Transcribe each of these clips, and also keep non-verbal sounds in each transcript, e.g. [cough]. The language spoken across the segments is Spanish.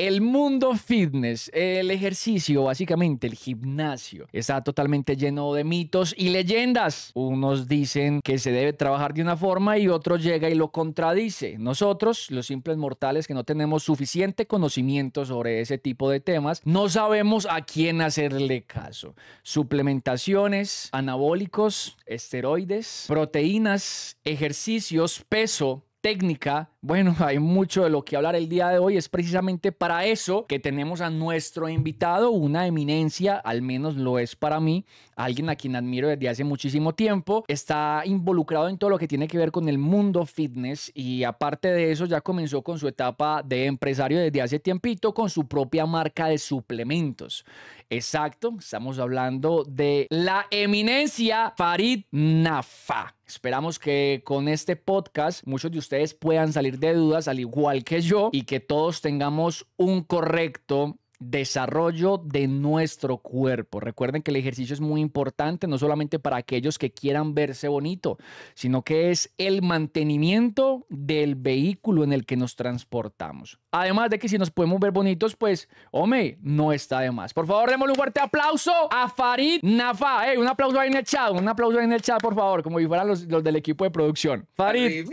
El mundo fitness, el ejercicio, básicamente el gimnasio, está totalmente lleno de mitos y leyendas. Unos dicen que se debe trabajar de una forma y otro llega y lo contradice. Nosotros, los simples mortales que no tenemos suficiente conocimiento sobre ese tipo de temas, no sabemos a quién hacerle caso. Suplementaciones, anabólicos, esteroides, proteínas, ejercicios, peso, técnica, bueno, [laughs] hay mucho de lo que hablar el día de hoy. Es precisamente para eso que tenemos a nuestro invitado, una eminencia, al menos lo es para mí, alguien a quien admiro desde hace muchísimo tiempo. Está involucrado en todo lo que tiene que ver con el mundo fitness y aparte de eso ya comenzó con su etapa de empresario desde hace tiempito con su propia marca de suplementos. Exacto, estamos hablando de la eminencia Farid Nafa. Esperamos que con este podcast muchos de ustedes puedan salir de dudas, al igual que yo, y que todos tengamos un correcto desarrollo de nuestro cuerpo. Recuerden que el ejercicio es muy importante, no solamente para aquellos que quieran verse bonito, sino que es el mantenimiento del vehículo en el que nos transportamos. Además de que si nos podemos ver bonitos, pues, hombre, no está de más. Por favor, démosle un fuerte aplauso a Farid Nafa. un aplauso ahí en el chat, un aplauso ahí en el chat, por favor, como si fueran los, los del equipo de producción. Farid,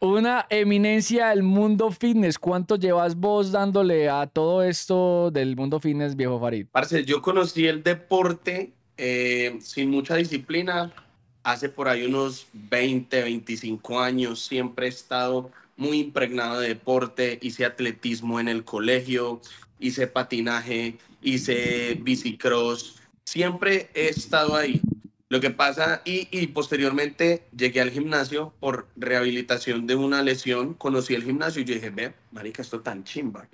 una eminencia del mundo fitness. ¿Cuánto llevas vos dándole a todo esto? del mundo fitness, viejo Farid? Parce, yo conocí el deporte eh, sin mucha disciplina hace por ahí unos 20, 25 años. Siempre he estado muy impregnado de deporte. Hice atletismo en el colegio, hice patinaje, hice bicicross. Siempre he estado ahí. Lo que pasa, y, posteriormente llegué al gimnasio por rehabilitación de una lesión, conocí el gimnasio y yo dije, ve, marica, esto tan chimba.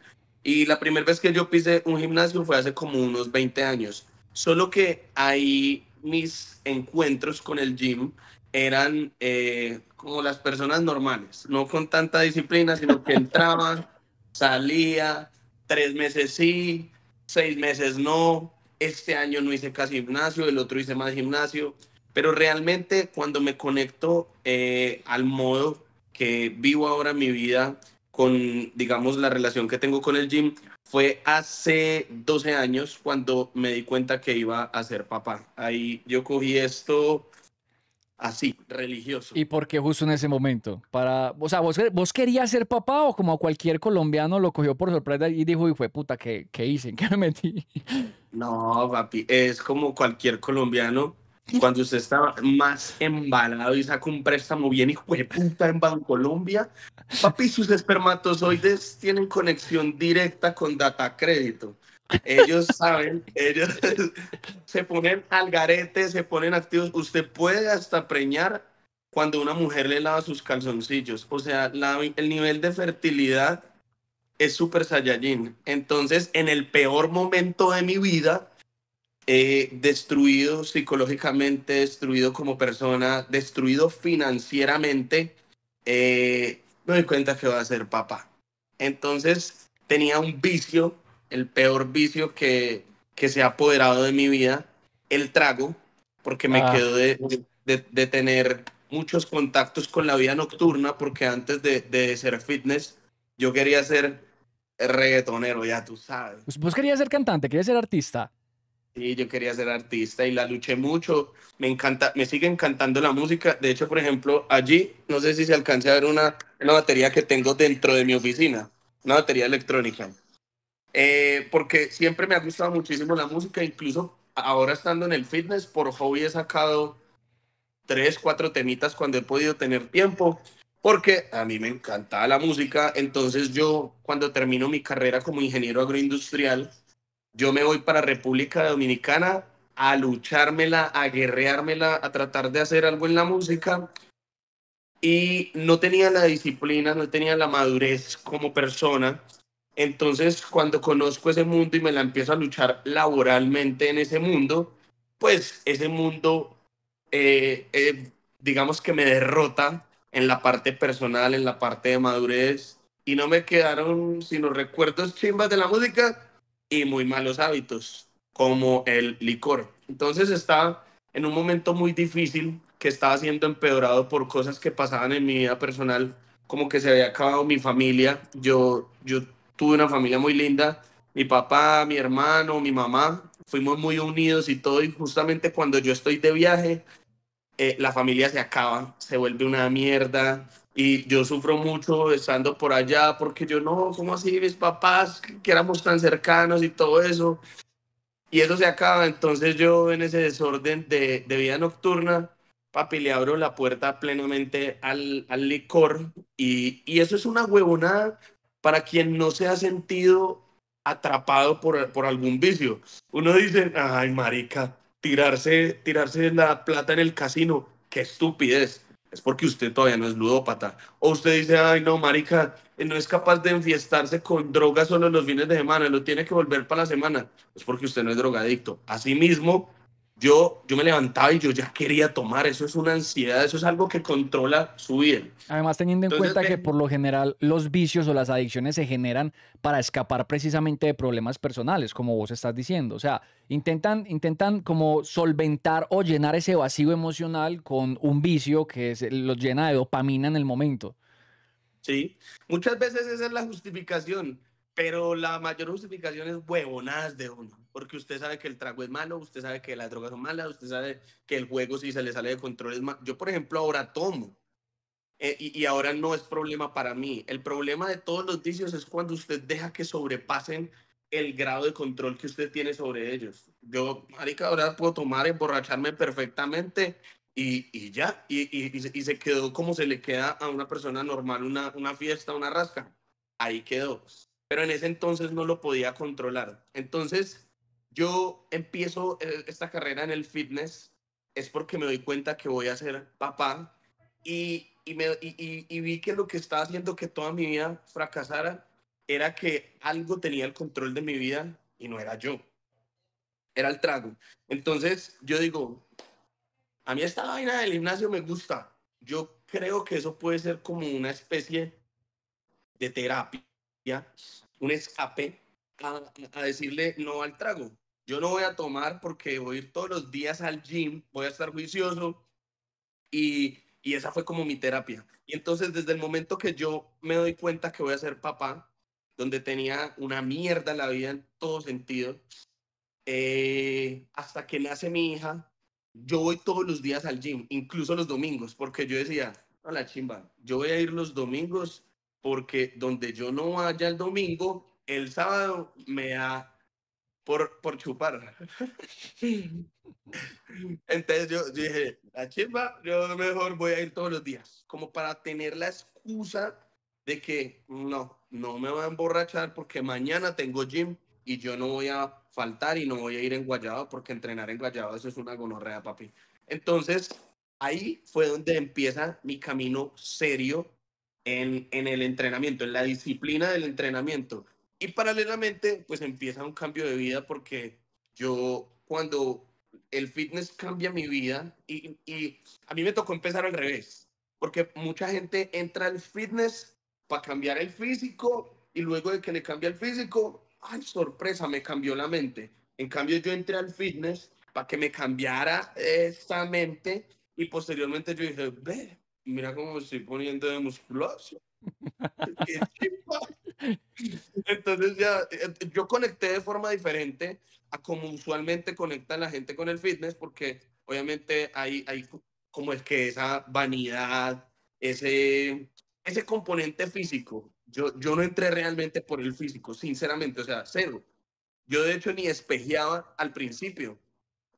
Y la primera vez que yo pise un gimnasio fue hace como unos 20 años. Solo que ahí mis encuentros con el gym eran eh, como las personas normales, no con tanta disciplina, sino que entraba, [laughs] salía, tres meses sí, seis meses no, este año no hice casi gimnasio, el otro hice más gimnasio, pero realmente cuando me conecto eh, al modo que vivo ahora mi vida, con, digamos, la relación que tengo con el gym fue hace 12 años cuando me di cuenta que iba a ser papá. Ahí yo cogí esto así, religioso. ¿Y por qué justo en ese momento? Para, o sea, ¿vos, vos querías ser papá o como cualquier colombiano lo cogió por sorpresa y dijo, y fue puta, ¿qué, ¿qué hice? ¿En [laughs] qué me metí? No, papi, es como cualquier colombiano cuando usted está más embalado y saca un préstamo bien hijo de puta en Colombia, papi, sus espermatozoides tienen conexión directa con Data Crédito. Ellos [laughs] saben, ellos [laughs] se ponen al garete, se ponen activos. Usted puede hasta preñar cuando una mujer le lava sus calzoncillos. O sea, el nivel de fertilidad es súper saiyajin. Entonces, en el peor momento de mi vida, eh, destruido psicológicamente, destruido como persona, destruido financieramente, eh, me doy cuenta que va a ser papá. Entonces tenía un vicio, el peor vicio que, que se ha apoderado de mi vida, el trago, porque me ah, quedo de, tener muchos contactos con la vida nocturna, porque antes de, de ser fitness, yo quería ser reggaetonero, ya tú sabes. Pues vos querías ser cantante, querías ser artista. Sí, yo quería ser artista y la luché mucho. Me encanta, me sigue encantando la música. De hecho, por ejemplo, allí, no sé si se alcance a ver una, batería que tengo dentro de mi oficina, una batería electrónica. Eh, porque siempre me ha gustado muchísimo la música, incluso ahora estando en el fitness, por hobby he sacado tres, cuatro temitas cuando he podido tener tiempo, porque a mí me encantaba la música, entonces yo cuando termino mi carrera como ingeniero agroindustrial, yo me voy para República Dominicana a luchármela, a guerreármela, a tratar de hacer algo en la música. Y no tenía la disciplina, no tenía la madurez como persona. Entonces, cuando conozco ese mundo y me la empiezo a luchar laboralmente en ese mundo, pues ese mundo, eh, eh, digamos que me derrota en la parte personal, en la parte de madurez. Y no me quedaron sino recuerdos chimbas de la música, muy malos hábitos, como el licor. Entonces estaba en un momento muy difícil que estaba siendo empeorado por cosas que pasaban en mi vida personal, como que se había acabado mi familia. Yo, yo tuve una familia muy linda, mi papá, mi hermano, mi mamá, fuimos muy unidos y todo, y justamente cuando yo estoy de viaje, eh, la familia se acaba, se vuelve una mierda. Y yo sufro mucho estando por allá porque yo no, ¿cómo así mis papás que éramos tan cercanos y todo eso? Y eso se acaba, entonces yo en ese desorden de, vida nocturna, papi, le abro la puerta plenamente al, licor y, eso es una huevonada para quien no se ha sentido atrapado por, por algún vicio. Uno dice, ay, marica, tirarse, tirarse la plata en el casino, qué estupidez. Es porque usted todavía no es ludópata. O usted dice, ay, no, marica, no es capaz de enfiestarse con drogas solo los fines de semana, lo tiene que volver para la semana. Es porque usted no es drogadicto. Asimismo, yo, yo me levantaba y yo ya quería tomar. Eso es una ansiedad, eso es algo que controla su vida. Además, teniendo en cuenta que por lo general los vicios o las adicciones se generan para escapar precisamente de problemas personales, como vos estás diciendo. O sea, intentan, intentan como solventar o llenar ese vacío emocional con un vicio que los llena de dopamina en el momento. Sí, muchas veces esa es la justificación, pero la mayor justificación es huevonadas de uno porque usted sabe que el trago es malo, usted sabe que las drogas son malas, usted sabe que el juego si se le sale de control es malo. Yo, por ejemplo, ahora tomo eh, y, y, ahora no es problema para mí. El problema de todos los vicios es cuando usted deja que sobrepasen el grado de control que usted tiene sobre ellos. Yo, marica, ahora puedo tomar, emborracharme perfectamente y, y ya, y, y, se quedó como se le queda a una persona normal una, una fiesta, una rasca. Ahí quedó. Pero en ese entonces no lo podía controlar. Entonces, yo empiezo eh, esta carrera en el fitness es porque me doy cuenta que voy a ser papá y, y, me, y, vi que lo que estaba haciendo que toda mi vida fracasara era que algo tenía el control de mi vida y no era yo, era el trago. Entonces yo digo, a mí esta vaina del gimnasio me gusta, yo creo que eso puede ser como una especie de terapia, un escape a, a decirle no al trago. Yo no voy a tomar porque voy a ir todos los días al gym, voy a estar juicioso y, esa fue como mi terapia. Y entonces desde el momento que yo me doy cuenta que voy a ser papá, donde tenía una mierda la vida en todo sentido, eh, hasta que nace mi hija, yo voy todos los días al gym, incluso los domingos, porque yo decía, la chimba, yo voy a ir los domingos porque donde yo no vaya el domingo, el sábado me da por, por chupar. Entonces yo, dije, la chimba, yo mejor voy a ir todos los días, como para tener la excusa de que no, no me voy a emborrachar porque mañana tengo gym y yo no voy a faltar y no voy a ir en Guayaba porque entrenar en Guayaba eso es una gonorrea, papi. Entonces, ahí fue donde empieza mi camino serio en, en el entrenamiento, en la disciplina del entrenamiento. Y paralelamente, pues empieza un cambio de vida porque yo cuando el fitness cambia mi vida y, a mí me tocó empezar al revés, porque mucha gente entra al fitness para cambiar el físico y luego de que le cambia el físico, ay, sorpresa, me cambió la mente. En cambio, yo entré al fitness para que me cambiara esa mente y posteriormente yo dije, ve, mira cómo me estoy poniendo de musculoso. [laughs] Entonces ya eh, yo conecté de forma diferente a como usualmente conecta la gente con el fitness, porque obviamente hay, hay como es que esa vanidad, ese, ese componente físico. Yo, yo no entré realmente por el físico, sinceramente, o sea, cero. Yo de hecho ni espejeaba al principio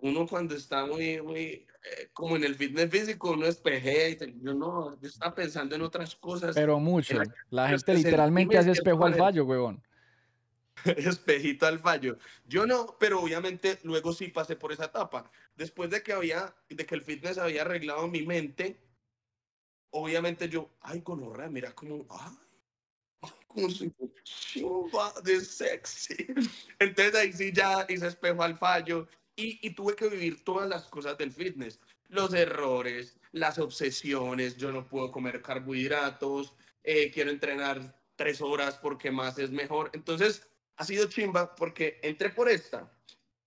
uno cuando está muy, muy, eh, como en el fitness físico, uno es y yo no, yo estaba pensando en otras cosas. Pero mucho, la, gente literalmente hace espejo al fallo, huevón. [laughs] Espejito al fallo. Yo no, pero obviamente luego sí pasé por esa etapa. Después de que había, de que el fitness había arreglado mi mente, obviamente yo, ay, con horror, mira como, ay, cómo soy Chupa de sexy. [laughs] Entonces ahí sí ya hice espejo al fallo y, tuve que vivir todas las cosas del fitness, los errores, las obsesiones, yo no puedo comer carbohidratos, eh, quiero entrenar tres horas porque más es mejor. Entonces, ha sido chimba porque entré por esta,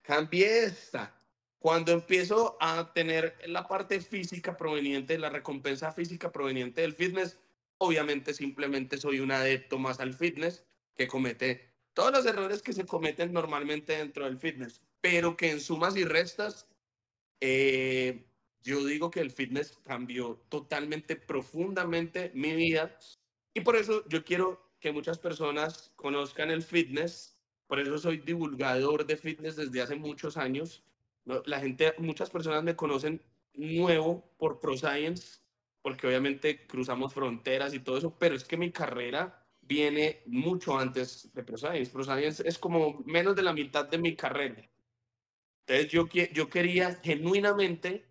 cambié esta. Cuando empiezo a tener la parte física proveniente, la recompensa física proveniente del fitness, obviamente simplemente soy un adepto más al fitness que comete todos los errores que se cometen normalmente dentro del fitness pero que en sumas y restas, eh, yo digo que el fitness cambió totalmente, profundamente mi vida. Y por eso yo quiero que muchas personas conozcan el fitness. Por eso soy divulgador de fitness desde hace muchos años. La gente, muchas personas me conocen nuevo por ProScience, porque obviamente cruzamos fronteras y todo eso, pero es que mi carrera viene mucho antes de ProScience. ProScience es como menos de la mitad de mi carrera. Entonces yo, quería genuinamente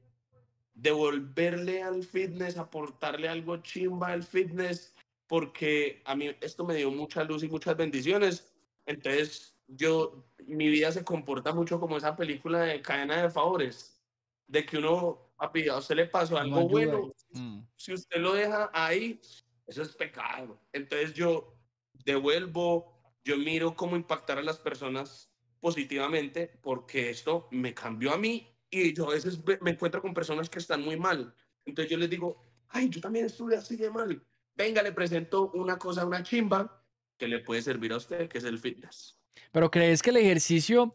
devolverle al fitness, aportarle algo chimba al fitness, porque a mí esto me dio mucha luz y muchas bendiciones. Entonces yo, mi vida se comporta mucho como esa película de cadena de favores, de que uno, ha a se le pasó algo bueno, mm. si usted lo deja ahí, eso es pecado. Entonces yo devuelvo, yo miro cómo impactar a las personas positivamente porque esto me cambió a mí y yo a veces me encuentro con personas que están muy mal. Entonces yo les digo, ay, yo también estuve así de mal. Venga, le presento una cosa, una chimba que le puede servir a usted, que es el fitness. Pero crees que el ejercicio,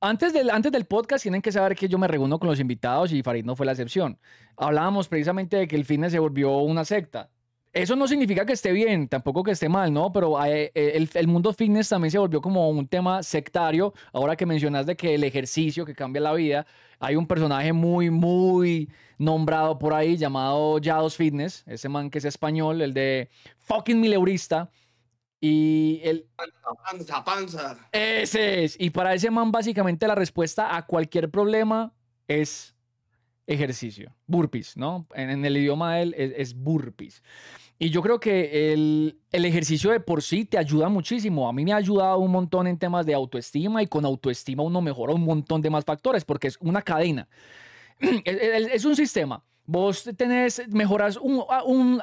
antes del, antes del podcast tienen que saber que yo me reúno con los invitados y Farid no fue la excepción. Hablábamos precisamente de que el fitness se volvió una secta eso no significa que esté bien, tampoco que esté mal, ¿no? Pero eh, eh, el, mundo fitness también se volvió como un tema sectario. Ahora que mencionas de que el ejercicio que cambia la vida, hay un personaje muy, muy nombrado por ahí llamado Yados Fitness, ese man que es español, el de fucking mileurista. Y el... panza, panza. Ese es. Y para ese man básicamente la respuesta a cualquier problema es ejercicio, burpees, ¿no? En, el idioma de él es, burpees. Y yo creo que el, ejercicio de por sí te ayuda muchísimo. A mí me ha ayudado un montón en temas de autoestima y con autoestima uno mejora un montón de más factores porque es una cadena. [clears throat] es, un sistema vos tenés, mejoras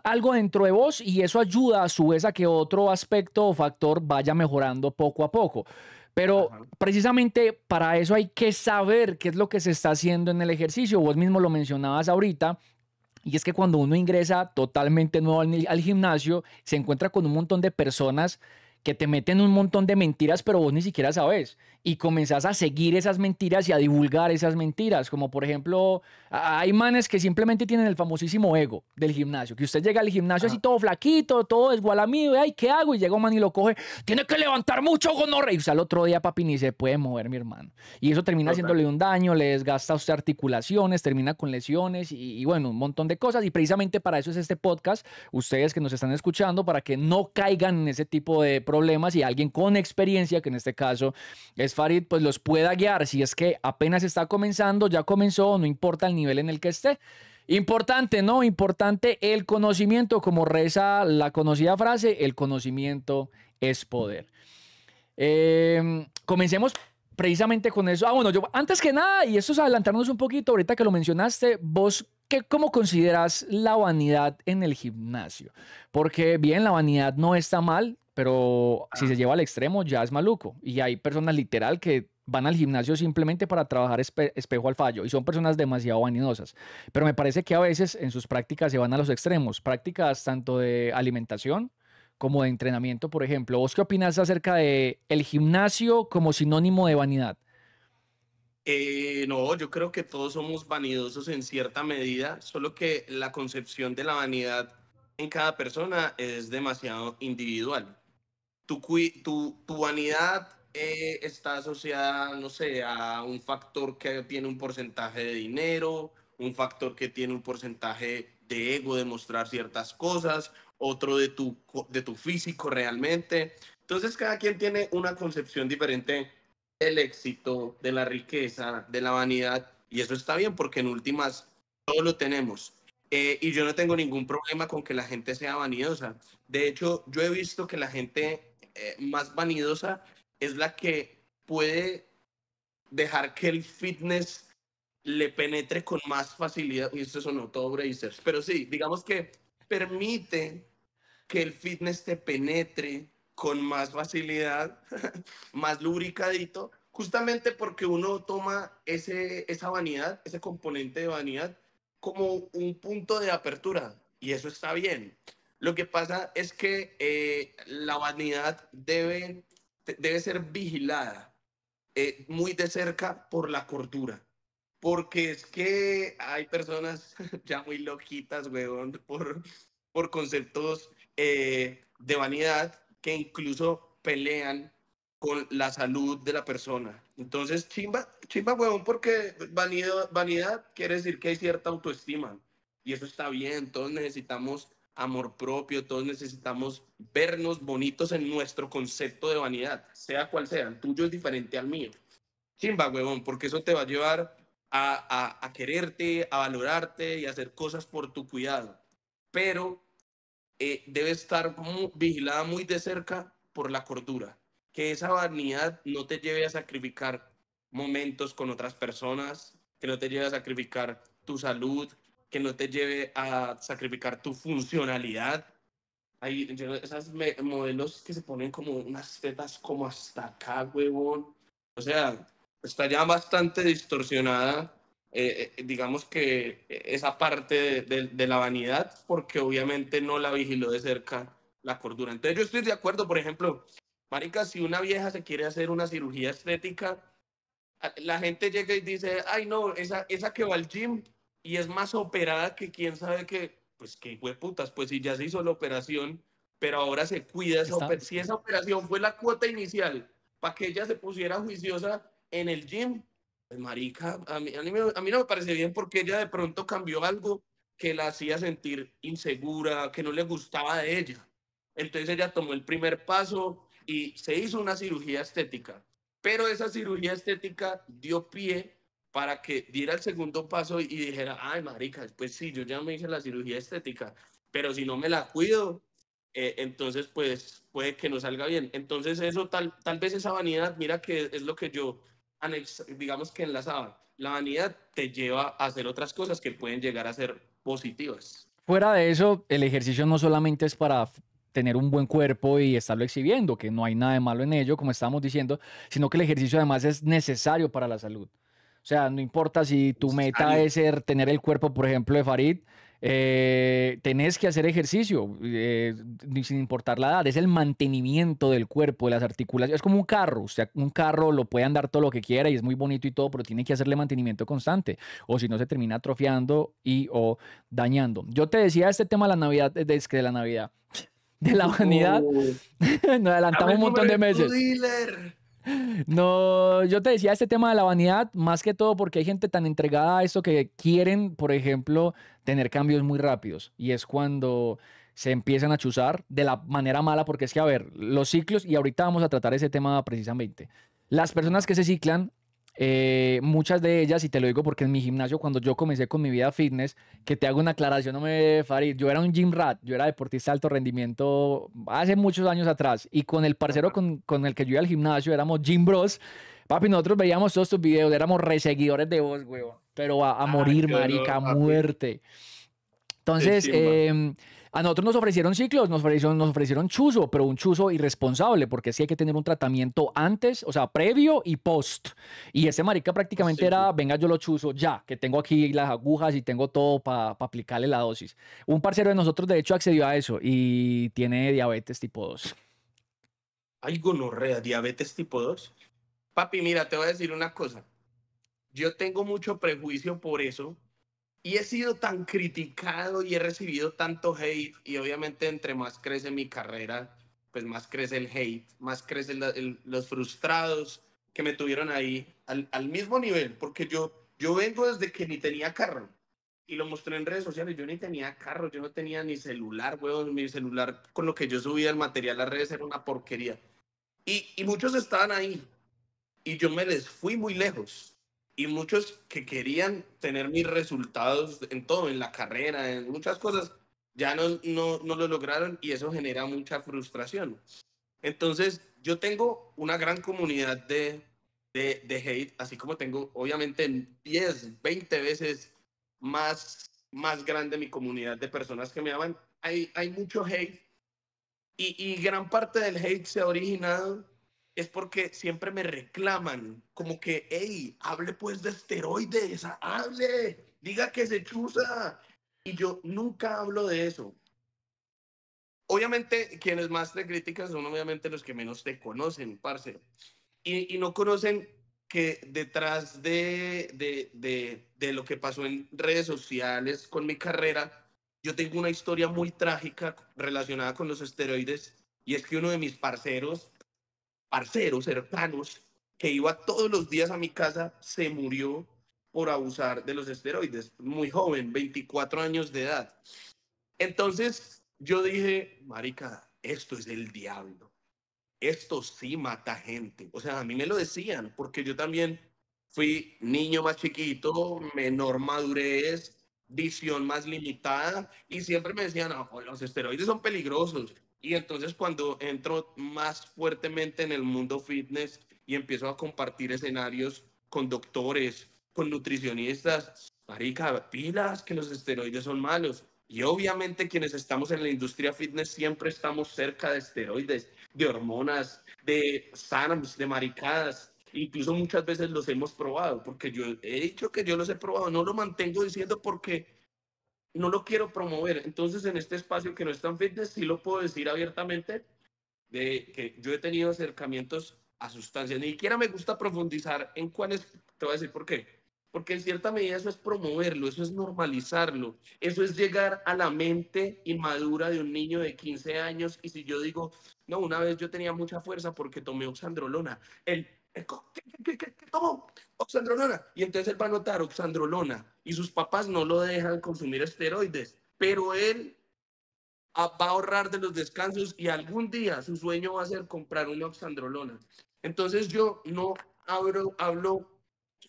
algo dentro de vos y eso ayuda a su vez a que otro aspecto o factor vaya mejorando poco a poco. Pero precisamente para eso hay que saber qué es lo que se está haciendo en el ejercicio. Vos mismo lo mencionabas ahorita, y es que cuando uno ingresa totalmente nuevo al, al, gimnasio, se encuentra con un montón de personas que te meten un montón de mentiras, pero vos ni siquiera sabes y comenzás a seguir esas mentiras y a divulgar esas mentiras. Como por ejemplo, hay manes que simplemente tienen el famosísimo ego del gimnasio, que usted llega al gimnasio así todo flaquito, todo es y ay, ¿qué hago? Y llega un man y lo coge, tiene que levantar mucho gonorre. Y usted al otro día, papi, ni se puede mover, mi hermano. Y eso termina haciéndole un daño, le desgasta a usted articulaciones, termina con lesiones y bueno, un montón de cosas. Y precisamente para eso es este podcast, ustedes que nos están escuchando, para que no caigan en ese tipo de problemas y alguien con experiencia, que en este caso es Farid pues los pueda guiar. Si es que apenas está comenzando, ya comenzó, no importa el nivel en el que esté. Importante, ¿no? Importante el conocimiento, como reza la conocida frase, el conocimiento es poder. Em, comencemos precisamente con eso. Ah, bueno, yo antes que nada, y esto es adelantarnos un poquito, ahorita que lo mencionaste, vos, qué, ¿cómo consideras la vanidad en el gimnasio? Porque bien, la vanidad no está mal, pero si ah. se lleva al extremo ya es maluco. Y hay personas literal que van al gimnasio simplemente para trabajar espejo al fallo y son personas demasiado vanidosas. Pero me parece que a veces en sus prácticas se van a los extremos, prácticas tanto de alimentación como de entrenamiento, por ejemplo. ¿Vos qué opinas acerca de el gimnasio como sinónimo de vanidad? Eh, no, yo creo que todos somos vanidosos en cierta medida, solo que la concepción de la vanidad en cada persona es demasiado individual tu, tu, tu vanidad eh, está asociada, no sé, a un factor que tiene un porcentaje de dinero, un factor que tiene un porcentaje de ego de mostrar ciertas cosas, otro de tu, de tu físico realmente. Entonces cada quien tiene una concepción diferente del éxito, de la riqueza, de la vanidad, y eso está bien porque en últimas todo lo tenemos. Eh, y yo no tengo ningún problema con que la gente sea vanidosa. De hecho, yo he visto que la gente eh, más vanidosa es la que puede dejar que el fitness le penetre con más facilidad. Y esto sonó todo Brazers. Pero sí, digamos que permite que el fitness te penetre con más facilidad, [laughs] más lubricadito, justamente porque uno toma ese, esa vanidad, ese componente de vanidad, como un punto de apertura. Y eso está bien. Lo que pasa es que eh, la vanidad debe, debe ser vigilada eh, muy de cerca por la cordura. Porque es que hay personas [laughs] ya muy loquitas, weón, por, por conceptos eh, de vanidad que incluso pelean con la salud de la persona. Entonces, chimba, chimba, weón porque vanidad, vanidad quiere decir que hay cierta autoestima. Y eso está bien, todos necesitamos amor propio, todos necesitamos vernos bonitos en nuestro concepto de vanidad, sea cual sea, el tuyo es diferente al mío. sin huevón, porque eso te va a llevar a, quererte, a valorarte y a hacer cosas por tu cuidado. Pero eh, debe estar vigilada muy de cerca por la cordura, que esa vanidad no te lleve a sacrificar momentos con otras personas, que no te lleve a sacrificar tu salud, que no te lleve a sacrificar tu funcionalidad. Hay esos modelos que se ponen como unas tetas como hasta acá, huevón. O sea, está ya bastante distorsionada, eh, eh, digamos que esa parte de, la vanidad, porque obviamente no la vigiló de cerca la cordura. Entonces yo estoy de acuerdo, por ejemplo, Marica, si una vieja se quiere hacer una cirugía estética, la gente llega y dice, ay no, esa, esa que va al gym y es más operada que quién sabe que, pues que fue pues si ya se hizo la operación, pero ahora se cuida esa Si esa operación fue la cuota inicial para que ella se pusiera juiciosa en el gym, pues marica, a mí, a mí, a mí no me parece bien porque ella de pronto cambió algo que la hacía sentir insegura, que no le gustaba de ella. Entonces ella tomó el primer paso y se hizo una cirugía estética, pero esa cirugía estética dio pie para que diera el segundo paso y dijera, ay, marica, pues sí, yo ya me hice la cirugía estética, pero si no me la cuido, eh, entonces pues puede que no salga bien. Entonces eso, tal, tal vez esa vanidad, mira que es lo que yo, digamos que enlazaba, la vanidad te lleva a hacer otras cosas que pueden llegar a ser positivas. Fuera de eso, el ejercicio no solamente es para tener un buen cuerpo y estarlo exhibiendo, que no hay nada de malo en ello, como estábamos diciendo, sino que el ejercicio además es necesario para la salud. O sea, no importa si tu meta es ser, tener el cuerpo, por ejemplo, de Farid, eh, tenés que hacer ejercicio, eh, sin importar la edad. Es el mantenimiento del cuerpo, de las articulaciones. Es como un carro. O sea, un carro lo puede andar todo lo que quiera y es muy bonito y todo, pero tiene que hacerle mantenimiento constante. O si no, se termina atrofiando y o dañando. Yo te decía este tema de la Navidad, desde de la Navidad. [laughs] De la humanidad. [laughs] Nos adelantamos un montón de meses. No, yo te decía este tema de la vanidad, más que todo porque hay gente tan entregada a esto que quieren, por ejemplo, tener cambios muy rápidos. Y es cuando se empiezan a chuzar de la manera mala, porque es que, a ver, los ciclos, y ahorita vamos a tratar ese tema precisamente. Las personas que se ciclan eh, muchas de ellas, y te lo digo porque en mi gimnasio, cuando yo comencé con mi vida fitness, que te hago una aclaración, no me Farid, yo era un gym rat, yo era deportista de alto rendimiento hace muchos años atrás, y con el parcero con, con el que yo iba al gimnasio, éramos gym bros, Papi, nosotros veíamos todos tus videos, éramos reseguidores de vos, weón. Pero a, morir, marica, a muerte. Entonces, eh, a nosotros nos ofrecieron ciclos, nos ofrecieron, nos ofrecieron chuzo, pero un chuzo irresponsable, porque sí hay que tener un tratamiento antes, o sea, previo y post. Y ese marica prácticamente era, venga, yo lo chuzo ya, que tengo aquí las agujas y tengo todo para aplicarle la dosis. Un parcero de nosotros, de hecho, accedió a eso y tiene diabetes tipo 2. Ay, gonorrea, diabetes tipo 2. Papi, mira, te voy a decir una cosa. Yo tengo mucho prejuicio por eso, y he sido tan criticado y he recibido tanto hate y obviamente entre más crece mi carrera, pues más crece el hate, más crecen los frustrados que me tuvieron ahí al, mismo nivel, porque yo, yo vengo desde que ni tenía carro y lo mostré en redes sociales, yo ni tenía carro, yo no tenía ni celular, weón, mi celular con lo que yo subía el material a redes era una porquería. Y, y muchos estaban ahí y yo me les fui muy lejos y muchos que querían tener mis resultados en todo, en la carrera, en muchas cosas, ya no, no, no lo lograron y eso genera mucha frustración. Entonces, yo tengo una gran comunidad de, de, hate, así como tengo, obviamente, 10, 20 veces más, más grande mi comunidad de personas que me aman. Hay, hay mucho hate y, y gran parte del hate se ha originado es porque siempre me reclaman, como que, hey, hable pues de esteroides, ah, hable, diga que se chusa. Y yo nunca hablo de eso. Obviamente, quienes más te critican son obviamente los que menos te conocen, parce. Y, no conocen que detrás de, de, de lo que pasó en redes sociales con mi carrera, yo tengo una historia muy trágica relacionada con los esteroides. Y es que uno de mis parceros parceros, cercanos, que iba todos los días a mi casa, se murió por abusar de los esteroides, muy joven, 24 años de edad. Entonces yo dije, marica, esto es el diablo. Esto sí mata gente. O sea, a mí me lo decían, porque yo también fui niño más chiquito, menor madurez, visión más limitada, y siempre me decían, los esteroides son peligrosos, y entonces cuando entro más fuertemente en el mundo fitness y empiezo a compartir escenarios con doctores, con nutricionistas, marica, pilas que los esteroides son malos. Y obviamente quienes estamos en la industria fitness siempre estamos cerca de esteroides, de hormonas, de SARMs, de maricadas. Incluso muchas veces los hemos probado, porque yo he dicho que yo los he probado, no lo mantengo diciendo porque no lo quiero promover. Entonces, en este espacio que no es tan fitness, sí lo puedo decir abiertamente de que yo he tenido acercamientos a sustancias. Ni siquiera me gusta profundizar en cuáles, te voy a decir por qué. Porque en cierta medida eso es promoverlo, eso es normalizarlo, eso es llegar a la mente inmadura de un niño de 15 años. Y si yo digo, no, una vez yo tenía mucha fuerza porque tomé oxandrolona, el ¿Qué, tomó? Oxandrolona. Y entonces él va a notar oxandrolona. Y sus papás no lo dejan consumir esteroides. Pero él va a ahorrar de los descansos y algún día su sueño va a ser comprar una oxandrolona. Entonces yo no hablo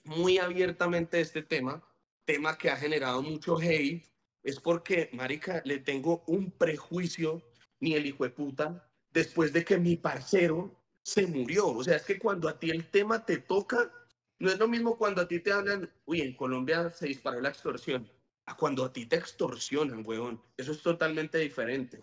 muy abiertamente de este tema, tema que ha generado mucho hate, es porque, marica, le tengo un prejuicio, ni el hijo de puta, después de que mi parcero se murió. O sea, es que cuando a ti el tema te toca, no es lo mismo cuando a ti te hablan, uy, en Colombia se disparó la extorsión, a cuando a ti te extorsionan, weón. Eso es totalmente diferente.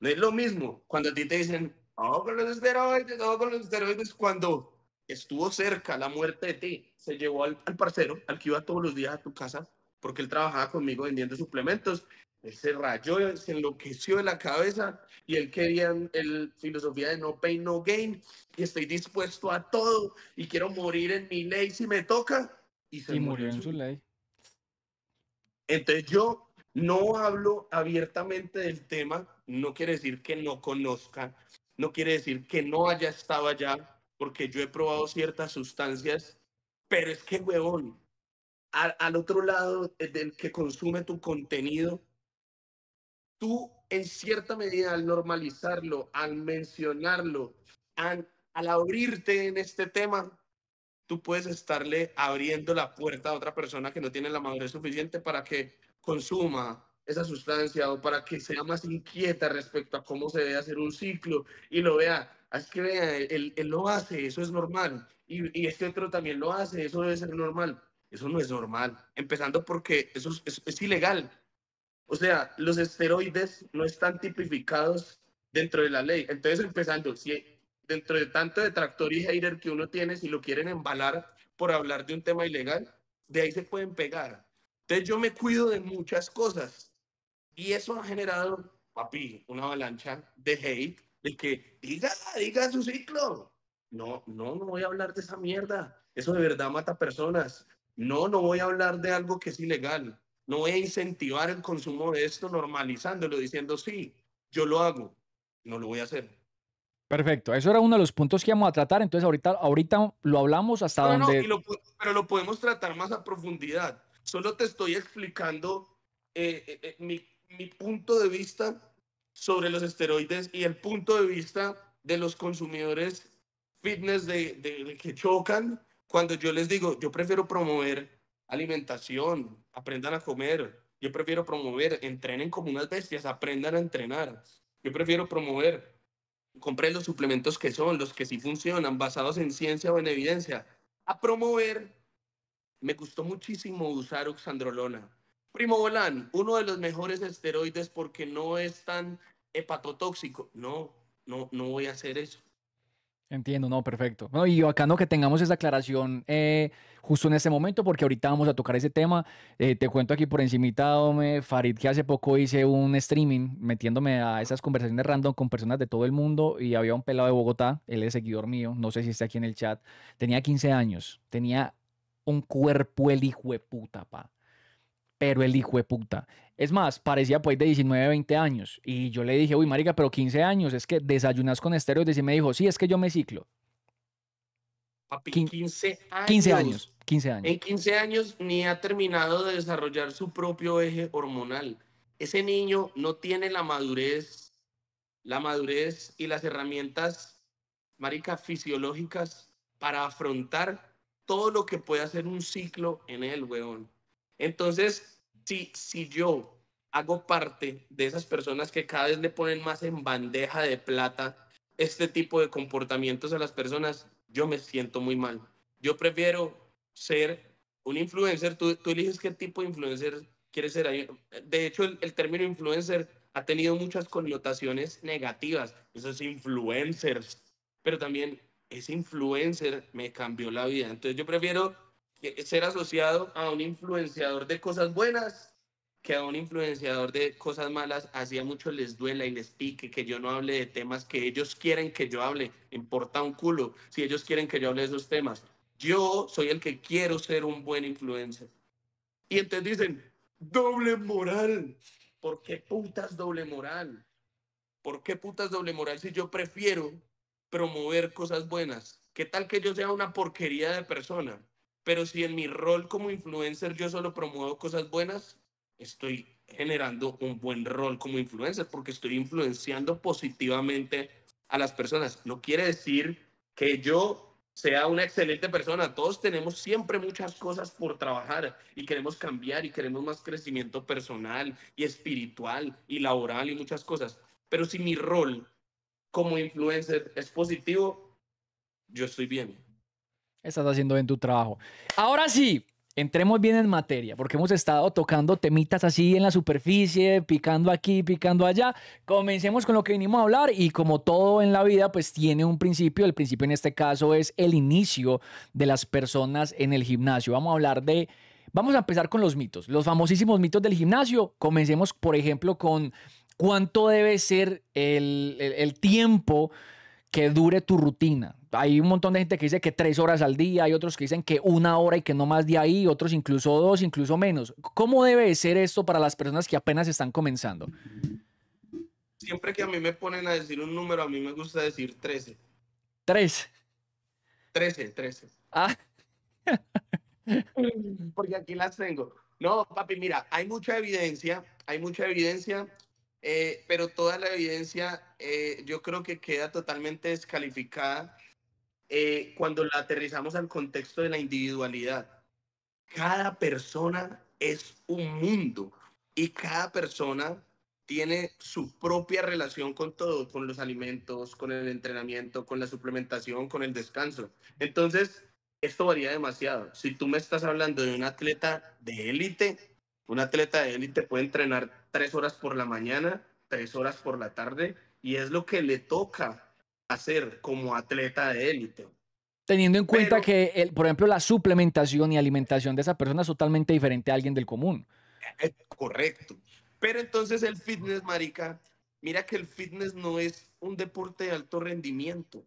No es lo mismo cuando a ti te dicen, oh, con los esteroides, oh, con los esteroides, cuando estuvo cerca la muerte de ti, se llevó al, al parcero, al que iba todos los días a tu casa, porque él trabajaba conmigo vendiendo suplementos, él se rayó, se enloqueció de la cabeza y él quería el filosofía de no pain, no gain. Y estoy dispuesto a todo y quiero morir en mi ley si me toca. Y, se murió, en su ley. Entonces yo no hablo abiertamente del tema, no quiere decir que no conozca, no quiere decir que no haya estado allá, porque yo he probado ciertas sustancias, pero es que, huevón, al, al otro lado eh, del que consume tu contenido tú en cierta medida al normalizarlo, al mencionarlo, al, abrirte en este tema, tú puedes estarle abriendo la puerta a otra persona que no tiene la madurez suficiente para que consuma esa sustancia o para que sea más inquieta respecto a cómo se debe hacer un ciclo y lo vea. Es que vea, él, lo hace, eso es normal. Y, y, este otro también lo hace, eso debe ser normal. Eso no es normal. Empezando porque eso es, es ilegal. O sea, los esteroides no están tipificados dentro de la ley. Entonces, empezando, si dentro de tanto detractor y hater que uno tiene, si lo quieren embalar por hablar de un tema ilegal, de ahí se pueden pegar. Entonces, yo me cuido de muchas cosas. Y eso ha generado, papi, una avalancha de hate, de que diga, diga su ciclo. No, no, no voy a hablar de esa mierda. Eso de verdad mata personas. No, no voy a hablar de algo que es ilegal. No voy a incentivar el consumo de esto normalizándolo, diciendo, sí, yo lo hago, no lo voy a hacer. Perfecto, eso era uno de los puntos que íbamos a tratar, entonces ahorita, ahorita lo hablamos hasta dónde pero lo podemos tratar más a profundidad. Solo te estoy explicando eh, eh, eh, mi, punto de vista sobre los esteroides y el punto de vista de los consumidores fitness que chocan cuando yo les digo, yo prefiero promover alimentación, aprendan a comer. Yo prefiero promover, entrenen como unas bestias, aprendan a entrenar. Yo prefiero promover, compren los suplementos que son, los que sí funcionan, basados en ciencia o en evidencia. A promover, me gustó muchísimo usar oxandrolona. Primo Volán, uno de los mejores esteroides porque no es tan hepatotóxico. No, no, no voy a hacer eso. Entiendo, no, perfecto. Bueno, y acá no que tengamos esa aclaración eh, justo en este momento, porque ahorita vamos a tocar ese tema. Eh, te cuento aquí por encimitado, me Farid, que hace poco hice un streaming metiéndome a esas conversaciones random con personas de todo el mundo y había un pelado de Bogotá, él es seguidor mío, no sé si está aquí en el chat, tenía 15 años, tenía un cuerpo el hijo puta, pa pero el hijo de puta. Es más, parecía pues de 19, 20 años. Y yo le dije, uy, marica, pero 15 años, es que desayunas con esteroides. Y me dijo, sí, es que yo me ciclo. Papi, 15 años. 15 años. 15 años. En 15 años ni ha terminado de desarrollar su propio eje hormonal. Ese niño no tiene la madurez, la madurez y las herramientas, marica, fisiológicas para afrontar todo lo que puede hacer un ciclo en el weón. Entonces, si, si yo hago parte de esas personas que cada vez le ponen más en bandeja de plata este tipo de comportamientos a las personas, yo me siento muy mal. Yo prefiero ser un influencer. Tú, tú eliges qué tipo de influencer quieres ser. De hecho, el, el término influencer ha tenido muchas connotaciones negativas. Esos influencers. Pero también ese influencer me cambió la vida. Entonces yo prefiero ser asociado a un influenciador de cosas buenas que a un influenciador de cosas malas hacía mucho les duela y les pique que yo no hable de temas que ellos quieren que yo hable, importa un culo si ellos quieren que yo hable de esos temas. Yo soy el que quiero ser un buen influencer. Y entonces dicen, doble moral. ¿Por qué putas doble moral? ¿Por qué putas doble moral si yo prefiero promover cosas buenas? ¿Qué tal que yo sea una porquería de persona? Pero si en mi rol como influencer yo solo promuevo cosas buenas, estoy generando un buen rol como influencer porque estoy influenciando positivamente a las personas. No quiere decir que yo sea una excelente persona. Todos tenemos siempre muchas cosas por trabajar y queremos cambiar y queremos más crecimiento personal y espiritual y laboral y muchas cosas. Pero si mi rol como influencer es positivo, yo estoy bien estás haciendo bien tu trabajo. Ahora sí, entremos bien en materia, porque hemos estado tocando temitas así en la superficie, picando aquí, picando allá. Comencemos con lo que vinimos a hablar y como todo en la vida, pues tiene un principio. El principio en este caso es el inicio de las personas en el gimnasio. Vamos a hablar de... Vamos a empezar con los mitos, los famosísimos mitos del gimnasio. Comencemos, por ejemplo, con cuánto debe ser el, el tiempo que dure tu rutina. Hay un montón de gente que dice que tres horas al día, hay otros que dicen que una hora y que no más de ahí, otros incluso dos, incluso menos. ¿Cómo debe ser esto para las personas que apenas están comenzando? Siempre que a mí me ponen a decir un número, a mí me gusta decir 13. ¿Tres? Trece, trece. Ah. [laughs] Porque aquí las tengo. No, papi, mira, hay mucha evidencia, hay mucha evidencia eh, pero toda la evidencia eh, yo creo que queda totalmente descalificada eh, cuando la aterrizamos al contexto de la individualidad. Cada persona es un mundo y cada persona tiene su propia relación con todo, con los alimentos, con el entrenamiento, con la suplementación, con el descanso. Entonces, esto varía demasiado. Si tú me estás hablando de un atleta de élite, un atleta de élite puede entrenar tres horas por la mañana, tres horas por la tarde, y es lo que le toca hacer como atleta de élite. Teniendo en cuenta que, por ejemplo, la suplementación y alimentación de esa persona es totalmente diferente a alguien del común. Eh, eh, correcto. Pero entonces el fitness, marica, mira que el fitness no es un deporte de alto rendimiento.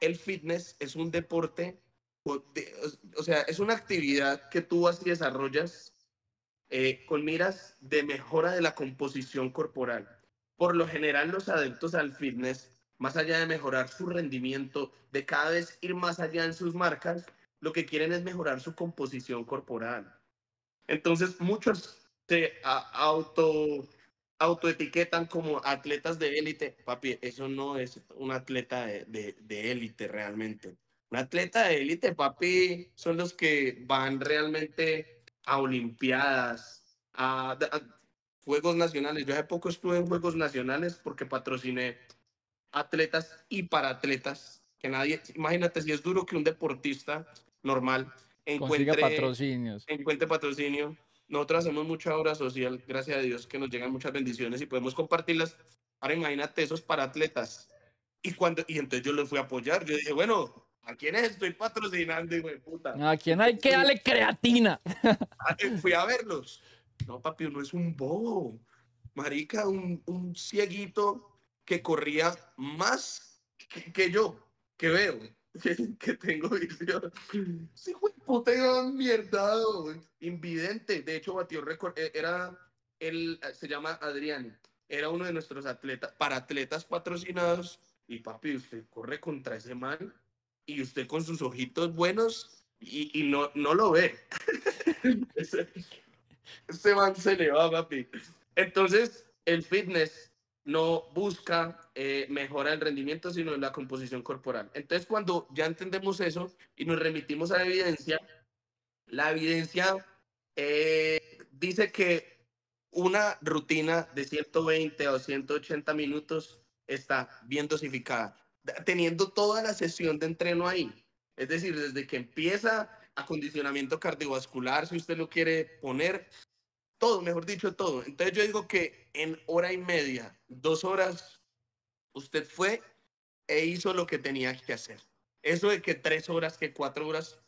El fitness es un deporte, o sea, es una actividad que tú y desarrollas eh, con miras de mejora de la composición corporal. Por lo general, los adeptos al fitness, más allá de mejorar su rendimiento, de cada vez ir más allá en sus marcas, lo que quieren es mejorar su composición corporal. Entonces, muchos se auto autoetiquetan como atletas de élite. Papi, eso no es un atleta de élite realmente. Un atleta de élite, papi, son los que van realmente a Olimpiadas, a, Juegos Nacionales. Yo hace poco estuve en Juegos Nacionales porque patrociné atletas y para atletas. Que nadie, imagínate si es duro que un deportista normal encuentre Encuentre patrocinio. Nosotros hacemos mucha obra social, gracias a Dios que nos llegan muchas bendiciones y podemos compartirlas. Ahora imagínate esos para atletas. Y, cuando, y entonces yo los fui a apoyar. Yo dije, bueno, ¿A quién estoy patrocinando, güey, puta? ¿A quién hay que darle creatina? [laughs] Ah, eh, fui a verlos. No, papi, no es un bobo. Marica, un, un cieguito que corría más que, yo, que veo, [laughs] que, tengo visión. Sí, güey. puta, mierdado, invidente. De hecho, batió récord. E, era, él se llama Adrián. Era uno de nuestros atletas, para atletas patrocinados. Y papi, usted corre contra ese mal y usted con sus ojitos buenos y, no, no lo ve. [laughs] ese, man se le va, papi. Entonces, el fitness no busca eh, mejora el rendimiento, sino la composición corporal. Entonces, cuando ya entendemos eso y nos remitimos a la evidencia, la evidencia eh, dice que una rutina de 120 o 180 minutos está bien dosificada teniendo toda la sesión de entreno ahí. Es decir, desde que empieza acondicionamiento cardiovascular, si usted lo quiere poner, todo, mejor dicho, todo. Entonces yo digo que en hora y media, dos horas, usted fue e hizo lo que tenía que hacer. Eso de que tres horas, que cuatro horas,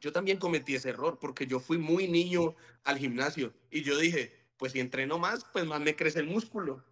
yo también cometí ese error porque yo fui muy niño al gimnasio y yo dije, pues si entreno más, pues más me crece el músculo,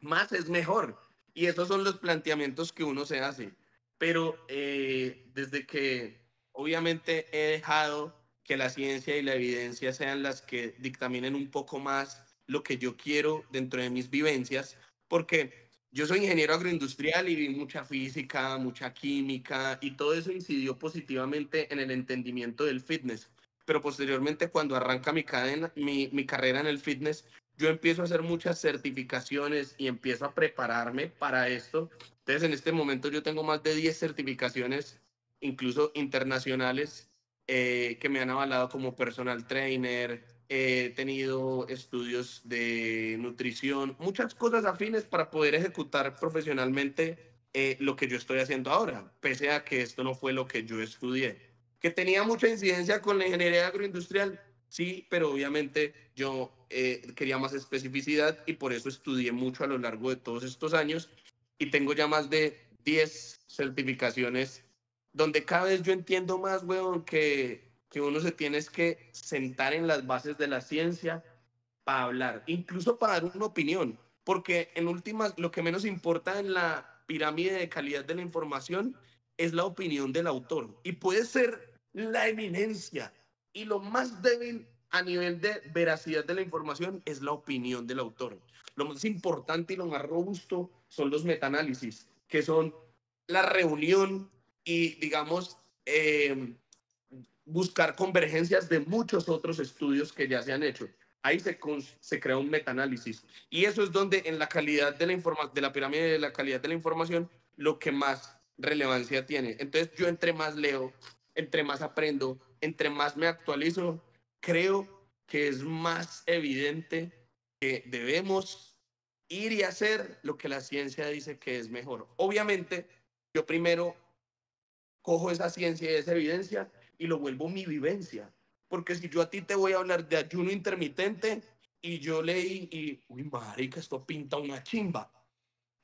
más es mejor. Y esos son los planteamientos que uno se hace. Pero eh, desde que obviamente he dejado que la ciencia y la evidencia sean las que dictaminen un poco más lo que yo quiero dentro de mis vivencias, porque yo soy ingeniero agroindustrial y vi mucha física, mucha química y todo eso incidió positivamente en el entendimiento del fitness. Pero posteriormente cuando arranca mi, cadena, mi, mi carrera en el fitness, yo empiezo a hacer muchas certificaciones y empiezo a prepararme para esto. Entonces, en este momento yo tengo más de 10 certificaciones, incluso internacionales, eh, que me han avalado como personal trainer. He tenido estudios de nutrición, muchas cosas afines para poder ejecutar profesionalmente eh, lo que yo estoy haciendo ahora, pese a que esto no fue lo que yo estudié. Que tenía mucha incidencia con la ingeniería agroindustrial, Sí, pero obviamente yo eh, quería más especificidad y por eso estudié mucho a lo largo de todos estos años y tengo ya más de 10 certificaciones donde cada vez yo entiendo más, weón, que, que uno se tiene que sentar en las bases de la ciencia para hablar, incluso para dar una opinión, porque en últimas lo que menos importa en la pirámide de calidad de la información es la opinión del autor y puede ser la eminencia, y lo más débil a nivel de veracidad de la información es la opinión del autor. Lo más importante y lo más robusto son los metaanálisis, que son la reunión y, digamos, em, buscar convergencias de muchos otros estudios que ya se han hecho. Ahí se, se crea un metaanálisis. Y eso es donde en la calidad de la, informa de la pirámide de la calidad de la información, lo que más relevancia tiene. Entonces yo entre más leo, entre más aprendo, entre más me actualizo, creo que es más evidente que debemos ir y hacer lo que la ciencia dice que es mejor. Obviamente, yo primero cojo esa ciencia y esa evidencia y lo vuelvo mi vivencia. Porque si yo a ti te voy a hablar de ayuno intermitente y yo leí y, uy, marica, esto pinta una chimba.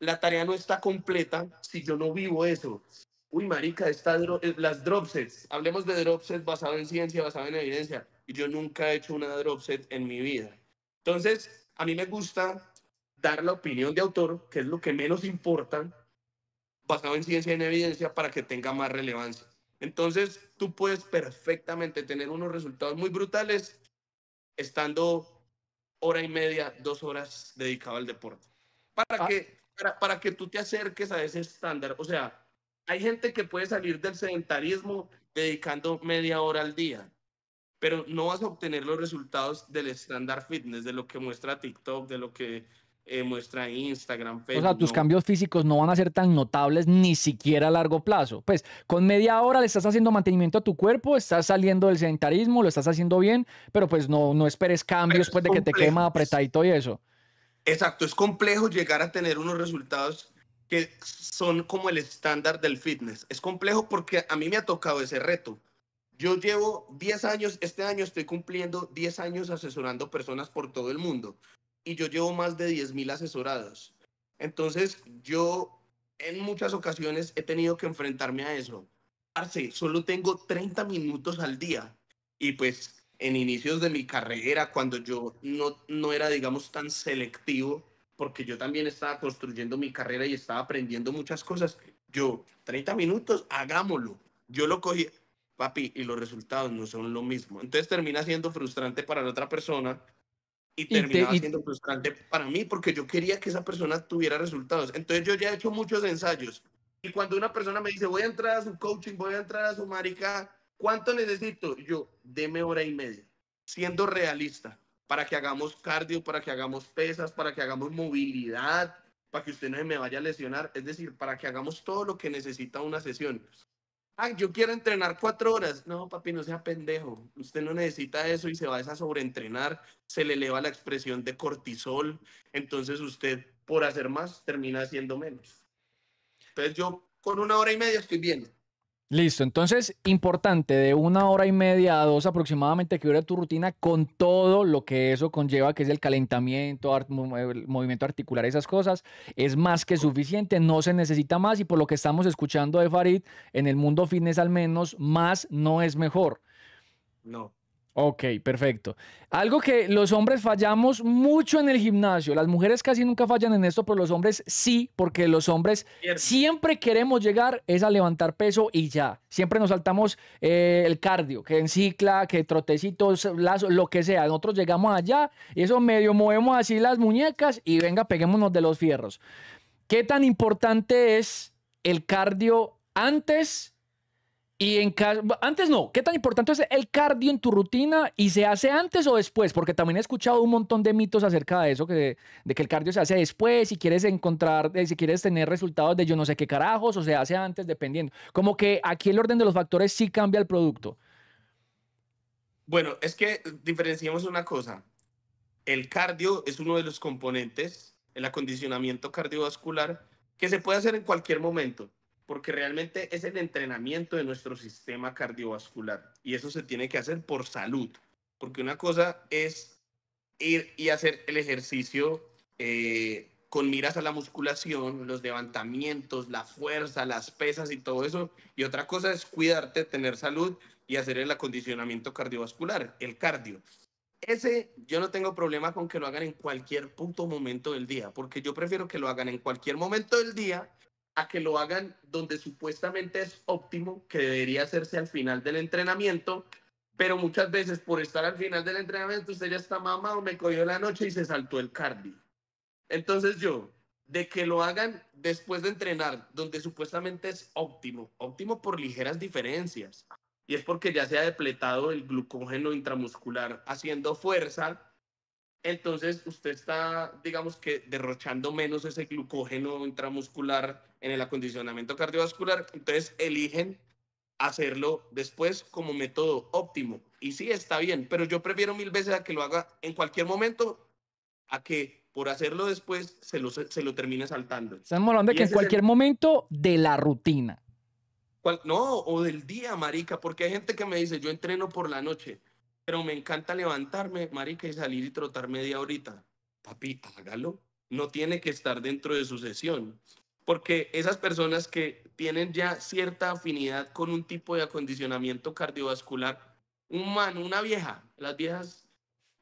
La tarea no está completa si yo no vivo eso, uy, marica, estas eh, las dropsets, hablemos de dropsets basado en ciencia, basado en evidencia, y yo nunca he hecho una dropset en mi vida. Entonces, a mí me gusta dar la opinión de autor, que es lo que menos importa, basado en ciencia y en evidencia, para que tenga más relevancia. Entonces, tú puedes perfectamente tener unos resultados muy brutales estando hora y media, dos horas dedicado al deporte. Para, ah. que, para, para que tú te acerques a ese estándar. O sea, hay gente que puede salir del sedentarismo dedicando media hora al día, pero no vas a obtener los resultados del estándar fitness, de lo que muestra TikTok, de lo que eh, muestra Instagram, Facebook. O sea, tus cambios físicos no van a ser tan notables ni siquiera a largo plazo. Pues con media hora le estás haciendo mantenimiento a tu cuerpo, estás saliendo del sedentarismo, lo estás haciendo bien, pero pues no, no esperes cambios después de que te quema apretadito y eso. Exacto, es complejo llegar a tener unos resultados que son como el estándar del fitness. Es complejo porque a mí me ha tocado ese reto. Yo llevo 10 años, este año estoy cumpliendo 10 años asesorando personas por todo el mundo y yo llevo más de 10.000 asesorados. Entonces, yo en muchas ocasiones he tenido que enfrentarme a eso. Arce, solo tengo 30 minutos al día y pues en inicios de mi carrera, cuando yo no, no era, digamos, tan selectivo porque yo también estaba construyendo mi carrera y estaba aprendiendo muchas cosas. Yo, 30 minutos, hagámoslo. Yo lo cogí, papi, y los resultados no son lo mismo. Entonces termina siendo frustrante para la otra persona y, termina siendo frustrante para mí porque yo quería que esa persona tuviera resultados. Entonces yo ya he hecho muchos ensayos y cuando una persona me dice, voy a entrar a su coaching, voy a entrar a su marica, ¿cuánto necesito? Yo, deme hora y media, siendo realista para que hagamos cardio, para que hagamos pesas, para que hagamos movilidad, para que usted no se me vaya a lesionar, es decir, para que hagamos todo lo que necesita una sesión. Ah, yo quiero entrenar cuatro horas. No, papi, no sea pendejo. Usted no necesita eso y se va a sobreentrenar. Se le eleva la expresión de cortisol. Entonces usted, por hacer más, termina haciendo menos. Entonces yo con una hora y media estoy bien. Listo, entonces importante de una hora y media a dos aproximadamente que dure tu rutina con todo lo que eso conlleva, que es el calentamiento, el movimiento articular, esas cosas, es más que suficiente, no se necesita más y por lo que estamos escuchando de Farid, en el mundo fitness al menos, más no es mejor. No. Ok, perfecto. Algo que los hombres fallamos mucho en el gimnasio. Las mujeres casi nunca fallan en esto, pero los hombres sí, porque los hombres siempre queremos llegar es a levantar peso y ya. Siempre nos saltamos eh, el cardio, que en cicla, que trotecitos, lo que sea. Nosotros llegamos allá y eso medio movemos así las muñecas y venga, peguémonos de los fierros. ¿Qué tan importante es el cardio antes y en antes no, ¿qué tan importante es el cardio en tu rutina y se hace antes o después? Porque también he escuchado un montón de mitos acerca de eso, que, de que el cardio se hace después, si quieres encontrar, eh, si quieres tener resultados de yo no sé qué carajos, o se hace antes, dependiendo. Como que aquí el orden de los factores sí cambia el producto. Bueno, es que diferenciamos una cosa. El cardio es uno de los componentes, el acondicionamiento cardiovascular, que se puede hacer en cualquier momento porque realmente es el entrenamiento de nuestro sistema cardiovascular y eso se tiene que hacer por salud, porque una cosa es ir y hacer el ejercicio eh, con miras a la musculación, los levantamientos, la fuerza, las pesas y todo eso, y otra cosa es cuidarte, tener salud y hacer el acondicionamiento cardiovascular, el cardio. Ese yo no tengo problema con que lo hagan en cualquier punto momento del día, porque yo prefiero que lo hagan en cualquier momento del día a que lo hagan donde supuestamente es óptimo, que debería hacerse al final del entrenamiento, pero muchas veces por estar al final del entrenamiento usted ya está mamado, me cogió la noche y se saltó el cardio. Entonces yo, de que lo hagan después de entrenar, donde supuestamente es óptimo, óptimo por ligeras diferencias, y es porque ya se ha depletado el glucógeno intramuscular haciendo fuerza entonces usted está, digamos que, derrochando menos ese glucógeno intramuscular en el acondicionamiento cardiovascular. Entonces eligen hacerlo después como método óptimo. Y sí, está bien, pero yo prefiero mil veces a que lo haga en cualquier momento a que por hacerlo después se lo, se lo termine saltando. Estamos hablando que en cualquier momento de la rutina. No, o del día, marica, porque hay gente que me dice, yo entreno por la noche pero me encanta levantarme, marica, y salir y trotar media horita. Papi, hágalo. No tiene que estar dentro de su sesión. Porque esas personas que tienen ya cierta afinidad con un tipo de acondicionamiento cardiovascular, un man, una vieja, las viejas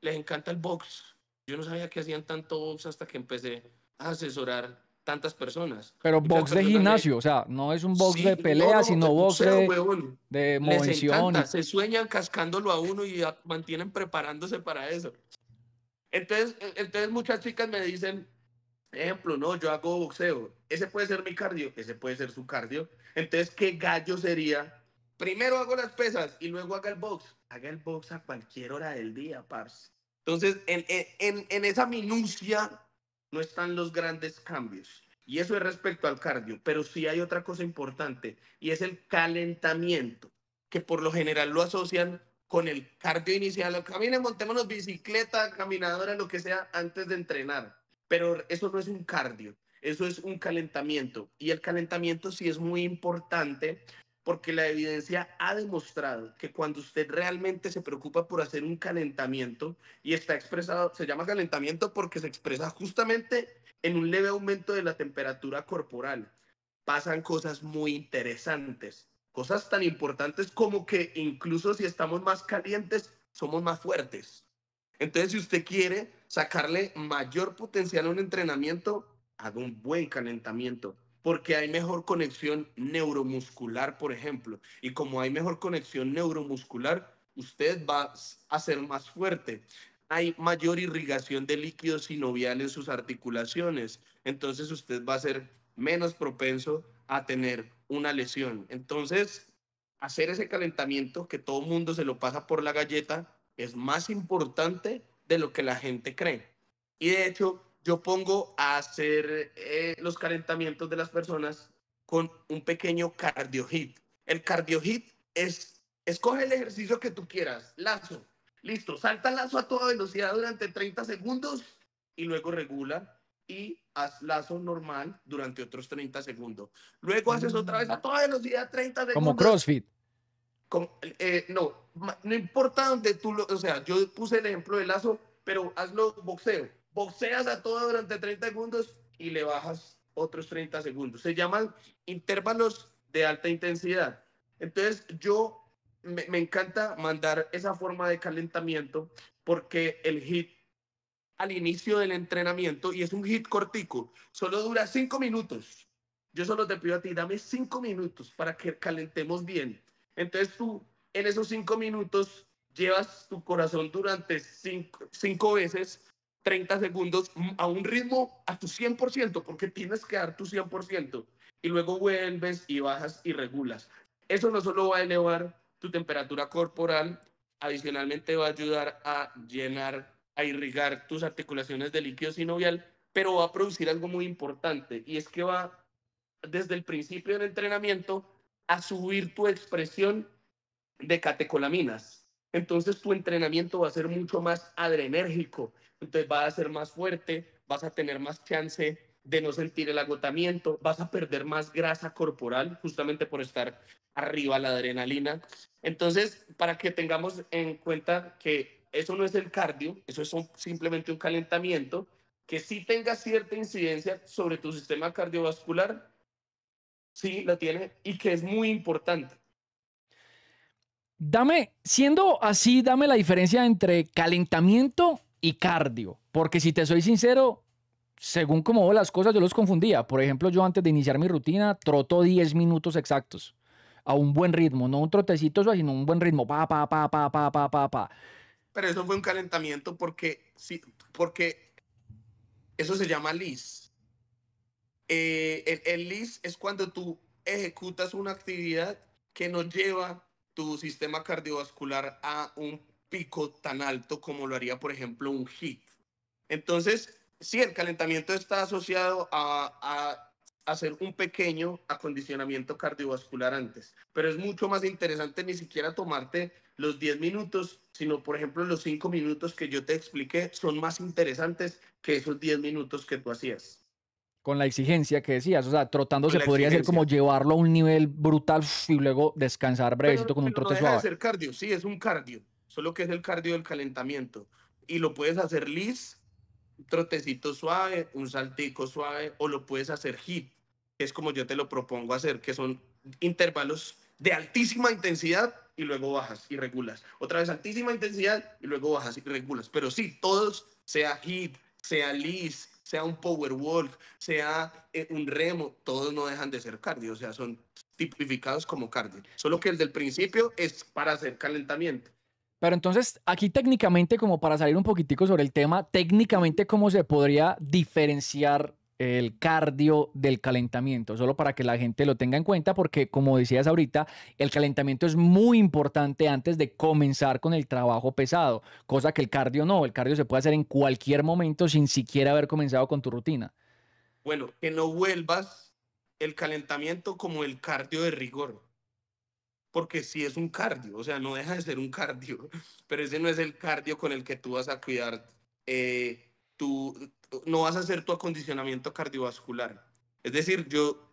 les encanta el box. Yo no sabía que hacían tanto box hasta que empecé a asesorar tantas personas. Pero box de gimnasio, o sea, no es un box de pelea, sino box de, Les se sueñan cascándolo a uno y mantienen preparándose para eso. Entonces, entonces muchas chicas me dicen, ejemplo, no, yo hago boxeo, ese puede ser mi cardio, ese puede ser su cardio. Entonces, ¿qué gallo sería? Primero hago las pesas y luego haga el box. Haga el box a cualquier hora del día, parce. Entonces, en, en, en esa minucia no están los grandes cambios. Y eso es respecto al cardio, pero si hay otra cosa importante y es el calentamiento, que por lo general lo asocian con el cardio inicial. Caminen, montémonos bicicleta, caminadora, lo que sea, antes de entrenar. Pero eso no es un cardio, eso es un calentamiento. Y el calentamiento sí es muy importante porque la evidencia ha demostrado que cuando usted realmente se preocupa por hacer un calentamiento y está expresado, se llama calentamiento porque se expresa justamente en un leve aumento de la temperatura corporal, pasan cosas muy interesantes, cosas tan importantes como que incluso si estamos más calientes, somos más fuertes. Entonces, si usted quiere sacarle mayor potencial a un entrenamiento, haga un buen calentamiento porque hay mejor conexión neuromuscular, por ejemplo. Y como hay mejor conexión neuromuscular, usted va a ser más fuerte. Hay mayor irrigación de líquido sinovial en sus articulaciones. Entonces usted va a ser menos propenso a tener una lesión. Entonces, hacer ese calentamiento que todo mundo se lo pasa por la galleta es más importante de lo que la gente cree. Y de hecho, yo pongo a hacer eh, los calentamientos de las personas con un pequeño cardio hit. El cardio hit es, escoge el ejercicio que tú quieras, lazo, listo, salta lazo a toda velocidad durante 30 segundos y luego regula y haz lazo normal durante otros 30 segundos. Luego haces mm. otra vez a toda velocidad 30 segundos. Como CrossFit. Con, eh, no, no importa donde tú lo, o sea, yo puse el ejemplo de lazo, pero hazlo boxeo boxeas a todo durante 30 segundos y le bajas otros 30 segundos. Se llaman intervalos de alta intensidad. Entonces yo me, encanta mandar esa forma de calentamiento porque el hit al inicio del entrenamiento y es un hit cortico, solo dura cinco minutos. Yo solo te pido a ti, dame 5 minutos para que calentemos bien. Entonces tú en esos cinco minutos llevas tu corazón durante cinco veces 30 segundos a un ritmo a tu 100%, porque tienes que dar tu 100%, y luego vuelves y bajas y regulas. Eso no solo va a elevar tu temperatura corporal, adicionalmente va a ayudar a llenar, a irrigar tus articulaciones de líquido sinovial, pero va a producir algo muy importante, y es que va desde el principio del entrenamiento a subir tu expresión de catecolaminas. Entonces tu entrenamiento va a ser mucho más adrenérgico entonces vas a ser más fuerte, vas a tener más chance de no sentir el agotamiento, vas a perder más grasa corporal justamente por estar arriba la adrenalina. Entonces, para que tengamos en cuenta que eso no es el cardio, eso es simplemente un calentamiento que sí tenga cierta incidencia sobre tu sistema cardiovascular, sí la tiene y que es muy importante. Dame, siendo así, dame la diferencia entre calentamiento y cardio. Porque si te soy sincero, según como las cosas, yo los confundía. Por ejemplo, yo antes de iniciar mi rutina, troto 10 minutos exactos a un buen ritmo, no un trotecito, sino un buen ritmo, pa, pa, pa, pa, pa, pa, pa, pa. Pero eso fue un calentamiento porque, sí, porque eso se llama LIS. Eh, el, el LIS es cuando tú ejecutas una actividad que no lleva tu sistema cardiovascular a un pico tan alto como lo haría, por ejemplo, un hit. Entonces, sí, el calentamiento está asociado a, hacer un pequeño acondicionamiento cardiovascular antes, pero es mucho más interesante ni siquiera tomarte los 10 minutos, sino, por ejemplo, los 5 minutos que yo te expliqué son más interesantes que esos 10 minutos que tú hacías con la exigencia que decías, o sea, trotando se podría hacer como llevarlo a un nivel brutal y luego descansar brevecito con un trote no ser cardio, sí, es un cardio, solo que es el cardio del calentamiento. Y lo puedes hacer lis, trotecito suave, un saltico suave, o lo puedes hacer hit, que es como yo te lo propongo hacer, que son intervalos de altísima intensidad y luego bajas y regulas. Otra vez altísima intensidad y luego bajas y regulas. Pero sí, todos, sea hit, sea lis, sea un power walk, sea eh, un remo, todos no dejan de ser cardio, o sea, son tipificados como cardio. Solo que el del principio es para hacer calentamiento. Pero entonces, aquí técnicamente, como para salir un poquitico sobre el tema, técnicamente, ¿cómo se podría diferenciar el cardio del calentamiento, solo para que la gente lo tenga en cuenta, porque como decías ahorita, el calentamiento es muy importante antes de comenzar con el trabajo pesado, cosa que el cardio no, el cardio se puede hacer en cualquier momento sin siquiera haber comenzado con tu rutina. Bueno, que no vuelvas el calentamiento como el cardio de rigor porque si es un cardio, o sea, no deja de ser un cardio, [laughs] pero ese no es el cardio con el que tú vas a cuidar, eh, tú no vas a hacer tu acondicionamiento cardiovascular. Es decir, yo,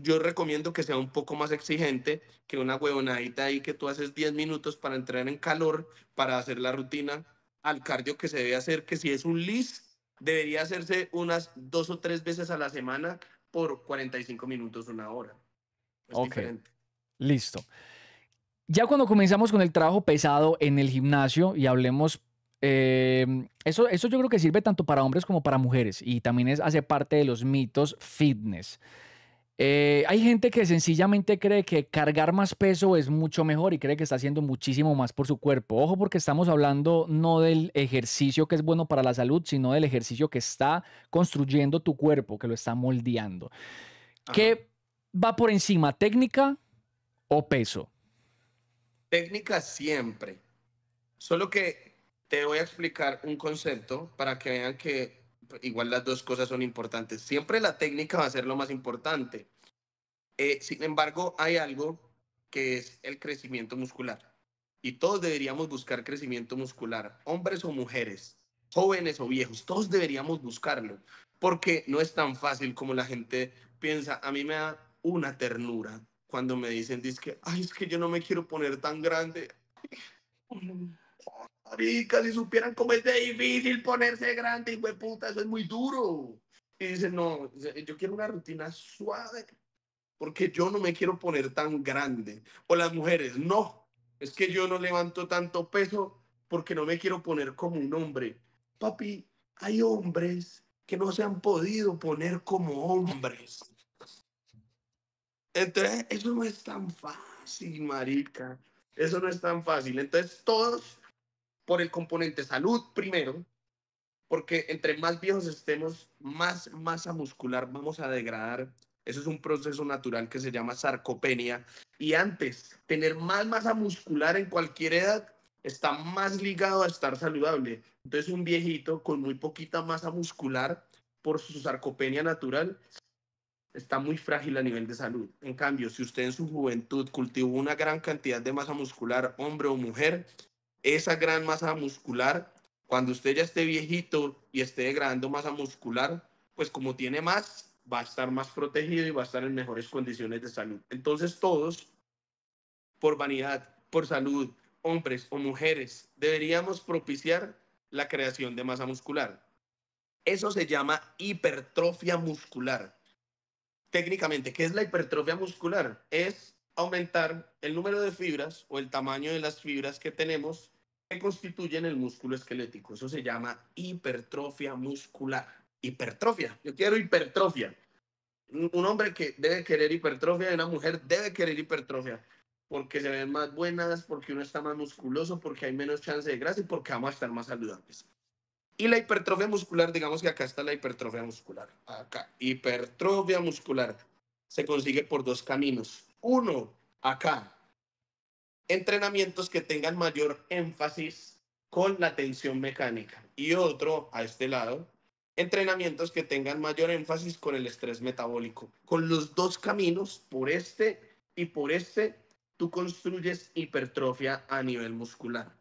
yo recomiendo que sea un poco más exigente que una huevonadita ahí que tú haces 10 minutos para entrar en calor, para hacer la rutina al cardio que se debe hacer, que si es un LIS, debería hacerse unas dos o tres veces a la semana por 45 minutos, una hora. Es Listo. Ya cuando comenzamos con el trabajo pesado en el gimnasio y hablemos, em, eso, eso yo creo que sirve tanto para hombres como para mujeres y también es, hace parte de los mitos fitness. Eh, hay gente que sencillamente cree que cargar más peso es mucho mejor y cree que está haciendo muchísimo más por su cuerpo. Ojo porque estamos hablando no del ejercicio que es bueno para la salud, sino del ejercicio que está construyendo tu cuerpo, que lo está moldeando. ¿Qué va por encima? ¿Técnica? o peso? Técnica siempre. Solo que te voy a explicar un concepto para que vean que igual las dos cosas son importantes. Siempre la técnica va a ser lo más importante. Eh, sin embargo, hay algo que es el crecimiento muscular. Y todos deberíamos buscar crecimiento muscular, hombres o mujeres, jóvenes o viejos, todos deberíamos buscarlo, porque no es tan fácil como la gente piensa. A mí me da una ternura cuando me dicen, que ay, es que yo no me quiero poner tan grande. Y si supieran cómo es difícil ponerse grande, hijo puta, eso es muy duro. Y dicen, no, yo quiero una rutina suave, porque yo no me quiero poner tan grande. O las mujeres, no, es que yo no levanto tanto peso porque no me quiero poner como un hombre. Papi, hay hombres que no se han podido poner como hombres. Entonces, eso no es tan fácil, marica. Eso no es tan fácil. Entonces, todos por el componente salud primero, porque entre más viejos estemos, más masa muscular vamos a degradar. Eso es un proceso natural que se llama sarcopenia. Y antes, tener más masa muscular en cualquier edad está más ligado a estar saludable. Entonces, un viejito con muy poquita masa muscular por su sarcopenia natural está muy frágil a nivel de salud. En cambio, si usted en su juventud cultivó una gran cantidad de masa muscular, hombre o mujer, esa gran masa muscular, cuando usted ya esté viejito y esté degradando masa muscular, pues como tiene más, va a estar más protegido y va a estar en mejores condiciones de salud. Entonces todos, por vanidad, por salud, hombres o mujeres, deberíamos propiciar la creación de masa muscular. Eso se llama hipertrofia muscular técnicamente, ¿qué es la hipertrofia muscular? Es aumentar el número de fibras o el tamaño de las fibras que tenemos que constituyen el músculo esquelético. Eso se llama hipertrofia muscular. Hipertrofia. Yo quiero hipertrofia. Un hombre que debe querer hipertrofia y una mujer debe querer hipertrofia porque se ven más buenas, porque uno está más musculoso, porque hay menos chance de grasa y porque vamos a estar más saludables. Y la hipertrofia muscular, digamos que acá está la hipertrofia muscular. Acá, hipertrofia muscular se consigue por dos caminos. Uno, acá, entrenamientos que tengan mayor énfasis con la tensión mecánica. Y otro, a este lado, entrenamientos que tengan mayor énfasis con el estrés metabólico. Con los dos caminos, por este y por este, tú construyes hipertrofia a nivel muscular.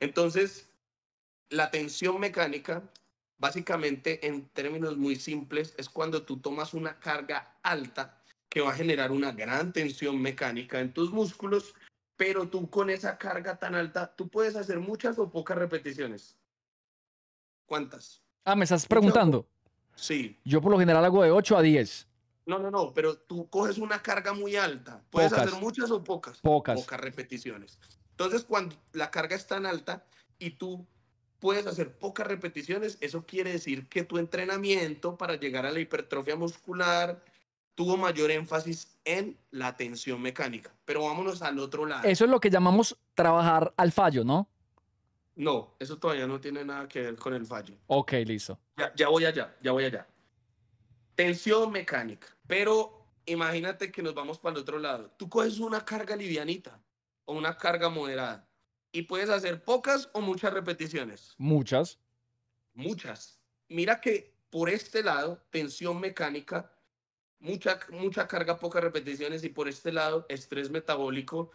Entonces, la tensión mecánica, básicamente en términos muy simples, es cuando tú tomas una carga alta que va a generar una gran tensión mecánica en tus músculos, pero tú con esa carga tan alta, tú puedes hacer muchas o pocas repeticiones. ¿Cuántas? Ah, me estás preguntando. Sí. Yo por lo general hago de 8 a 10. No, no, no, pero tú coges una carga muy alta. Puedes hacer muchas o pocas. Pocas. Pocas repeticiones. Entonces, cuando la carga es tan alta y tú puedes hacer pocas repeticiones, eso quiere decir que tu entrenamiento para llegar a la hipertrofia muscular tuvo mayor énfasis en la tensión mecánica. Pero vámonos al otro lado. Eso es lo que llamamos trabajar al fallo, ¿no? No, eso todavía no tiene nada que ver con el fallo. Ok, listo. Ya, ya voy allá, ya voy allá. Tensión mecánica. Pero imagínate que nos vamos para el otro lado. Tú coges una carga livianita o una carga moderada y puedes hacer pocas o muchas repeticiones. Muchas. Muchas. Mira que por este lado, tensión mecánica, mucha, mucha carga, pocas repeticiones, y por este lado, estrés metabólico,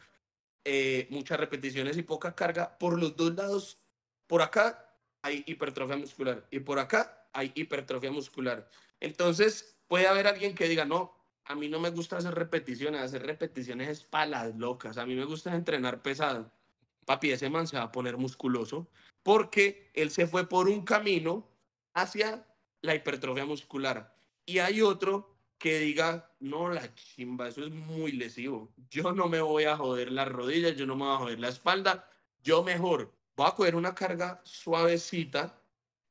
eh, muchas repeticiones y poca carga. Por los dos lados, por acá hay hipertrofia muscular y por acá hay hipertrofia muscular. Entonces, puede haber alguien que diga, no, a mí no me gusta hacer repeticiones, hacer repeticiones es para las locas, a mí me gusta entrenar pesado papi, ese man se va a poner musculoso porque él se fue por un camino hacia la hipertrofia muscular. Y hay otro que diga, no, la chimba, eso es muy lesivo. Yo no me voy a joder las rodillas, yo no me voy a joder la espalda. Yo mejor voy a coger una carga suavecita.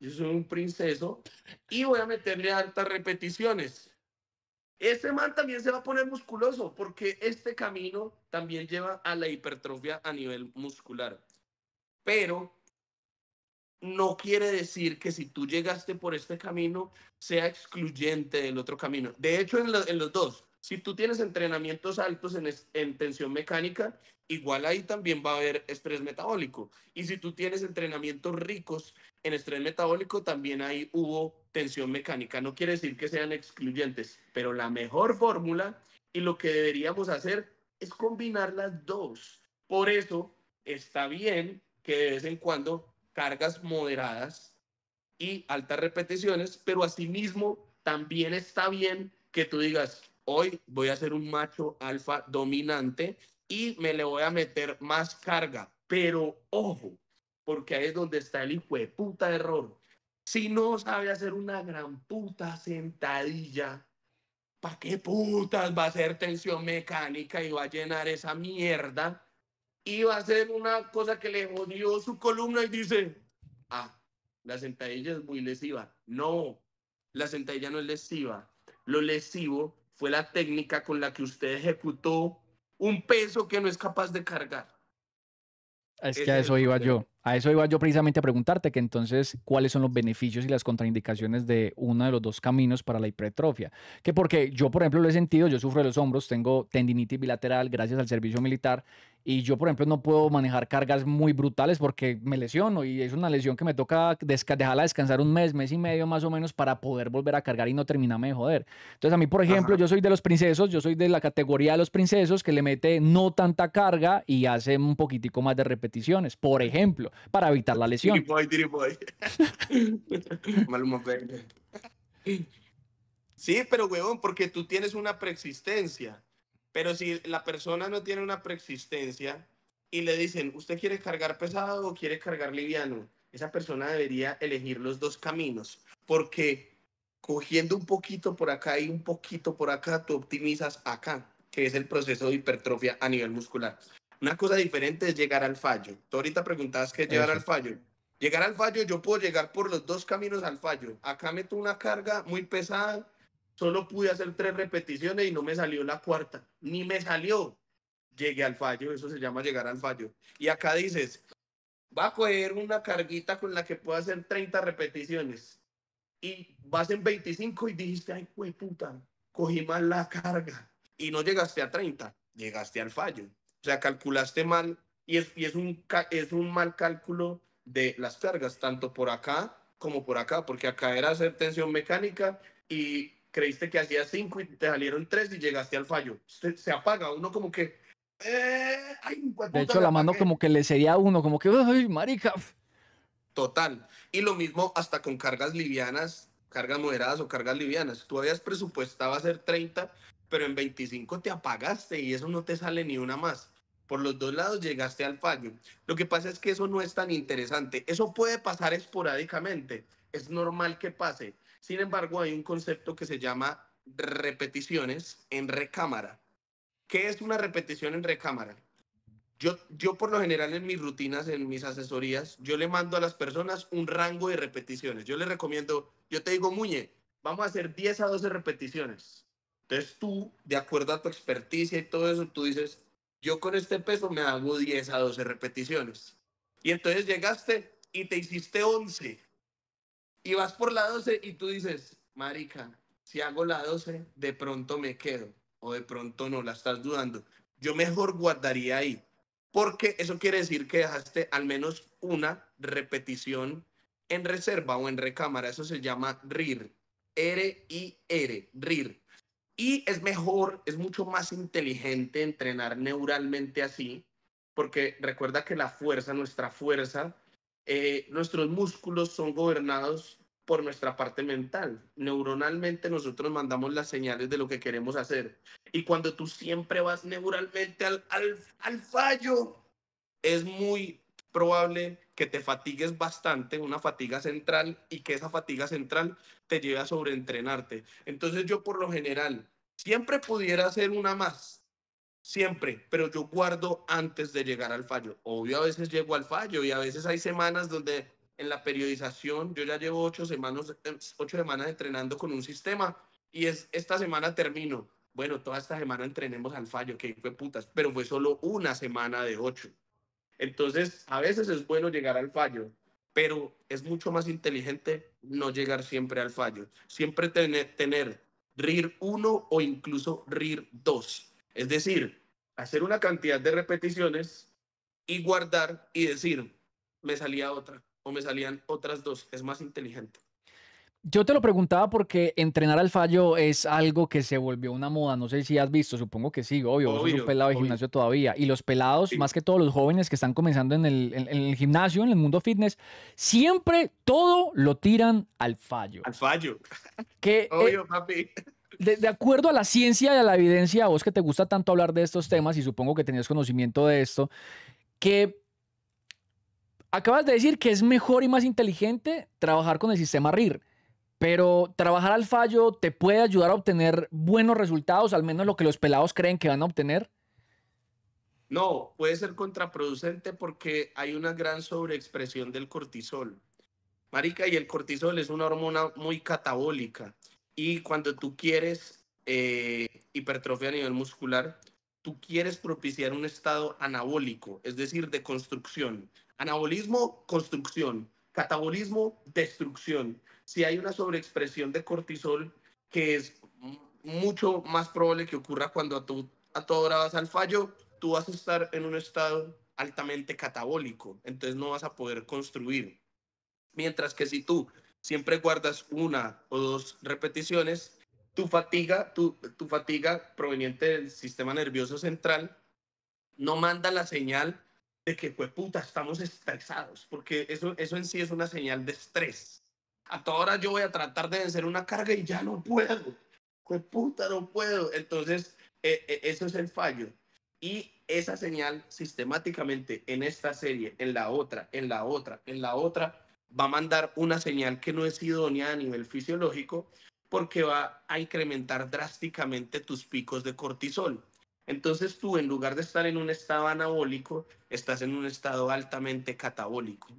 Yo soy un princeso y voy a meterle altas repeticiones ese man también se va a poner musculoso porque este camino también lleva a la hipertrofia a nivel muscular. Pero no quiere decir que si tú llegaste por este camino sea excluyente del otro camino. De hecho, en, los dos, si tú tienes entrenamientos altos en, en tensión mecánica igual ahí también va a haber estrés metabólico. Y si tú tienes entrenamientos ricos en estrés metabólico, también ahí hubo tensión mecánica. No quiere decir que sean excluyentes, pero la mejor fórmula y lo que deberíamos hacer es combinar las dos. Por eso está bien que de vez en cuando cargas moderadas y altas repeticiones, pero asimismo también está bien que tú digas, hoy voy a ser un macho alfa dominante y me le voy a meter más carga. Pero ojo, porque ahí es donde está el hijo de puta error. Si no sabe hacer una gran puta sentadilla, ¿para qué putas va a hacer tensión mecánica y va a llenar esa mierda? Y va a hacer una cosa que le jodió su columna y dice, ah, la sentadilla es muy lesiva. No, la sentadilla no es lesiva. Lo lesivo fue la técnica con la que usted ejecutó un peso que no es capaz de cargar. Es, que a eso iba yo. A eso iba yo precisamente a preguntarte que entonces, ¿cuáles son los beneficios y las contraindicaciones de uno de los dos caminos para la hipertrofia? Que porque yo, por ejemplo, lo he sentido, yo sufro de los hombros, tengo tendinitis bilateral gracias al servicio militar y yo, por ejemplo, no puedo manejar cargas muy brutales porque me lesiono y es una lesión que me toca dejarla descansar un mes, mes y medio más o menos para poder volver a cargar y no terminarme de joder. Entonces, a mí, por ejemplo, yo soy de los princesos, yo soy de la categoría de los princesos que le mete no tanta carga y hace un poquitico más de repeticiones, por ejemplo para evitar la lesión. [laughs] Sí, pero huevón, porque tú tienes una preexistencia. Pero si la persona no tiene una preexistencia y le dicen, ¿usted quiere cargar pesado o quiere cargar liviano? Esa persona debería elegir los dos caminos, porque cogiendo un poquito por acá y un poquito por acá, tú optimizas acá, que es el proceso de hipertrofia a nivel muscular. Una cosa diferente es llegar al fallo. Tú ahorita preguntabas qué es llegar al fallo. Llegar al fallo, yo puedo llegar por los dos caminos al fallo. Acá meto una carga muy pesada, solo pude hacer tres repeticiones y no me salió la cuarta, ni me salió. Llegué al fallo, eso se llama llegar al fallo. Y acá dices, va a coger una carguita con la que puedo hacer 30 repeticiones. Y vas en 25 y dijiste, ay, güey, puta, cogí mal la carga. Y no llegaste a 30, llegaste al fallo o sea, calculaste mal y es, es, un, es un mal cálculo de las cargas, tanto por acá como por acá, porque acá era hacer tensión mecánica y creíste que hacías 5 y te salieron 3 y llegaste al fallo. Se, apaga, uno como que... Eh, de hecho, la mano como que le sería a uno, como que, ay, marica. Total. Y lo mismo hasta con cargas livianas, cargas moderadas o cargas livianas. Tú habías presupuestado hacer 30 pero en 25 te apagaste y eso no te sale ni una más. Por los dos lados llegaste al fallo. Lo que pasa es que eso no es tan interesante. Eso puede pasar esporádicamente. Es normal que pase. Sin embargo, hay un concepto que se llama repeticiones en recámara. ¿Qué es una repetición en recámara? Yo, yo por lo general en mis rutinas, en mis asesorías, yo le mando a las personas un rango de repeticiones. Yo le recomiendo, yo te digo, Muñe, vamos a hacer 10 a 12 repeticiones. Entonces tú, de acuerdo a tu experticia y todo eso, tú dices, yo con este peso me hago 10 a 12 repeticiones. Y entonces llegaste y te hiciste 11. Y vas por la 12 y tú dices, marica, si hago la 12, de pronto me quedo. O de pronto no, la estás dudando. Yo mejor guardaría ahí. Porque eso quiere decir que dejaste al menos una repetición en reserva o en recámara. Eso se llama RIR. R-I-R, RIR. Y es mejor, es mucho más inteligente entrenar neuralmente así, porque recuerda que la fuerza, nuestra fuerza, eh, nuestros músculos son gobernados por nuestra parte mental. Neuronalmente nosotros mandamos las señales de lo que queremos hacer. Y cuando tú siempre vas neuralmente al fallo, es muy probable que te fatigues bastante, una fatiga central, y que esa fatiga central te lleve a sobreentrenarte. Entonces yo por lo general siempre pudiera hacer una más, siempre, pero yo guardo antes de llegar al fallo. Obvio, a veces llego al fallo y a veces hay semanas donde en la periodización yo ya llevo ocho semanas, eh, ocho semanas entrenando con un sistema y es esta semana termino. Bueno, toda esta semana entrenemos al fallo, que fue putas, pero fue solo una semana de ocho. Entonces, a veces es bueno llegar al fallo, pero es mucho más inteligente no llegar siempre al fallo. Siempre tener, tener RIR uno o incluso RIR 2. Es decir, hacer una cantidad de repeticiones y guardar y decir, me salía otra o me salían otras dos. Es más inteligente. Yo te lo preguntaba porque entrenar al fallo es algo que se volvió una moda. No sé si has visto, supongo que sí, obvio. vos un pelado de gimnasio todavía. Y los pelados, más que todos los jóvenes que están comenzando en el, gimnasio, en el mundo fitness, siempre todo lo tiran al fallo. Al fallo. [laughs] Eh, obvio, papi. De, acuerdo a la ciencia y a la evidencia, vos que te gusta tanto hablar de estos temas y supongo que tenías conocimiento de esto, que acabas de decir que es mejor y más inteligente trabajar con el sistema RIR. Pero trabajar al fallo te puede ayudar a obtener buenos resultados, al menos lo que los pelados creen que van a obtener. No, puede ser contraproducente porque hay una gran sobreexpresión del cortisol. Marica, y el cortisol es una hormona muy catabólica. Y cuando tú quieres eh, hipertrofia a nivel muscular, tú quieres propiciar un estado anabólico, es decir, de construcción. Anabolismo, construcción. Catabolismo, destrucción si hay una sobreexpresión de cortisol, que es mucho más probable que ocurra cuando tú a toda hora vas al fallo, tú vas a estar en un estado altamente catabólico, entonces no vas a poder construir. Mientras que si tú siempre guardas una o dos repeticiones, tu fatiga, tu, fatiga proveniente del sistema nervioso central no manda la señal de que, puta, estamos estresados, porque eso, eso en sí es una señal de estrés a toda hora yo voy a tratar de vencer una carga y ya no puedo. Pues puta, no puedo. Entonces, eh, eh, eso es el fallo. Y esa señal sistemáticamente en esta serie, en la otra, en la otra, en la otra, va a mandar una señal que no es idónea a nivel fisiológico porque va a incrementar drásticamente tus picos de cortisol. Entonces tú, en lugar de estar en un estado anabólico, estás en un estado altamente catabólico.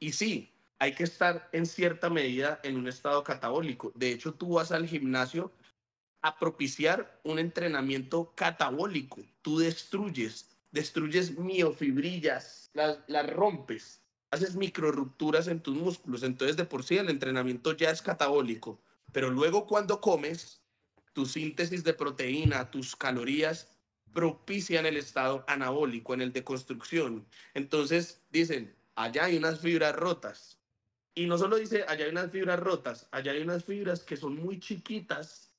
Y sí, hay que estar en cierta medida en un estado catabólico. De hecho, tú vas al gimnasio a propiciar un entrenamiento catabólico. Tú destruyes, destruyes miofibrillas, las, las rompes, haces microrupturas en tus músculos. Entonces, de por sí, el entrenamiento ya es catabólico. Pero luego, cuando comes, tu síntesis de proteína, tus calorías propician el estado anabólico, en el de construcción. Entonces, dicen, allá hay unas fibras rotas. Y no solo dice, allá hay unas fibras rotas, allá hay unas fibras que son muy chiquitas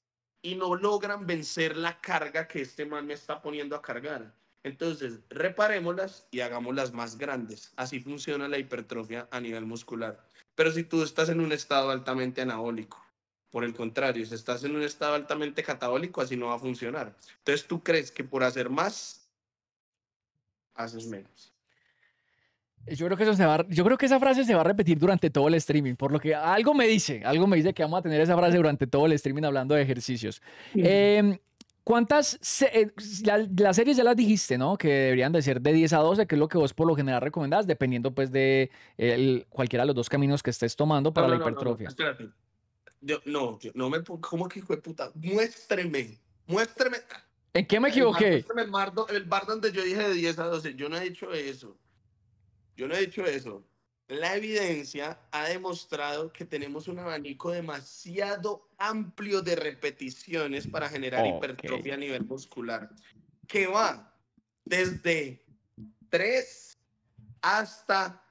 y no logran vencer la carga que este man me está poniendo a cargar. Entonces, reparémoslas y hagámoslas más grandes. Así funciona la hipertrofia a nivel muscular. Pero si tú estás en un estado altamente anabólico, por el contrario, si estás en un estado altamente catabólico, así no va a funcionar. Entonces, tú crees que por hacer más, haces menos. Yo creo, que eso se va, yo creo que esa frase se va a repetir durante todo el streaming, por lo que algo me dice, algo me dice que vamos a tener esa frase durante todo el streaming hablando de ejercicios. Em, ¿Cuántas eh, las series ya las dijiste, ¿no? Que deberían de ser de 10 a 12, que es lo que vos por lo general recomendás, dependiendo pues de cualquiera de los dos caminos que estés tomando para la hipertrofia. No, espérate. Yo, no, no me ¿cómo que hijo de puta? Muéstreme, muéstreme. ¿En qué me equivoqué? El el bar donde yo dije de 10 a 12, yo no he dicho eso. Yo no he dicho eso. La evidencia ha demostrado que tenemos un abanico demasiado amplio de repeticiones para generar hipertrofia a nivel muscular, que va desde 3 hasta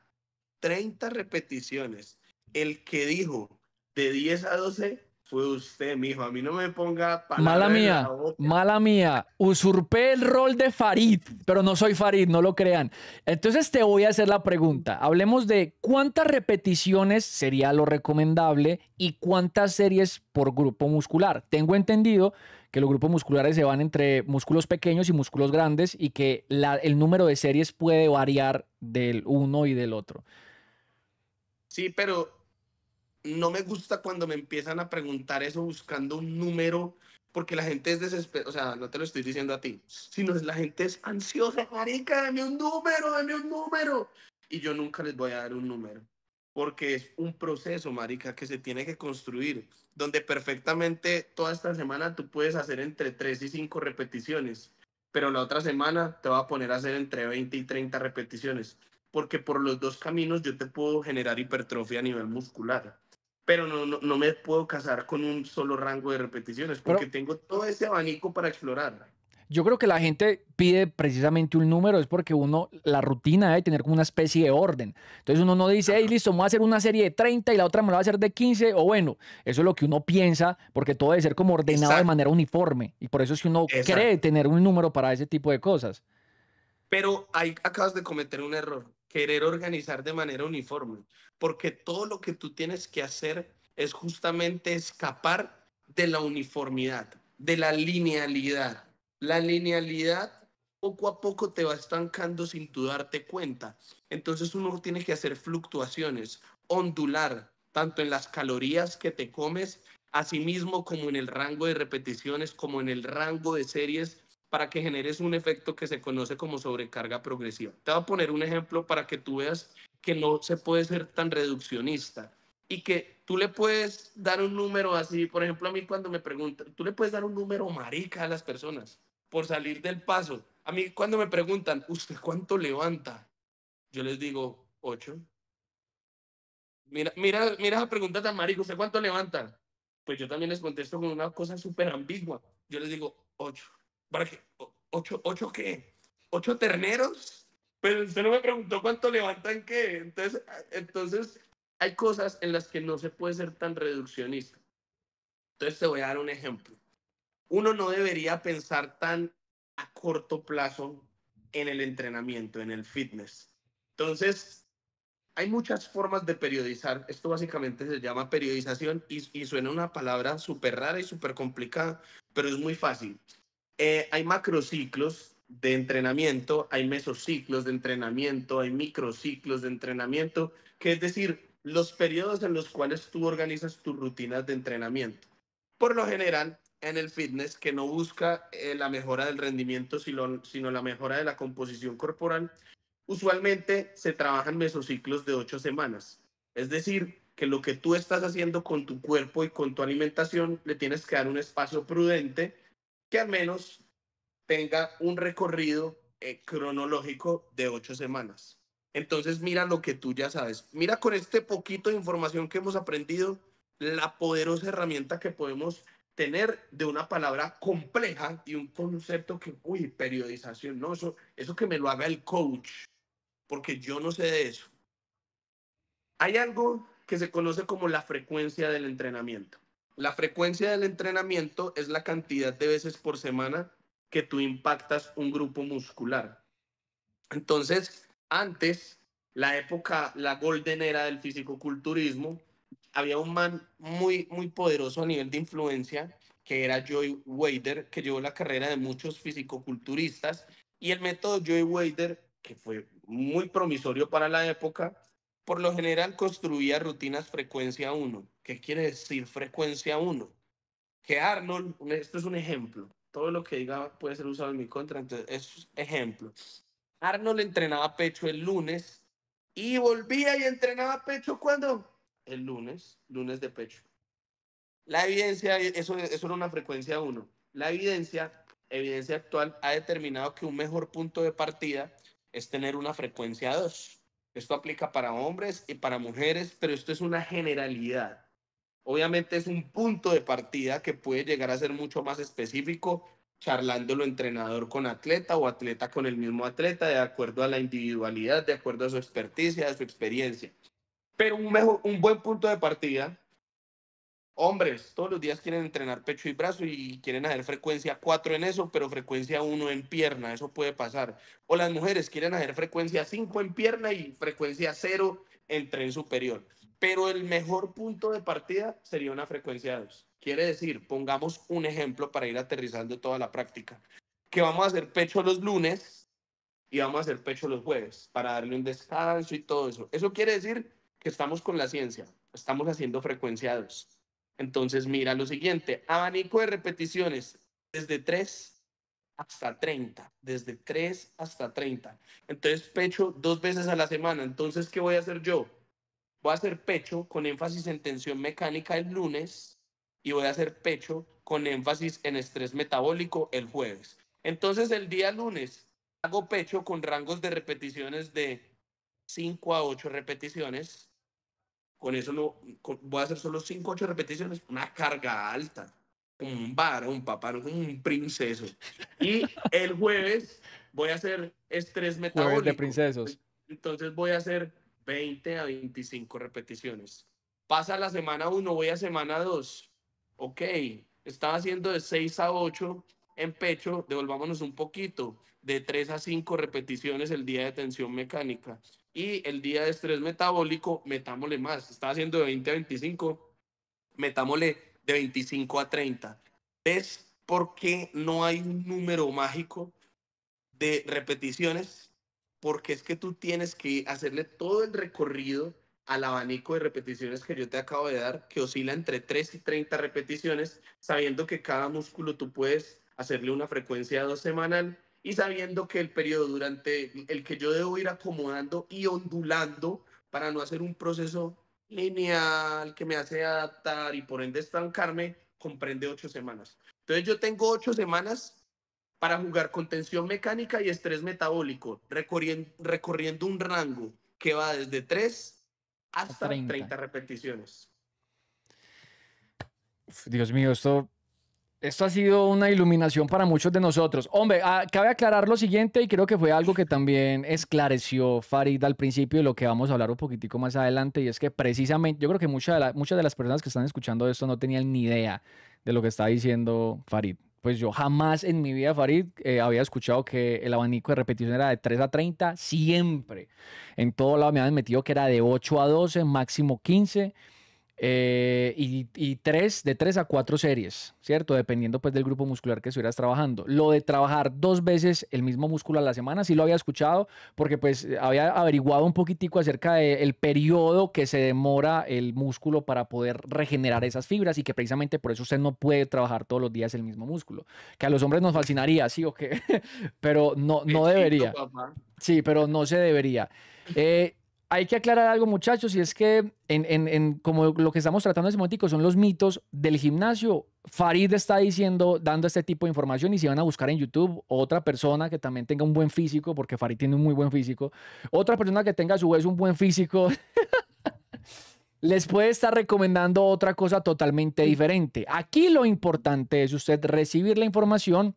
30 repeticiones. El que dijo de 10 a 12 fue usted, mijo. A mí no me ponga Mala mía, mala mía. Usurpé el rol de Farid, pero no soy Farid, no lo crean. Entonces te voy a hacer la pregunta. Hablemos de cuántas repeticiones sería lo recomendable y cuántas series por grupo muscular. Tengo entendido que los grupos musculares se van entre músculos pequeños y músculos grandes y que el número de series puede variar del uno y del otro. Sí, pero no me gusta cuando me empiezan a preguntar eso buscando un número, porque la gente es desesperada, o sea, no te lo estoy diciendo a ti, sino es la gente es ansiosa, marica, dame un número, dame un número. Y yo nunca les voy a dar un número, porque es un proceso, marica, que se tiene que construir, donde perfectamente toda esta semana tú puedes hacer entre 3 y 5 repeticiones, pero la otra semana te va a poner a hacer entre 20 y 30 repeticiones, porque por los dos caminos yo te puedo generar hipertrofia a nivel muscular pero no, me puedo casar con un solo rango de repeticiones porque tengo todo ese abanico para explorar. Yo creo que la gente pide precisamente un número, es porque uno, la rutina debe tener como una especie de orden. Entonces uno no dice, hey, listo, voy a hacer una serie de 30 y la otra me la voy a hacer de 15, o bueno, eso es lo que uno piensa, porque todo debe ser como ordenado de manera uniforme. Y por eso es que uno quiere cree tener un número para ese tipo de cosas. Pero ahí acabas de cometer un error querer organizar de manera uniforme, porque todo lo que tú tienes que hacer es justamente escapar de la uniformidad, de la linealidad. La linealidad poco a poco te va estancando sin tú darte cuenta. Entonces uno tiene que hacer fluctuaciones, ondular, tanto en las calorías que te comes, así mismo como en el rango de repeticiones, como en el rango de series para que generes un efecto que se conoce como sobrecarga progresiva. Te voy a poner un ejemplo para que tú veas que no se puede ser tan reduccionista y que tú le puedes dar un número así, por ejemplo, a mí cuando me preguntan, tú le puedes dar un número marica a las personas por salir del paso. A mí cuando me preguntan, ¿usted cuánto levanta? Yo les digo, ocho. Mira, mira, mira esa pregunta tan marica, ¿usted cuánto levanta? Pues yo también les contesto con una cosa súper ambigua. Yo les digo, ocho. ¿Para que ¿Ocho, qué? ¿Ocho terneros? Pero usted no me preguntó cuánto levantan qué. Entonces, ah, entonces hay cosas en las que no se puede ser tan reduccionista. Entonces te voy a dar un ejemplo. Uno no debería pensar tan a corto plazo en el entrenamiento, en el fitness. Entonces, hay muchas formas de periodizar. Esto básicamente se llama periodización y, y suena una palabra súper rara y súper complicada, pero es muy fácil. Hay eh, hay macrociclos de entrenamiento, hay mesociclos de entrenamiento, hay microciclos de entrenamiento, que es decir, los periodos en los cuales tú organizas tus rutinas de entrenamiento. Por lo general, en el fitness, que no busca eh, la mejora del rendimiento, sino, sino la mejora de la composición corporal, usualmente se trabajan mesociclos de ocho semanas. Es decir, que lo que tú estás haciendo con tu cuerpo y con tu alimentación le tienes que dar un espacio prudente que al menos tenga un recorrido eh, cronológico de ocho semanas. Entonces mira lo que tú ya sabes. Mira con este poquito de información que hemos aprendido, la poderosa herramienta que podemos tener de una palabra compleja y un concepto que, uy, periodización, no, eso, eso que me lo haga el coach, porque yo no sé de eso. Hay algo que se conoce como la frecuencia del entrenamiento. La frecuencia del entrenamiento es la cantidad de veces por semana que tú impactas un grupo muscular. Entonces, antes, la época, la golden era del fisicoculturismo, había un man muy, muy poderoso a nivel de influencia, que era Joy Wader, que llevó la carrera de muchos fisicoculturistas, y el método Joy Wader, que fue muy promisorio para la época, por lo general construía rutinas frecuencia 1. ¿Qué quiere decir frecuencia 1? Que Arnold, esto es un ejemplo, todo lo que diga puede ser usado en mi contra, entonces es ejemplo. Arnold entrenaba pecho el lunes y volvía y entrenaba pecho cuando? El lunes, lunes de pecho. La evidencia, eso, eso era una frecuencia 1. La evidencia, evidencia actual, ha determinado que un mejor punto de partida es tener una frecuencia 2. Esto aplica para hombres y para mujeres, pero esto es una generalidad. Obviamente es un punto de partida que puede llegar a ser mucho más específico, charlándolo entrenador con atleta o atleta con el mismo atleta, de acuerdo a la individualidad, de acuerdo a su experticia, a su experiencia. Pero un, mejor, un buen punto de partida hombres todos los días quieren entrenar pecho y brazo y quieren hacer frecuencia 4 en eso, pero frecuencia 1 en pierna, eso puede pasar. O las mujeres quieren hacer frecuencia 5 en pierna y frecuencia 0 en tren superior. Pero el mejor punto de partida sería una frecuencia 2. Quiere decir, pongamos un ejemplo para ir aterrizando toda la práctica, que vamos a hacer pecho los lunes y vamos a hacer pecho los jueves para darle un descanso y todo eso. Eso quiere decir que estamos con la ciencia, estamos haciendo frecuencia 2 entonces, mira lo siguiente, abanico de repeticiones desde 3 hasta 30, desde 3 hasta 30. Entonces, pecho dos veces a la semana. Entonces, ¿qué voy a hacer yo? Voy a hacer pecho con énfasis en tensión mecánica el lunes y voy a hacer pecho con énfasis en estrés metabólico el jueves. Entonces, el día lunes hago pecho con rangos de repeticiones de 5 a 8 repeticiones con eso no, voy a hacer solo 5, 8 repeticiones, una carga alta, un bar, mm. un papá, un princeso. Y el jueves voy a hacer estrés metabólico. Jueves de princesos. Entonces voy a hacer 20 a 25 repeticiones. Pasa la semana 1, voy a semana 2. Ok, estaba haciendo de 6 a 8 en pecho, devolvámonos un poquito, de 3 a 5 repeticiones el día de tensión mecánica y el día de estrés metabólico, metámosle más. Está haciendo de 20 a 25, metámosle de 25 a 30. ¿Ves por qué no hay un número mágico de repeticiones? Porque es que tú tienes que hacerle todo el recorrido al abanico de repeticiones que yo te acabo de dar, que oscila entre 3 y 30 repeticiones, sabiendo que cada músculo tú puedes hacerle una frecuencia dos semanal y sabiendo que el periodo durante el que yo debo ir acomodando y ondulando para no hacer un proceso lineal que me hace adaptar y por ende estancarme, comprende ocho semanas. Entonces yo tengo ocho semanas para jugar con tensión mecánica y estrés metabólico, recorriendo, un rango que va desde tres hasta treinta 30 repeticiones. Dios mío, esto esto ha sido una iluminación para muchos de nosotros. Hombre, ah, cabe aclarar lo siguiente y creo que fue algo que también esclareció Farid al principio y lo que vamos a hablar un poquitico más adelante y es que precisamente yo creo que muchas de las personas que están escuchando esto no tenían ni idea de lo que está diciendo Farid. Pues yo jamás en mi vida, Farid, eh, había escuchado que el abanico de repetición era de 3 a 30, siempre. En todo lado me habían metido que era de 8 a 12, máximo 15 eh, y, tres, de tres a cuatro series, ¿cierto? Dependiendo pues del grupo muscular que estuvieras trabajando. Lo de trabajar dos veces el mismo músculo a la semana, sí lo había escuchado, porque pues había averiguado un poquitico acerca del el periodo que se demora el músculo para poder regenerar esas fibras y que precisamente por eso usted no puede trabajar todos los días el mismo músculo. Que a los hombres nos fascinaría, sí o qué, [laughs] pero no, no debería. Sí, pero no se debería. Eh, hay que aclarar algo, muchachos, y es que en, como lo que estamos tratando en este momento son los mitos del gimnasio. Farid está diciendo, dando este tipo de información, y si van a buscar en YouTube otra persona que también tenga un buen físico, porque Farid tiene un muy buen físico, otra persona que tenga a su vez un buen físico. [laughs] les puede estar recomendando otra cosa totalmente diferente. Aquí lo importante es usted recibir la información,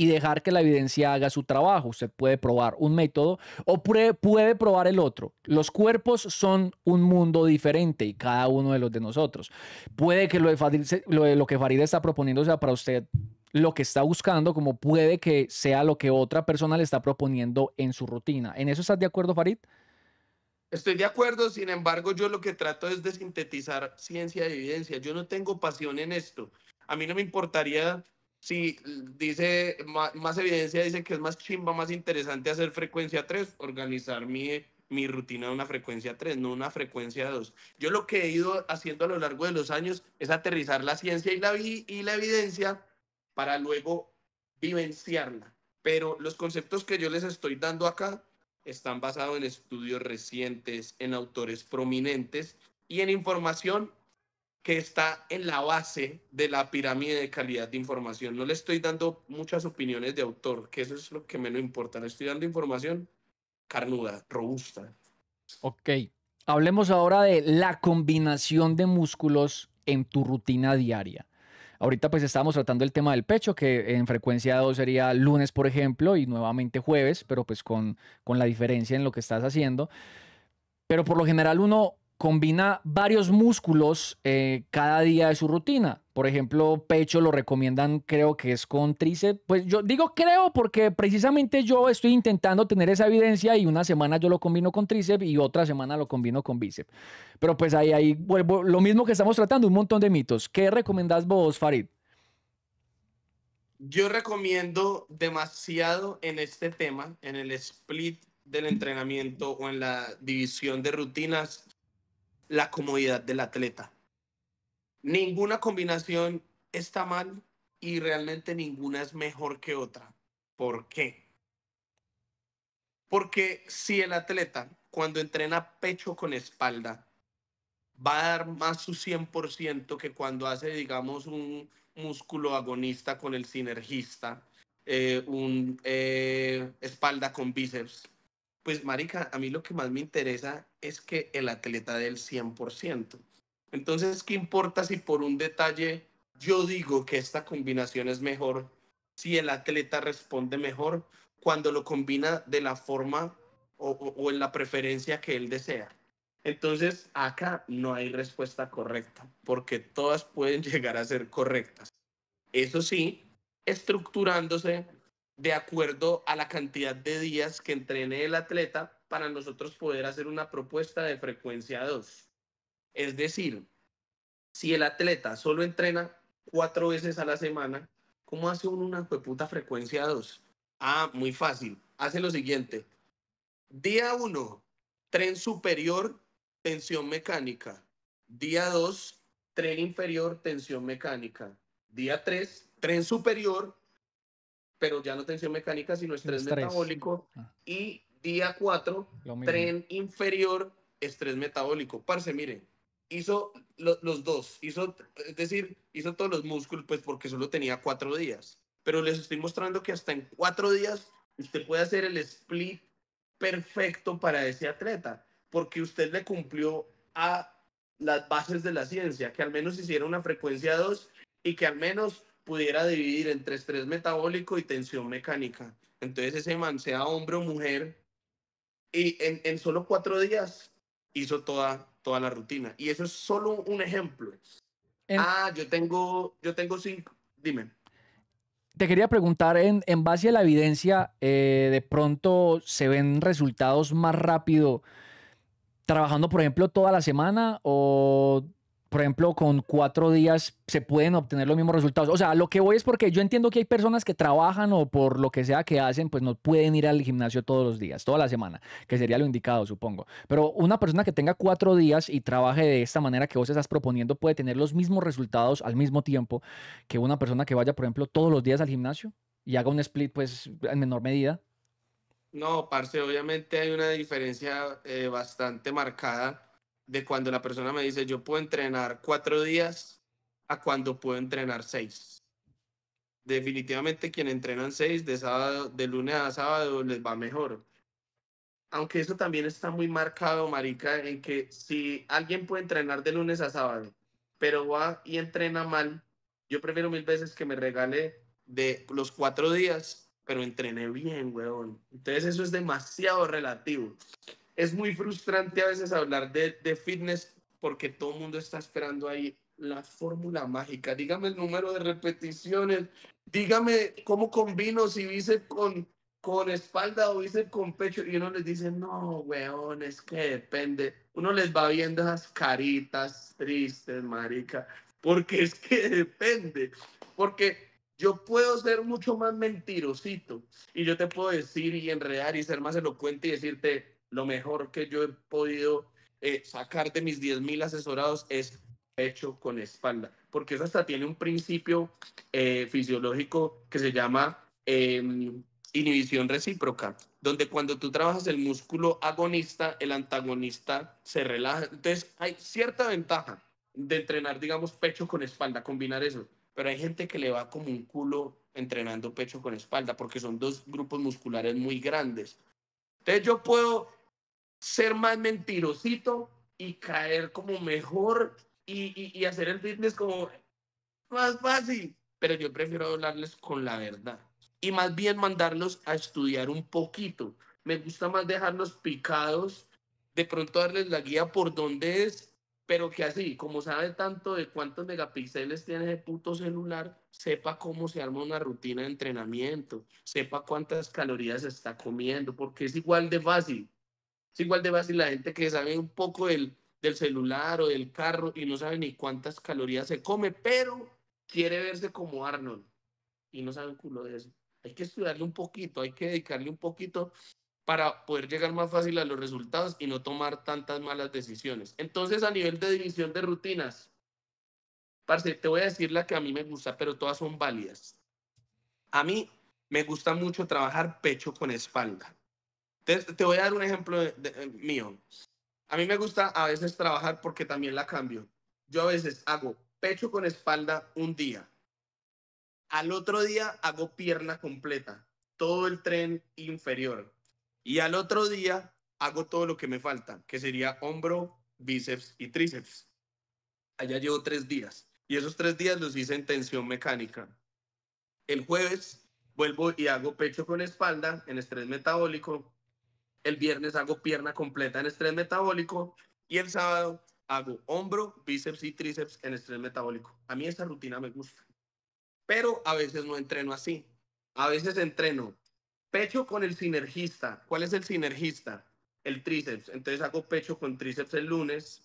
y dejar que la evidencia haga su trabajo. Usted puede probar un método o puede probar el otro. Los cuerpos son un mundo diferente y cada uno de los de nosotros. Puede que lo, de Farid, lo, que está proponiendo sea para usted lo que está buscando, como puede que sea lo que otra persona le está proponiendo en su rutina. ¿En eso estás de acuerdo, Farid? Estoy de acuerdo, sin embargo, yo lo que trato es de sintetizar ciencia y evidencia. Yo no tengo pasión en esto. A mí no me importaría si dice, más, evidencia dice que es más chimba, más interesante hacer frecuencia 3, organizar mi, rutina de una frecuencia 3, no una frecuencia 2. Yo lo que he ido haciendo a lo largo de los años es aterrizar la ciencia y la, y la evidencia para luego vivenciarla. Pero los conceptos que yo les estoy dando acá están basados en estudios recientes, en autores prominentes y en información que está en la base de la pirámide de calidad de información. No le estoy dando muchas opiniones de autor, que eso es lo que menos importa. Le estoy dando información carnuda, robusta. Ok, hablemos ahora de la combinación de músculos en tu rutina diaria. Ahorita pues estamos tratando el tema del pecho, que en frecuencia 2 sería lunes, por ejemplo, y nuevamente jueves, pero pues con, con la diferencia en lo que estás haciendo. Pero por lo general uno combina varios músculos eh, cada día de su rutina. Por ejemplo, pecho lo recomiendan, creo que es con tríceps. Pues yo digo creo porque precisamente yo estoy intentando tener esa evidencia y una semana yo lo combino con tríceps y otra semana lo combino con bíceps. Pero pues ahí, ahí vuelvo, lo mismo que estamos tratando, un montón de mitos. ¿Qué recomendás vos, Farid? Yo recomiendo demasiado en este tema, en el split del entrenamiento o en la división de rutinas, la comodidad del atleta. Ninguna combinación está mal y realmente ninguna es mejor que otra. ¿Por qué? Porque si el atleta cuando entrena pecho con espalda va a dar más su 100% que cuando hace, digamos, un músculo agonista con el sinergista, eh, un eh, espalda con bíceps, pues marica, a mí lo que más me interesa es que el atleta del 100%. Entonces, ¿qué importa si por un detalle yo digo que esta combinación es mejor? Si el atleta responde mejor cuando lo combina de la forma o, o en la preferencia que él desea. Entonces, acá no hay respuesta correcta, porque todas pueden [laughs] llegar a ser correctas. Eso sí, estructurándose de acuerdo a la cantidad de días que entrene el atleta para nosotros poder hacer una propuesta de frecuencia 2. Es decir, si el atleta solo entrena cuatro veces a la semana, ¿cómo hace uno una puta frecuencia 2? Ah, muy fácil. Hace lo siguiente. Día 1, tren superior, tensión mecánica. Día 2, tren inferior, tensión mecánica. Día 3, tren superior, pero ya no tensión mecánica, sino estrés, metabólico. Ah. Y día 4, tren inferior, estrés metabólico. Parce, miren, hizo los dos, hizo, es decir, hizo todos los músculos, pues porque solo tenía cuatro días. Pero les estoy mostrando que hasta en cuatro días usted puede hacer el split perfecto para ese atleta, porque usted le cumplió a las bases de la ciencia, que al menos hiciera una frecuencia 2 y que al menos pudiera dividir entre estrés metabólico y tensión mecánica. Entonces ese man, sea hombre o mujer, y en, en solo cuatro días hizo toda, toda la rutina. Y eso es solo un ejemplo. Ah, yo tengo, yo tengo cinco, dime. Te quería preguntar, en, base a la evidencia, eh, de pronto se ven resultados más rápido trabajando, por ejemplo, toda la semana o por ejemplo, con cuatro días se pueden obtener los mismos resultados. O sea, lo que voy es porque yo entiendo que hay personas que trabajan o por lo que sea que hacen, pues no pueden ir al gimnasio todos los días, toda la semana, que sería lo indicado, supongo. Pero una persona que tenga cuatro días y trabaje de esta manera que vos estás proponiendo puede tener los mismos resultados al mismo tiempo que una persona que vaya, por ejemplo, todos los días al gimnasio y haga un split, pues, en menor medida. No, parce, obviamente hay una diferencia eh, bastante marcada de cuando la persona me dice yo puedo entrenar cuatro días a cuando puedo entrenar seis. Definitivamente quien entrenan seis de sábado, de lunes a sábado les va mejor. Aunque eso también está muy marcado, marica, en que si alguien puede entrenar de lunes a sábado, pero va y entrena mal, yo prefiero mil veces que me regale de los cuatro días, pero entrené bien, weón. Entonces eso es demasiado relativo es muy frustrante a veces hablar de, de fitness porque todo el mundo está esperando ahí la fórmula mágica. Dígame el número de repeticiones, dígame cómo combino si hice con, con espalda o hice con pecho. Y uno les dice, no, weón, es que depende. Uno les va viendo esas caritas tristes, marica, porque es que depende. Porque yo puedo ser mucho más mentirosito y yo te puedo decir y enredar y ser más elocuente y decirte, lo mejor que yo he podido eh, sacar de mis 10.000 asesorados es pecho con espalda, porque eso hasta tiene un principio eh, fisiológico que se llama em, inhibición recíproca, donde cuando tú trabajas el músculo agonista, el antagonista se relaja. Entonces hay cierta ventaja de entrenar, digamos, pecho con espalda, combinar eso, pero hay gente que le va como un culo entrenando pecho con espalda, porque son dos grupos musculares muy grandes. Entonces yo puedo ser más mentirosito y caer como mejor y, hacer el fitness como más fácil. Pero yo prefiero hablarles con la verdad y más bien mandarlos a estudiar un poquito. Me gusta más dejarlos picados, de pronto darles la guía por dónde es, pero que así, como sabe tanto de cuántos megapíxeles tiene ese puto celular, sepa cómo se arma una rutina de entrenamiento, sepa cuántas calorías está comiendo, porque es igual de fácil. Es igual de fácil la gente que sabe un poco del, celular o del carro y no sabe ni cuántas calorías se come, pero quiere verse como Arnold y no sabe un culo de eso. Hay que estudiarle un poquito, hay que dedicarle un poquito para poder llegar más fácil a los resultados y no tomar tantas malas decisiones. Entonces, a nivel de división de rutinas, parce, te voy a decir la que a mí me gusta, pero todas son válidas. A mí me gusta mucho trabajar pecho con espalda. Te, voy a dar un ejemplo eh, mío. A mí me gusta a veces trabajar porque también la cambio. Yo a veces hago pecho con espalda un día. Al otro día hago pierna completa, todo el tren inferior. Y al otro día hago todo lo que me falta, que sería hombro, bíceps y tríceps. Allá llevo tres días. Y esos tres días los hice en tensión mecánica. El jueves vuelvo y hago pecho con espalda en estrés metabólico el viernes hago pierna completa en estrés metabólico y el sábado hago hombro, bíceps y tríceps en estrés metabólico. A mí esa rutina me gusta, pero a veces no entreno así. A veces entreno pecho con el sinergista. ¿Cuál es el sinergista? El tríceps. Entonces hago pecho con tríceps el lunes,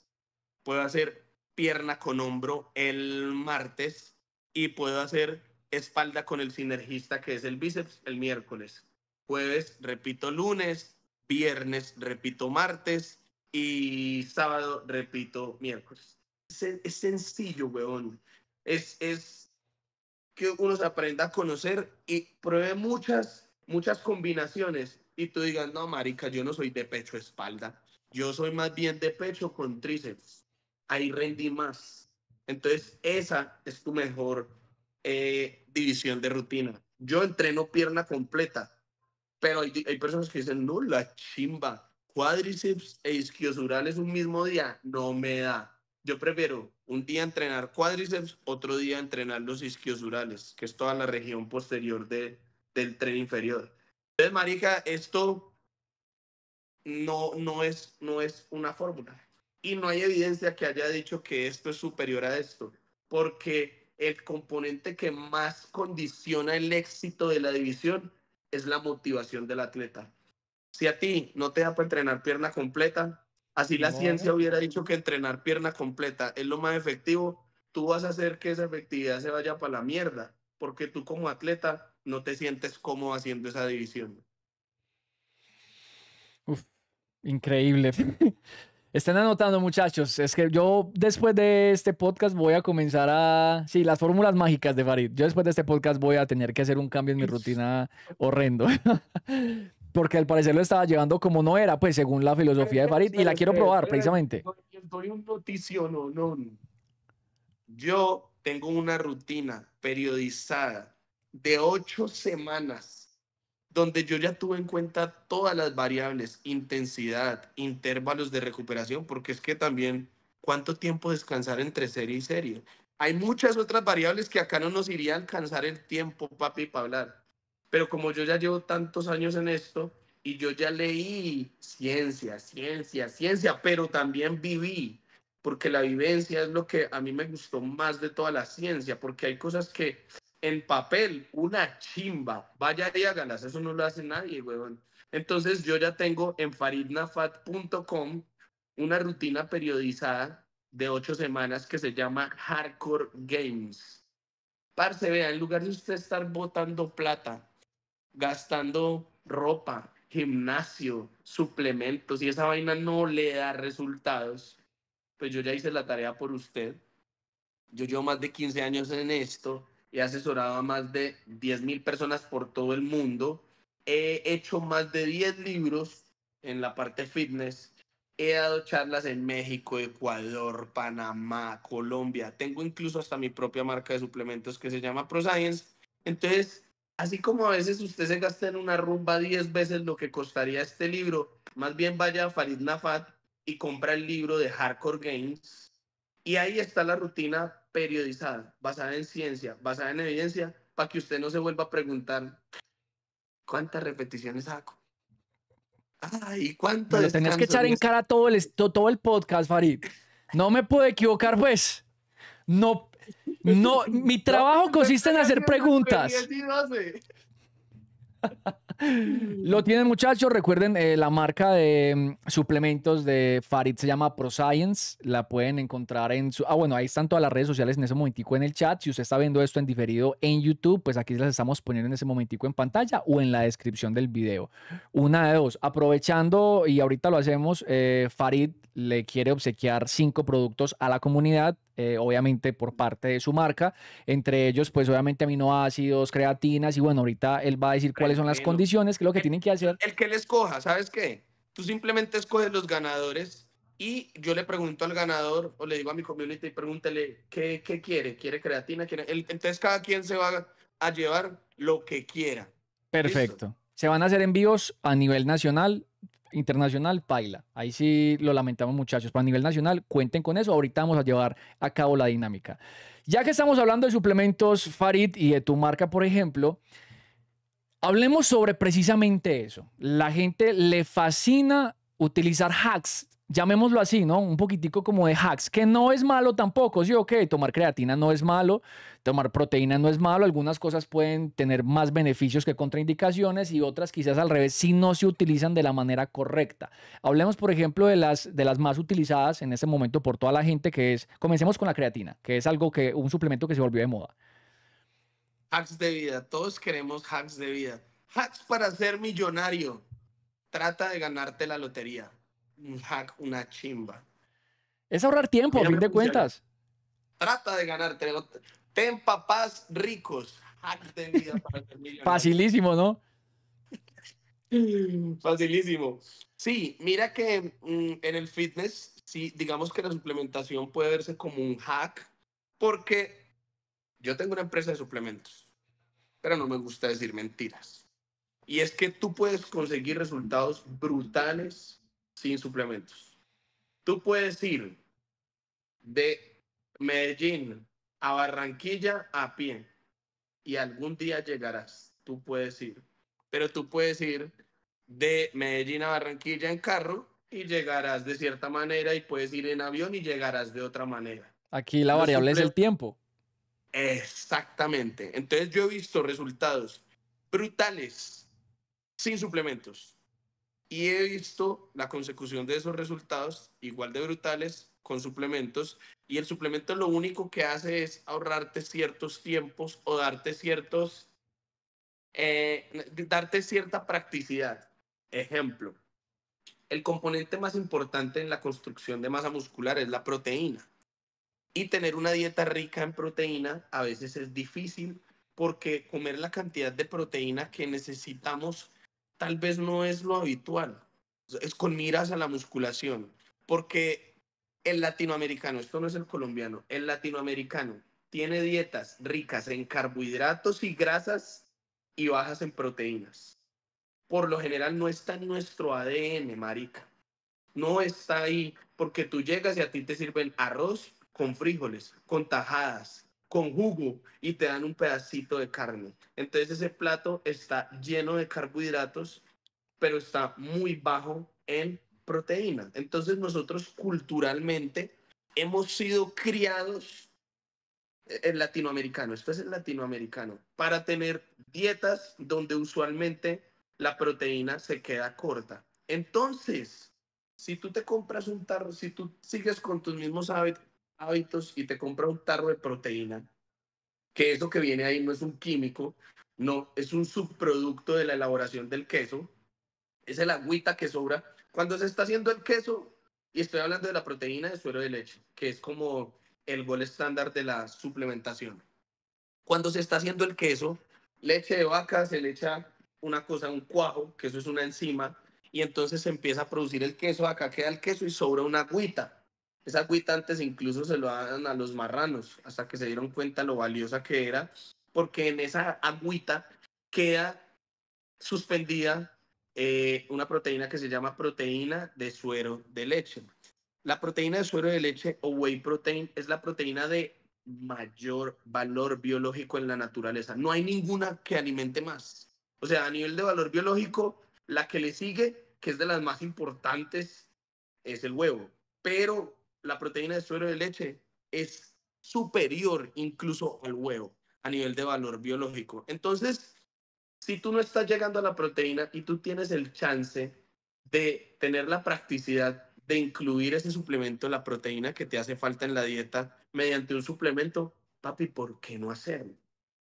puedo hacer pierna con hombro el martes y puedo hacer espalda con el sinergista que es el bíceps el miércoles. Jueves, repito, lunes, viernes repito martes y sábado repito miércoles. Es, sencillo, weón. Es, es que uno se aprenda a conocer y pruebe muchas, muchas combinaciones y tú digas, no, marica, yo no soy de pecho espalda. Yo soy más bien de pecho con tríceps. Ahí rendí más. Entonces, esa es tu mejor eh, división de rutina. Yo entreno pierna completa pero hay, personas que dicen, no, la chimba, cuádriceps e isquiosurales un mismo día, no me da. Yo prefiero un día entrenar cuádriceps, otro día entrenar los isquiosurales, que es toda la región posterior de, del tren inferior. Entonces, marica, esto no, no, es, no es una fórmula. Y no hay evidencia que haya dicho que esto es superior a esto, porque el componente que más condiciona el éxito de la división es la motivación del atleta. Si a ti no te da para entrenar pierna completa, así la ciencia hubiera dicho que entrenar pierna completa es lo más efectivo, tú vas a hacer que esa efectividad se vaya para la mierda, porque tú como atleta no te sientes cómodo haciendo esa división. Uf, increíble. [laughs] Estén anotando, muchachos. Es que yo después de este podcast voy a comenzar a. Sí, las fórmulas mágicas de Farid. Yo después de este podcast voy a tener que hacer un cambio en mi rutina horrendo. [laughs] Porque al parecer lo estaba llevando como no era, pues según la filosofía de Farid. Y la quiero probar, precisamente. Yo tengo una rutina periodizada de ocho semanas donde yo ya tuve en cuenta todas las variables, intensidad, intervalos de recuperación, porque es que también cuánto tiempo descansar entre serie y serie. Hay muchas otras variables que acá no nos iría a alcanzar el tiempo, papi, para hablar. Pero como yo ya llevo tantos años en esto y yo ya leí ciencia, ciencia, ciencia, pero también viví, porque la vivencia es lo que a mí me gustó más de toda la ciencia, porque hay cosas que en papel, una chimba. Vaya y eso no lo hace nadie, weón. Entonces yo ya tengo en faridnafat.com una rutina periodizada de ocho semanas que se llama Hardcore Games. Parce, vea, en lugar de usted estar botando plata, gastando ropa, gimnasio, suplementos y esa vaina no le da resultados, pues yo ya hice la tarea por usted. Yo llevo más de 15 años en esto he asesorado a más de 10.000 personas por todo el mundo, he hecho más de 10 libros en la parte fitness, he dado charlas en México, Ecuador, Panamá, Colombia, tengo incluso hasta mi propia marca de suplementos que se llama ProScience. Entonces, así como a veces usted se gasta en una rumba 10 veces lo que costaría este libro, más bien vaya a Farid Nafat y compra el libro de Hardcore Games y ahí está la rutina periodizada, basada en ciencia, basada en evidencia, para que usted no se vuelva a preguntar cuántas repeticiones saco. Ay, cuántas. Lo tenías que echar en cara todo el, todo el podcast, Farid. No me puedo equivocar, pues. No, no, mi trabajo consiste en hacer preguntas. [laughs] Lo tienen, muchachos. Recuerden, eh, la marca de mm, suplementos de Farid se llama ProScience. La pueden encontrar en su. Ah, bueno, ahí están todas las redes sociales en ese momentico en el chat. Si usted está viendo esto en diferido en YouTube, pues aquí las estamos poniendo en ese momentico en pantalla o en la descripción del video. Una de dos. Aprovechando, y ahorita lo hacemos, eh, Farid le quiere obsequiar cinco productos a la comunidad eh, obviamente por parte de su marca. Entre ellos, pues obviamente aminoácidos, creatinas y bueno, ahorita él va a decir cuáles son las condiciones, que lo que tienen que hacer. El que le escoja, ¿sabes qué? Tú simplemente escoges los ganadores y yo le pregunto al ganador o le digo a mi community, y ¿qué, qué quiere? ¿Quiere creatina? Quiere... entonces cada quien se va a llevar lo que quiera. Perfecto. Se van a hacer envíos a nivel nacional internacional, paila. Ahí sí lo lamentamos muchachos. Para nivel nacional, cuenten con eso. Ahorita vamos a llevar a cabo la dinámica. Ya que estamos hablando de suplementos Farid y de tu marca, por ejemplo, hablemos sobre precisamente eso. La gente le fascina utilizar hacks llamémoslo así, ¿no? Un poquitico como de hacks, que no es malo tampoco, sí, ok, tomar creatina no es malo, tomar proteína no es malo, algunas cosas pueden tener más beneficios que contraindicaciones y otras quizás al revés si no se utilizan de la manera correcta. Hablemos, por ejemplo, de las, de las más utilizadas en ese momento por toda la gente, que es, comencemos con la creatina, que es algo que, un suplemento que se volvió de moda. Hacks de vida, todos queremos hacks de vida. Hacks para ser millonario. Trata de ganarte la lotería un hack, una chimba. Es ahorrar tiempo, a fin de cuentas. Trata de ganar. Ten papás ricos. Hack de vida para Facilísimo, ¿no? [laughs] Facilísimo. Sí, mira que mm, en el fitness, sí, digamos que la suplementación puede verse como un hack, porque yo tengo una empresa de suplementos, pero no me gusta decir mentiras. Y es que tú puedes conseguir resultados brutales sin suplementos. Tú puedes ir de Medellín a Barranquilla a pie y algún día llegarás. Tú puedes ir, pero tú puedes ir de Medellín a Barranquilla en carro y llegarás de cierta manera y puedes ir en avión y llegarás de otra manera. Aquí la variable es el tiempo. Exactamente. Entonces yo he visto resultados brutales sin suplementos y he visto la consecución de esos resultados igual de brutales con suplementos y el suplemento lo único que hace es ahorrarte ciertos tiempos o darte ciertos eh, darte cierta practicidad. Ejemplo, el componente más importante en la construcción de masa muscular es la proteína. Y tener una dieta rica en proteína a veces es difícil porque comer la cantidad de proteína que necesitamos tal vez no es lo habitual. Es con miras a la musculación, porque el latinoamericano, esto no es el colombiano, el latinoamericano tiene dietas ricas en carbohidratos y grasas y bajas en proteínas. Por lo general no está en nuestro ADN, marica. No está ahí porque tú llegas y a ti te sirven arroz con frijoles, con tajadas, con jugo y te dan un pedacito de carne. Entonces ese plato está lleno de carbohidratos, pero está muy bajo en proteína. Entonces nosotros culturalmente hemos sido criados, en latinoamericano, esto es el latinoamericano, para tener dietas donde usualmente la proteína se queda corta. Entonces, si tú te compras un tarro, si tú sigues con tus mismos hábitos, hábitos y te compra un tarro de proteína, que eso que viene ahí no es un químico, no, es un subproducto de la elaboración del queso, es el agüita que sobra. Cuando se está haciendo el queso, y estoy hablando de la proteína de suero de leche, que es como el gol estándar de la suplementación. Cuando se está haciendo el queso, leche de vaca se le echa una cosa, un cuajo, que eso es una enzima, y entonces se empieza a producir el queso, acá queda el queso y sobra una agüita. Esa agüita antes incluso se lo daban a los marranos, hasta que se dieron cuenta lo valiosa que era, porque en esa agüita queda suspendida eh, una proteína que se llama proteína de suero de leche. La proteína de suero de leche o whey protein es la proteína de mayor valor biológico en la naturaleza. No hay ninguna que alimente más. O sea, a nivel de valor biológico, la que le sigue, que es de las más importantes, es el huevo. Pero la proteína de suero de leche es superior incluso al huevo a nivel de valor biológico. Entonces, si tú no estás llegando a la proteína y tú tienes el chance de tener la practicidad de incluir ese suplemento, la proteína que te hace falta en la dieta mediante un suplemento, papi, ¿por qué no hacerlo?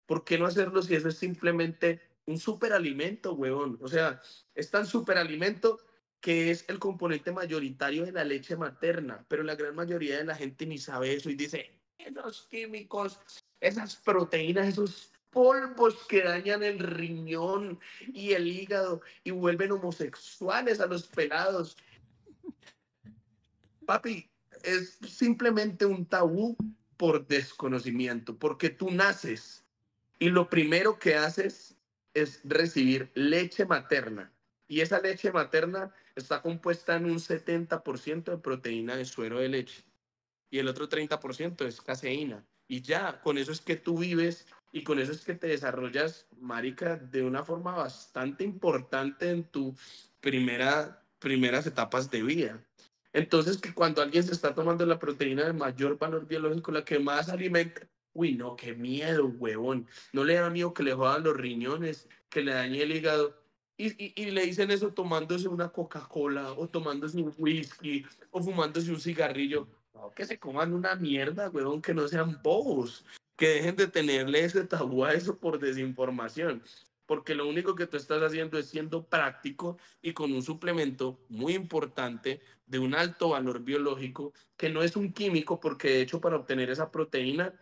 ¿Por qué no hacerlo si eso es simplemente un superalimento, huevón? O sea, es tan superalimento que es el componente mayoritario de la leche materna, pero la gran mayoría de la gente ni sabe eso y dice, esos químicos, esas proteínas, esos polvos que dañan el riñón y el hígado y vuelven homosexuales a los pelados. Papi, es simplemente un tabú por desconocimiento, porque tú naces y lo primero que haces es recibir leche materna. Y esa leche materna está compuesta en un 70% de proteína de suero de leche y el otro 30% es caseína. Y ya, con eso es que tú vives y con eso es que te desarrollas, marica, de una forma bastante importante en tu primera, primeras etapas de vida. Entonces, que cuando alguien se está tomando la proteína de mayor valor biológico, la que más alimenta, uy, no, qué miedo, huevón. No le da miedo que le jodan los riñones, que le dañe el hígado. Y, y, le dicen eso tomándose una Coca-Cola o tomándose un whisky o fumándose un cigarrillo. que se coman una mierda, weón, que no sean bobos, que dejen de tenerle ese tabú a eso por desinformación. Porque lo único que tú estás haciendo es siendo práctico y con un suplemento muy importante de un alto valor biológico, que no es un químico, porque de hecho para obtener esa proteína,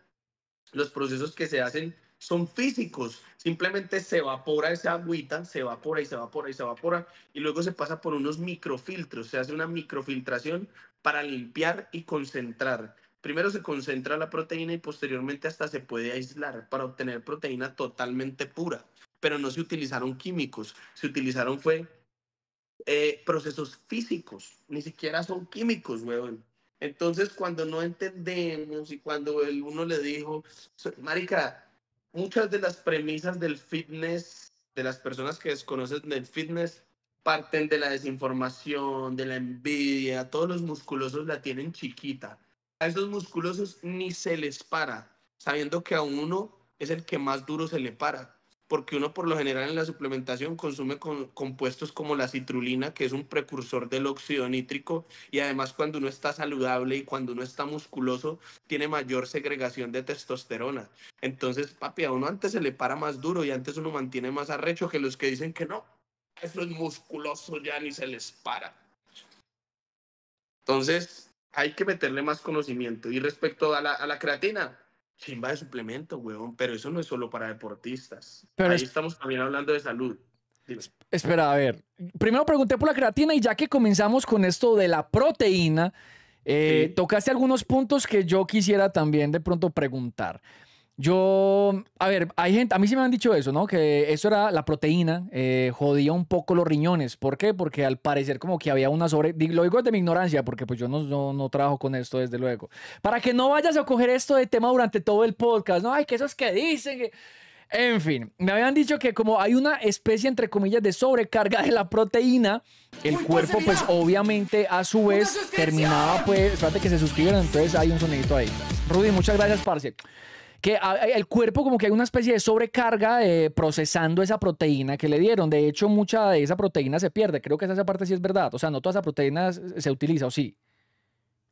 los procesos que se hacen son físicos. Simplemente se evapora esa agüita, se evapora y se evapora y se evapora y luego se pasa por unos microfiltros, se hace una microfiltración para limpiar y concentrar. Primero se concentra la proteína y posteriormente hasta se puede aislar para obtener proteína totalmente pura. Pero no se utilizaron químicos, se utilizaron fue eh, procesos físicos, ni siquiera son químicos, weón. Entonces cuando no entendemos y cuando el uno le dijo, marica, muchas de las premisas del fitness, de las personas que desconocen del fitness, parten de la desinformación, de la envidia, todos los musculosos la tienen chiquita. A esos musculosos ni se les para, sabiendo que a uno es el que más duro se le para porque uno por lo general en la suplementación consume compuestos como la citrulina, que es un precursor del óxido nítrico, y además cuando uno está saludable y cuando uno está musculoso, tiene mayor segregación de testosterona. Entonces, papi, a uno antes se le para más duro y antes uno mantiene más arrecho que los que dicen que no, eso es musculoso ya ni se les para. Entonces, hay que meterle más conocimiento. Y respecto a la creatina, chimba de suplemento, weón, pero eso no es solo para deportistas. Ahí estamos también hablando de salud. Espera, a ver. Primero pregunté por la creatina y ya que comenzamos con esto de la proteína, eh, tocaste algunos puntos que yo quisiera también de pronto preguntar. Yo, a ver, hay gente, a mí sí me han dicho eso, ¿no? Que eso era la proteína, eh, jodía un poco los riñones. ¿Por qué? Porque al parecer como que había una sobre... Lo digo de mi ignorancia, porque pues yo no, no, no, trabajo con esto desde luego. Para que no vayas a coger esto de tema durante todo el podcast, ¿no? Ay, que esos que dicen En fin, me habían dicho que como hay una especie, entre comillas, de sobrecarga de la proteína, el cuerpo pues obviamente a su vez terminaba pues... Espérate que se suscriban, entonces hay un sonidito ahí. Rudy, muchas gracias, Parce que el cuerpo como que hay una especie de sobrecarga de procesando esa proteína que le dieron. De hecho, mucha de esa proteína se pierde. Creo que esa parte sí es verdad. O sea, no toda esa proteína eh, se utiliza, ¿o sí?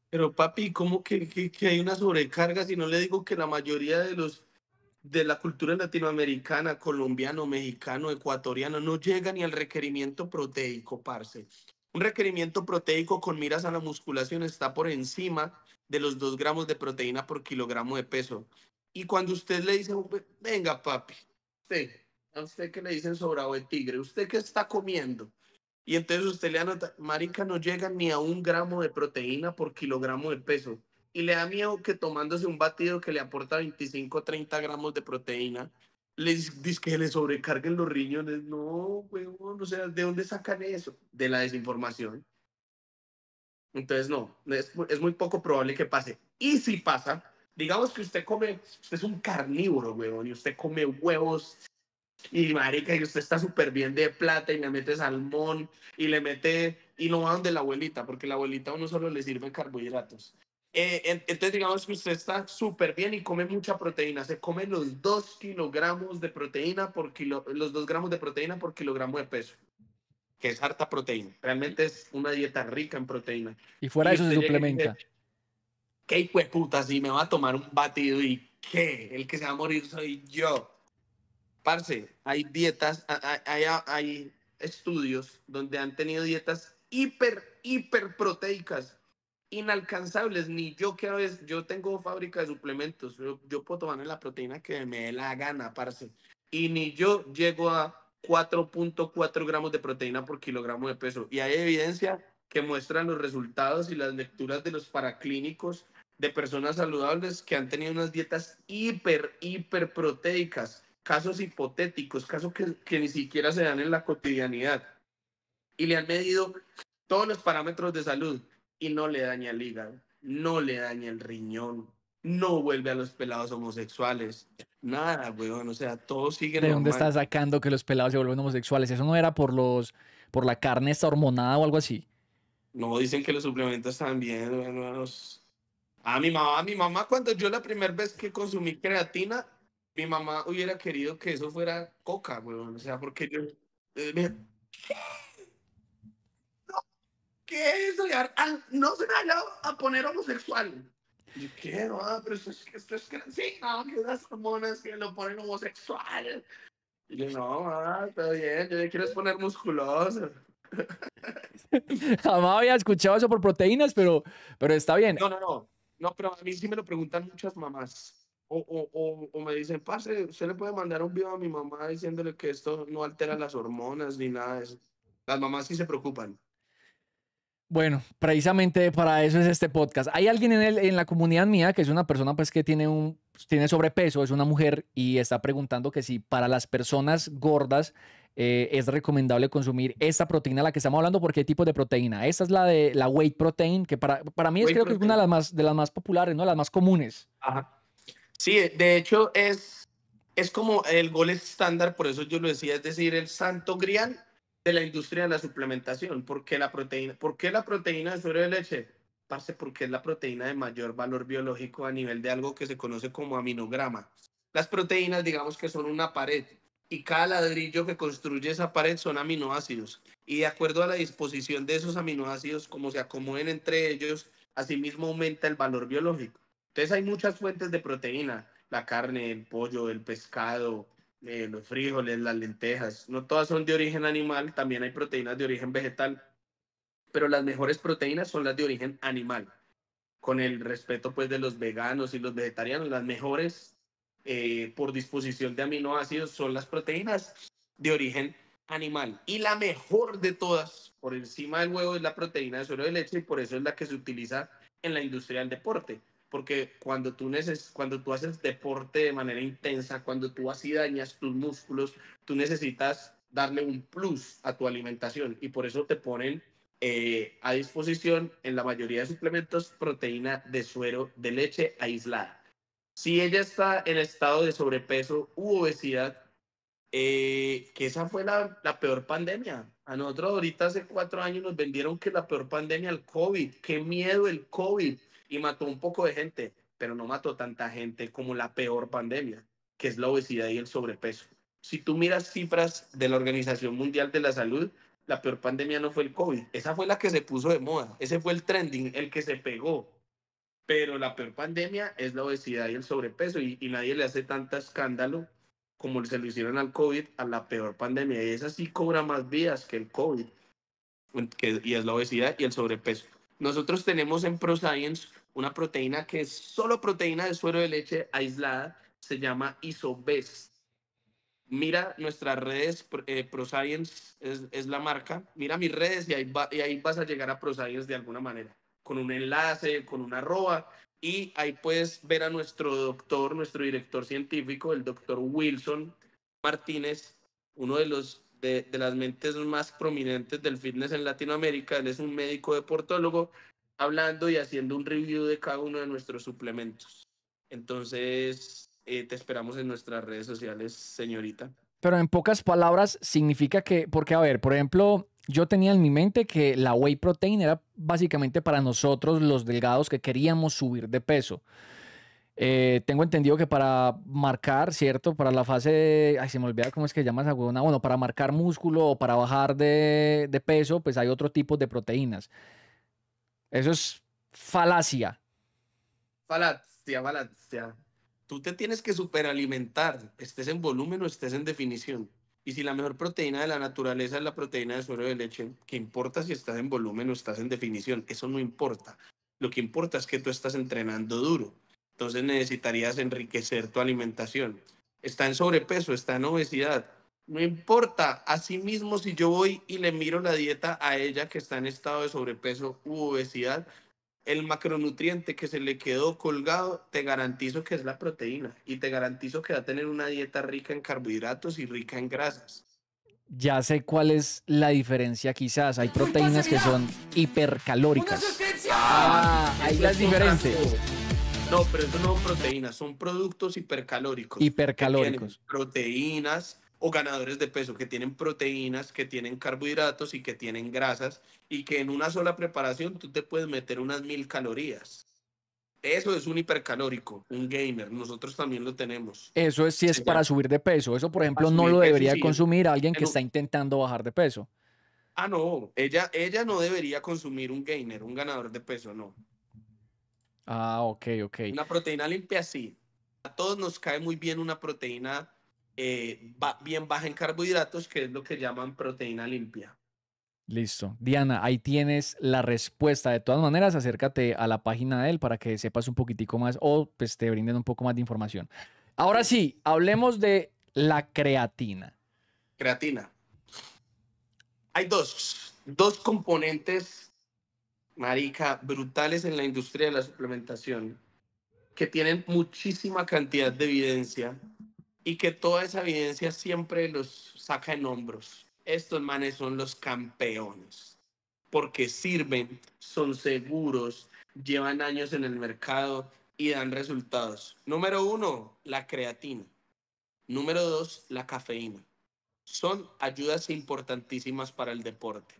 Pero papi, ¿cómo que, que, hay una sobrecarga si no le digo que la mayoría de los de la cultura latinoamericana, colombiano, mexicano, ecuatoriano, no llega ni al requerimiento proteico, parce. Un requerimiento proteico con miras a la musculación está por encima de los 2 gramos de proteína por kilogramo de peso. Y cuando usted le dice, venga papi, a usted que le dicen sobrado de tigre, usted que está comiendo. Y entonces usted le anota, marica, no llega ni a un gramo de proteína por kilogramo de peso. Y le da miedo que tomándose un batido que le aporta 25, 30 gramos de proteína, le dice que le sobrecarguen los riñones. No, huevón, no sé, ¿de dónde sacan eso? De la desinformación. Entonces, no, es muy poco probable que pase. Y si pasa, Digamos que usted come, usted es un carnívoro, weón, y usted come huevos y marica, y usted está súper bien de plata y le mete salmón y le mete, y no va donde la abuelita, porque la abuelita a uno solo le sirve carbohidratos. Eh, entonces digamos que usted está súper bien y come mucha proteína, se come los dos kilogramos de proteína por los 2 gramos de proteína por kilogramo de peso, que es harta proteína, realmente es una dieta rica en proteína. Y fuera de eso se suplementa qué hueputa si me va a tomar un batido y qué, el que se va a morir soy yo. Parce, hay dietas, hay, hay, estudios donde han tenido dietas hiper, hiper proteicas, inalcanzables, ni yo que a veces, yo tengo fábrica de suplementos, yo, puedo tomar la proteína que me dé la gana, parce, y ni yo llego a 4.4 gramos de proteína por kilogramo de peso, y hay evidencia que muestran los resultados y las lecturas de los paraclínicos de personas saludables que han tenido unas dietas hiper, hiper proteicas, casos hipotéticos, casos que, que ni siquiera se dan en la cotidianidad. Y le han medido todos los parámetros de salud y no le daña el hígado, no le daña el riñón, no vuelve a los pelados homosexuales. Nada, weón, o sea, todo sigue... ¿De dónde estás está sacando que los pelados se vuelven homosexuales? Eso no era por los por la carne esta hormonada o algo así. No, dicen que los suplementos también, los... A mi mamá, a mi mamá cuando yo la primera vez que consumí creatina, mi mamá hubiera querido que eso fuera coca, weón. O sea, porque yo... Eh, no, ¿Qué es eso? Ah, no se me vaya a poner homosexual. Yo, ¿qué? No, pero esto es, esto es no, que las hormonas que lo ponen homosexual. Y yo, no, ah, está bien, yo le quiero poner musculoso. [laughs] Jamás había escuchado eso por proteínas, pero, pero está bien. No, no, no. No, pero a mí sí me lo preguntan muchas mamás. O, o, o, me dicen, pase, usted le puede mandar un video a mi mamá diciéndole que esto no altera las hormonas ni nada de eso. Las mamás sí se preocupan. Bueno, precisamente para eso es este podcast. Hay alguien en, el, en la comunidad mía que es una persona pues que tiene un tiene sobrepeso, es una mujer y está preguntando que si para las personas gordas eh, es recomendable consumir esa proteína la que estamos hablando, porque qué tipo de proteína. esa es la de la whey protein, que para, para mí es, creo que es una de las, más, de las más populares, ¿no? Las más comunes. Ajá. Sí, de hecho es, es como el gol estándar, por eso yo lo decía, es decir, el santo grial de la industria de la suplementación. porque la proteína? ¿Por qué la proteína de suero de leche? Parce, porque es la proteína de mayor valor biológico a nivel de algo que se conoce como aminograma. Las proteínas, digamos que son una pared y cada ladrillo que construye esa pared son aminoácidos. Y de acuerdo a la disposición de esos aminoácidos, como se acomoden entre ellos, asimismo aumenta el valor biológico. Entonces hay muchas fuentes de proteína, la carne, el pollo, el pescado, eh, los frijoles, las lentejas. No todas son de origen animal, también hay proteínas de origen vegetal, pero las mejores proteínas son las de origen animal. Con el respeto pues de los veganos y los vegetarianos, las mejores eh, por disposición de aminoácidos son las proteínas de origen animal. Y la mejor de todas, por encima del huevo, es la proteína de suero de leche y por eso es la que se utiliza en la industria del deporte. Porque cuando tú, neces cuando tú haces deporte de manera intensa, cuando tú así dañas tus músculos, tú necesitas darle un plus a tu alimentación y por eso te ponen eh, a disposición en la mayoría de suplementos proteína de suero de leche aislada. Si ella está en estado de sobrepeso u obesidad, eh, que esa fue la, la, peor pandemia. A nosotros ahorita hace cuatro años nos vendieron que la peor pandemia el COVID, qué miedo el COVID, y mató un poco de gente, pero no mató tanta gente como la peor pandemia, que es la obesidad y el sobrepeso. Si tú miras cifras de la Organización Mundial de la Salud, la peor pandemia no fue el COVID, esa fue la que se puso de moda, ese fue el trending, el que se pegó, pero la peor pandemia es la obesidad y el sobrepeso y, nadie le hace tanto escándalo como se lo hicieron al COVID, a la peor pandemia. Y esa sí cobra más vidas que el COVID, y es la obesidad y el sobrepeso. Nosotros tenemos en ProScience una proteína que es solo proteína de suero de leche aislada, se llama IsoBes. Mira nuestras redes, eh, ProScience es, la marca. Mira mis redes y ahí, y ahí vas a llegar a ProScience de alguna manera con un enlace, con una arroba, y ahí puedes ver a nuestro doctor, nuestro director científico, el doctor Wilson Martínez, uno de los de, las mentes más prominentes del fitness en Latinoamérica. Él es un médico deportólogo hablando y haciendo un review de cada uno de nuestros suplementos. Entonces, eh, te esperamos en nuestras redes sociales, señorita. Pero en pocas palabras, significa que, porque, a ver, por ejemplo, yo tenía en mi mente que la whey protein era básicamente para nosotros los delgados que queríamos subir de peso. Eh, tengo entendido que para marcar, ¿cierto? Para la fase Ay, se me olvida cómo es que llamas a huevona. Bueno, para marcar músculo o para bajar de, de peso, pues hay otro tipo de proteínas. Eso es falacia. Falacia, falacia. Tú te tienes que superalimentar, estés en volumen o estés en definición. Y si la mejor proteína de la naturaleza es la proteína de suero de leche, ¿qué importa si estás en volumen o estás en definición? Eso no importa. Lo que importa es que tú estás entrenando duro. Entonces necesitarías enriquecer tu alimentación. Está en sobrepeso, está en obesidad. No importa. Asimismo, si yo voy y le miro la dieta a ella que está en estado de sobrepeso u obesidad, el macronutriente que se le quedó colgado, te garantizo que es la proteína y te garantizo que va a tener una dieta rica en carbohidratos y rica en grasas. Ya sé cuál es la diferencia quizás. Hay proteínas que son hipercalóricas. Ah, hay las diferentes. No, pero eso no son proteínas, son productos hipercalóricos. Hipercalóricos. Proteínas, o ganadores de peso que tienen proteínas, que tienen carbohidratos y que tienen grasas y que en una sola preparación tú te puedes meter unas mil calorías. Eso es un hipercalórico, un gamer Nosotros también lo tenemos. Eso es si es para subir de peso. Eso, por ejemplo, no lo debería consumir alguien que está intentando bajar de peso. Ah, no. Ella, ella no debería consumir un gainer, un ganador de peso, no. Ah, ok, ok. Una proteína limpia, sí. A todos nos cae muy bien una proteína eh, bien baja en carbohidratos, que es lo que llaman proteína limpia. Listo. Diana, ahí tienes la respuesta. De todas maneras, acércate a la página de él para que sepas un poquitico más o pues, te brinden un poco más de información. Ahora sí, hablemos de la creatina. Creatina. Hay dos, dos componentes, marica, brutales en la industria de la suplementación que tienen muchísima cantidad de evidencia y que toda esa evidencia siempre los saca en hombros. Estos manes son los campeones, porque sirven, son seguros, llevan años en el mercado y dan resultados. Número uno, la creatina. Número dos, la cafeína. Son ayudas importantísimas para el deporte.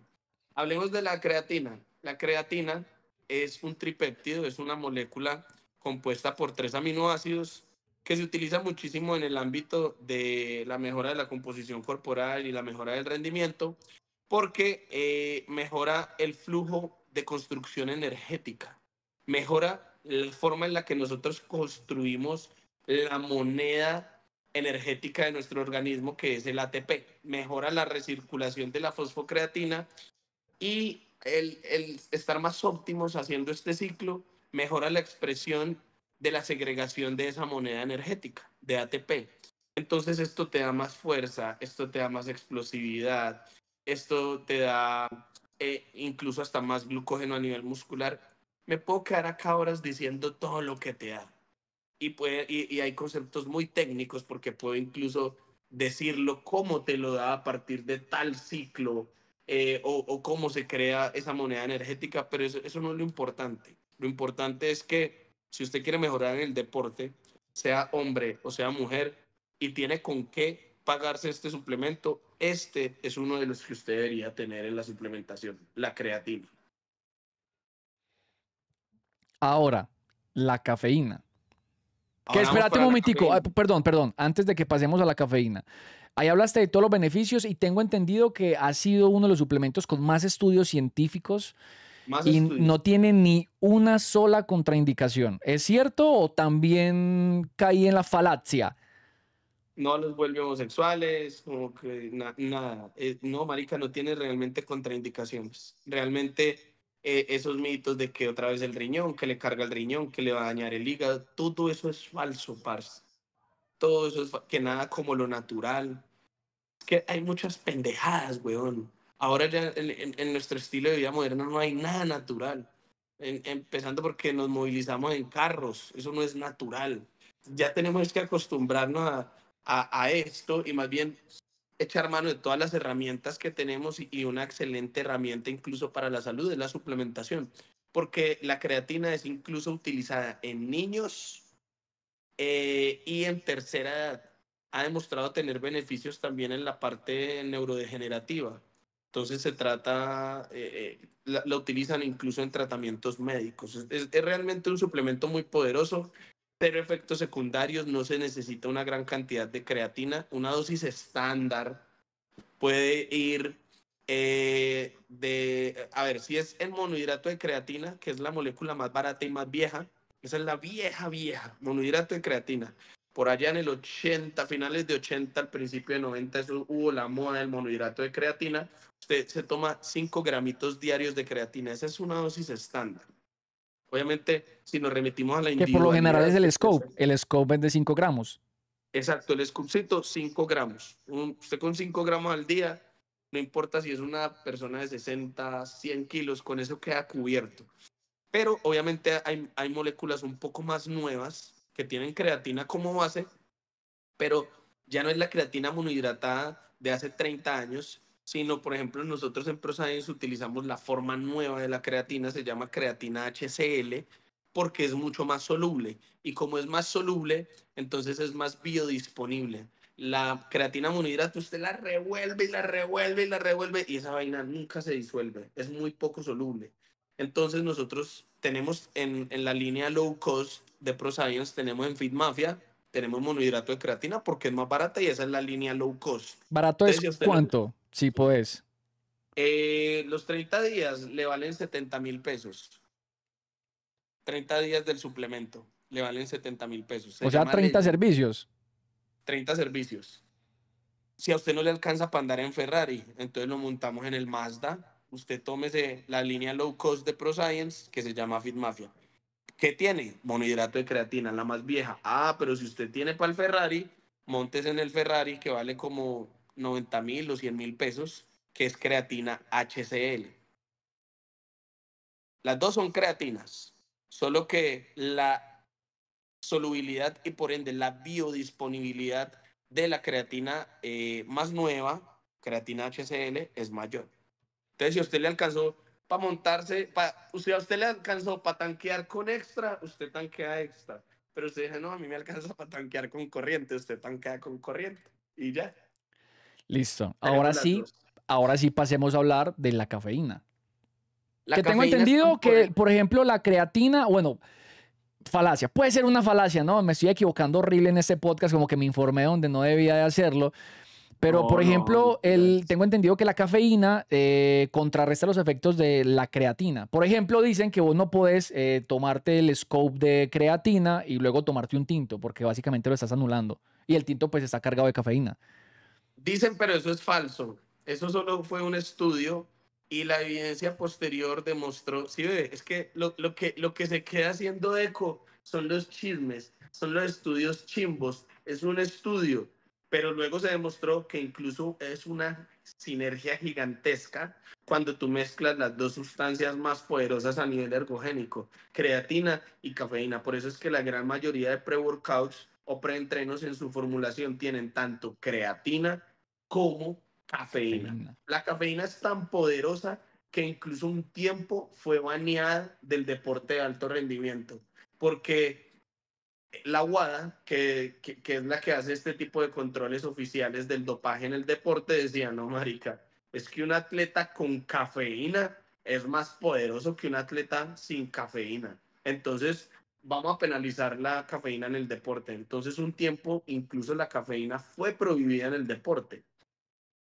Hablemos de la creatina. La creatina es un tripéptido, es una molécula compuesta por tres aminoácidos que se utiliza muchísimo en el ámbito de la mejora de la composición corporal y la mejora del rendimiento, porque eh, mejora el flujo de construcción energética, mejora la forma en la que nosotros construimos la moneda energética de nuestro organismo, que es el ATP, mejora la recirculación de la fosfocreatina y el, el estar más óptimos haciendo este ciclo, mejora la expresión de la segregación de esa moneda energética, de ATP. Entonces esto te da más fuerza, esto te da más explosividad, esto te da eh, incluso hasta más glucógeno a nivel muscular. Me puedo quedar acá horas diciendo todo lo que te da. Y, puede, y, hay conceptos muy técnicos porque puedo incluso decirlo cómo te lo da a partir de tal ciclo eh, o, cómo se crea esa moneda energética, pero eso, eso no es lo importante. Lo importante es que si usted quiere mejorar en el deporte, sea hombre o sea mujer, y tiene con qué pagarse este suplemento, este es uno de los que usted debería tener en la suplementación, la creatina. Ahora, la cafeína. Que espérate un momentico, eh, perdón, perdón, antes de que pasemos a la cafeína. Ahí hablaste de todos los beneficios y tengo entendido que ha sido uno de los suplementos con más estudios científicos y no tiene ni una sola contraindicación. ¿Es cierto o también caí en la falacia? No los vuelve homosexuales, como que nada. no, marica, no tiene realmente contraindicaciones. Realmente eh, esos mitos de que otra vez el riñón, que le carga el riñón, que le va a dañar el hígado, todo eso es falso, parce. Todo eso es que nada como lo natural. Es que hay muchas pendejadas, weón Ahora ya en, nuestro estilo de vida moderno no hay nada natural. empezando porque nos movilizamos en carros, eso no es natural. Ya tenemos que acostumbrarnos a, esto y más bien echar mano de todas las herramientas que tenemos y, una excelente herramienta incluso para la salud es la suplementación, porque la creatina es incluso utilizada en niños eh, y en tercera edad. Ha demostrado tener beneficios también en la parte neurodegenerativa. Entonces se trata, eh, eh, la, utilizan incluso en tratamientos médicos. Es, realmente un suplemento muy poderoso, pero efectos secundarios, no se necesita una gran cantidad de creatina. Una dosis estándar puede ir eh, de, a ver, si es el monohidrato de creatina, que es la molécula más barata y más vieja, esa es la vieja, vieja, monohidrato de creatina por allá en el 80, finales de 80, al principio de 90, eso hubo la moda del monohidrato de creatina. Usted se toma 5 gramitos diarios de creatina. Esa es una dosis estándar. Obviamente, si nos remitimos a la Que por lo general es el scope. El scope es de 5 gramos. Exacto, el Scopecito, 5 gramos. usted con 5 gramos al día, no importa si es una persona de 60, 100 kilos, con eso queda cubierto. Pero obviamente hay, hay moléculas un poco más nuevas que tienen creatina como base, pero ya no es la creatina monohidratada de hace 30 años, sino, por ejemplo, nosotros en ProScience utilizamos la forma nueva de la creatina, se llama creatina HCl, porque es mucho más soluble. Y como es más soluble, entonces es más biodisponible. La creatina monohidrata usted la revuelve y la revuelve y la revuelve y esa vaina nunca se disuelve, es muy poco soluble. Entonces nosotros tenemos en, en la línea low cost de ProScience tenemos en Fit Mafia, tenemos monohidrato de creatina porque es más barata y esa es la línea low cost. ¿Barato es cuánto? Si eh, los 30 días le valen 70 mil pesos. 30 días del suplemento le valen 70 mil pesos. o sea, 30 servicios. 30 servicios. Si a usted no le alcanza para andar en Ferrari, entonces lo montamos en el Mazda. Usted tómese la línea low cost de ProScience que se llama Fit Mafia. ¿Qué tiene? Monohidrato de creatina, la más vieja. Ah, pero si usted tiene para el Ferrari, montes en el Ferrari que vale como 90 mil o 100 mil pesos, que es creatina HCL. Las dos son creatinas, solo que la solubilidad y por ende la biodisponibilidad de la creatina eh, más nueva, creatina HCL, es mayor. Entonces, si usted le alcanzó para montarse, usted a usted le alcanzó para tanquear con extra, usted tanquea extra. Pero usted dice, no, a mí me alcanza para tanquear con corriente, usted tanquea con corriente. Y ya. Listo. Ahora sí, ahora sí pasemos a hablar de la cafeína. que tengo entendido que, por ejemplo, la creatina, bueno, falacia. Puede ser una falacia, ¿no? Me estoy equivocando horrible en este podcast, como que me informé donde no debía de hacerlo. Pero, por ejemplo, el, tengo entendido que la cafeína eh, contrarresta los efectos de la creatina. Por ejemplo, dicen que vos no podés eh, tomarte el scope de creatina y luego tomarte un tinto, porque básicamente lo estás anulando. Y el tinto pues está cargado de cafeína. Dicen, pero eso es falso. Eso solo fue un estudio y la evidencia posterior demostró, sí, es que lo, que lo que se queda haciendo eco son los chismes, son los estudios chimbos, es un estudio pero luego se demostró que incluso es una sinergia gigantesca cuando tú mezclas las dos sustancias más poderosas a nivel ergogénico, creatina y cafeína. Por eso es que la gran mayoría de pre-workouts o pre-entrenos en su formulación tienen tanto creatina como cafeína. La cafeína es tan poderosa que incluso un tiempo fue baneada del deporte de alto rendimiento, porque la UADA, que, es la que hace este tipo de controles oficiales del dopaje en el deporte, decía, no, marica, es que un atleta con cafeína es más poderoso que un atleta sin cafeína. Entonces, vamos a penalizar la cafeína en el deporte. Entonces, un tiempo, incluso la cafeína fue prohibida en el deporte.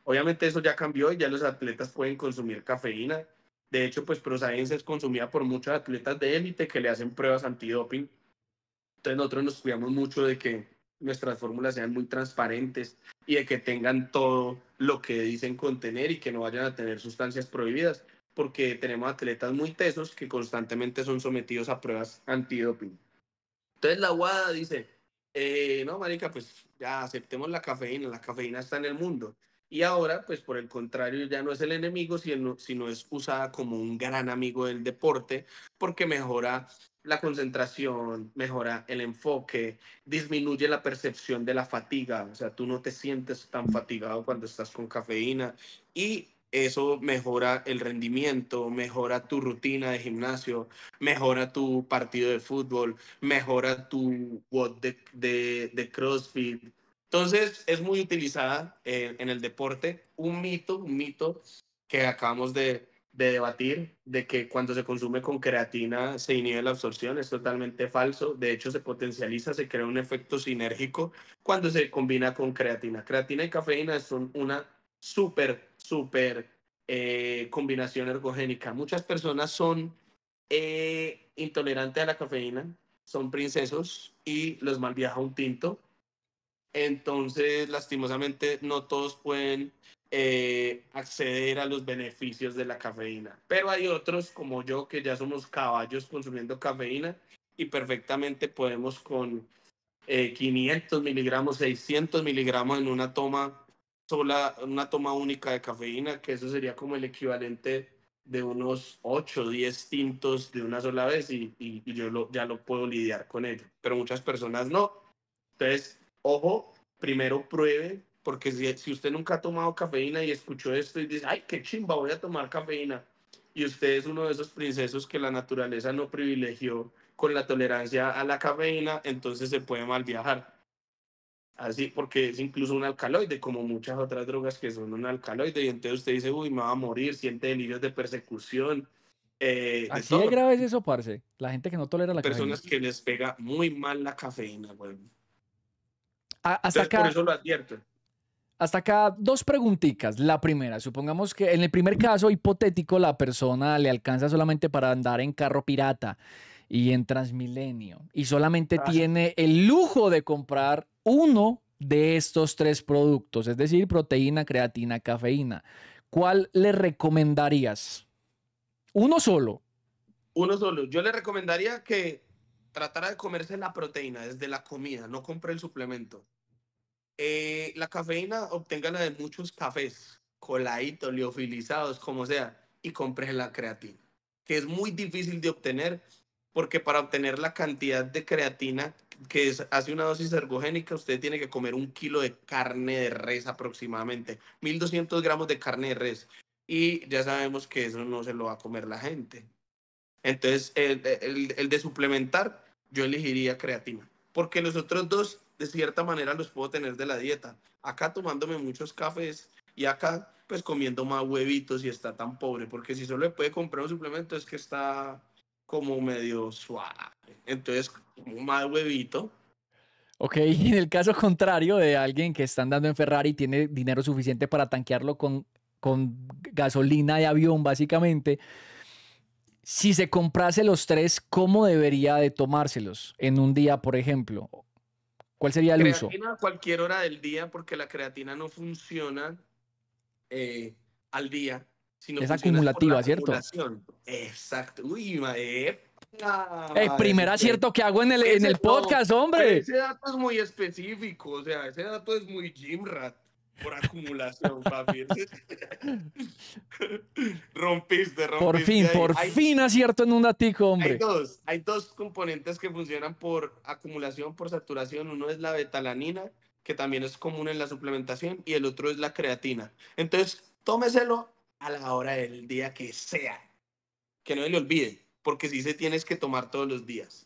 Obviamente eso ya cambió y ya los atletas pueden consumir cafeína. De hecho, pues ProScience es consumida por muchos atletas de élite que le hacen pruebas antidoping entonces nosotros nos cuidamos mucho de que nuestras fórmulas sean muy transparentes y de que tengan todo lo que dicen contener y que no vayan a tener sustancias prohibidas, porque tenemos atletas muy tesos que constantemente son sometidos a pruebas antidoping. Entonces la UADA dice, eh, no, marica, pues ya aceptemos la cafeína, la cafeína está en el mundo. Y ahora, pues por el contrario, ya no es el enemigo, sino, sino es usada como un gran amigo del deporte porque mejora la concentración, mejora el enfoque, disminuye la percepción de la fatiga, o sea, tú no te sientes tan fatigado cuando estás con cafeína y eso mejora el rendimiento, mejora tu rutina de gimnasio, mejora tu partido de fútbol, mejora tu WOD de, de, CrossFit. Entonces, es muy utilizada en, eh, en el deporte. Un mito, un mito que acabamos de de debatir de que cuando se consume con creatina se inhibe la absorción, es totalmente falso. De hecho, se potencializa, se crea un efecto sinérgico cuando se combina con creatina. Creatina y cafeína son una súper, súper eh, combinación ergogénica. Muchas personas son eh, intolerantes a la cafeína, son princesos y los malviaja un tinto entonces, lastimosamente, no todos pueden eh, acceder a los beneficios de la cafeína. Pero hay otros, como yo, que ya somos caballos consumiendo cafeína y perfectamente podemos con 500 eh, miligramos, 600 miligramos en una toma sola, una toma única de cafeína, que eso sería como el equivalente de unos 8 o 10 tintos de una sola vez y, y, yo ya lo puedo lidiar con ello. Pero muchas personas no. Entonces, ojo, primero pruebe, porque si, usted nunca ha tomado cafeína y escuchó esto y dice, ay, qué chimba, voy a tomar cafeína, y usted es uno de esos princesos que la naturaleza no privilegió con la tolerancia a la cafeína, entonces se puede mal viajar. Así, porque es incluso un alcaloide, como muchas otras drogas que son un alcaloide, y entonces usted dice, uy, me va a morir, siente delirios de persecución. Eh, Así de, grave es eso, parce. La gente que no tolera la Personas cafeína. Personas que les pega muy mal la cafeína, güey hasta acá, advierto. Hasta dos preguntitas. La primera, supongamos que en el primer caso hipotético la persona le alcanza solamente para andar en carro pirata y en Transmilenio y solamente ah. tiene el lujo de comprar uno de estos tres productos, es decir, proteína, creatina, cafeína. ¿Cuál le recomendarías? Uno solo. Uno solo. Yo le recomendaría que tratara de comerse la proteína desde la comida, no compre el suplemento. Eh, la cafeína, obténgala de muchos cafés, coladitos, liofilizados, como sea, y compre la creatina, que es muy difícil de obtener porque para obtener la cantidad de creatina que es, hace una dosis ergogénica, usted tiene que comer un kilo de carne de res aproximadamente, 1200 gramos de carne de res. Y ya sabemos que eso no se lo va a comer la gente. Entonces, el, el de suplementar yo elegiría creatina, porque los otros dos de cierta manera los puedo tener de la dieta. Acá tomándome muchos cafés y acá pues comiendo más huevitos y está tan pobre, porque si solo le puede comprar un suplemento es que está como medio suave. Entonces, más huevito. Ok, [laughs] en el caso contrario de alguien que está andando en Ferrari y tiene dinero suficiente para tanquearlo con, con gasolina de avión, básicamente, si se comprase los tres, ¿cómo debería de tomárselos en un día, por ejemplo? ¿Cuál sería el uso? Creatina a cualquier hora del día, porque la creatina no funciona eh, al día. Sino es acumulativa, ¿cierto? Exacto. Uy, madre. Ah, eh, el primer acierto que hago en el, en el podcast, hombre. Ese dato es muy específico, o sea, ese dato es muy Jim Rat. Por acumulación, papi. [laughs] rompiste, rompiste. Por fin, por fin acierto en un datico, hombre. Hay dos, hay dos componentes que funcionan por acumulación, por saturación. Uno es la betalanina, que también es común en la suplementación, y el otro es la creatina. Entonces, tómeselo a la hora del día que sea. Que no se le olvide, porque sí se tienes que tomar todos los días.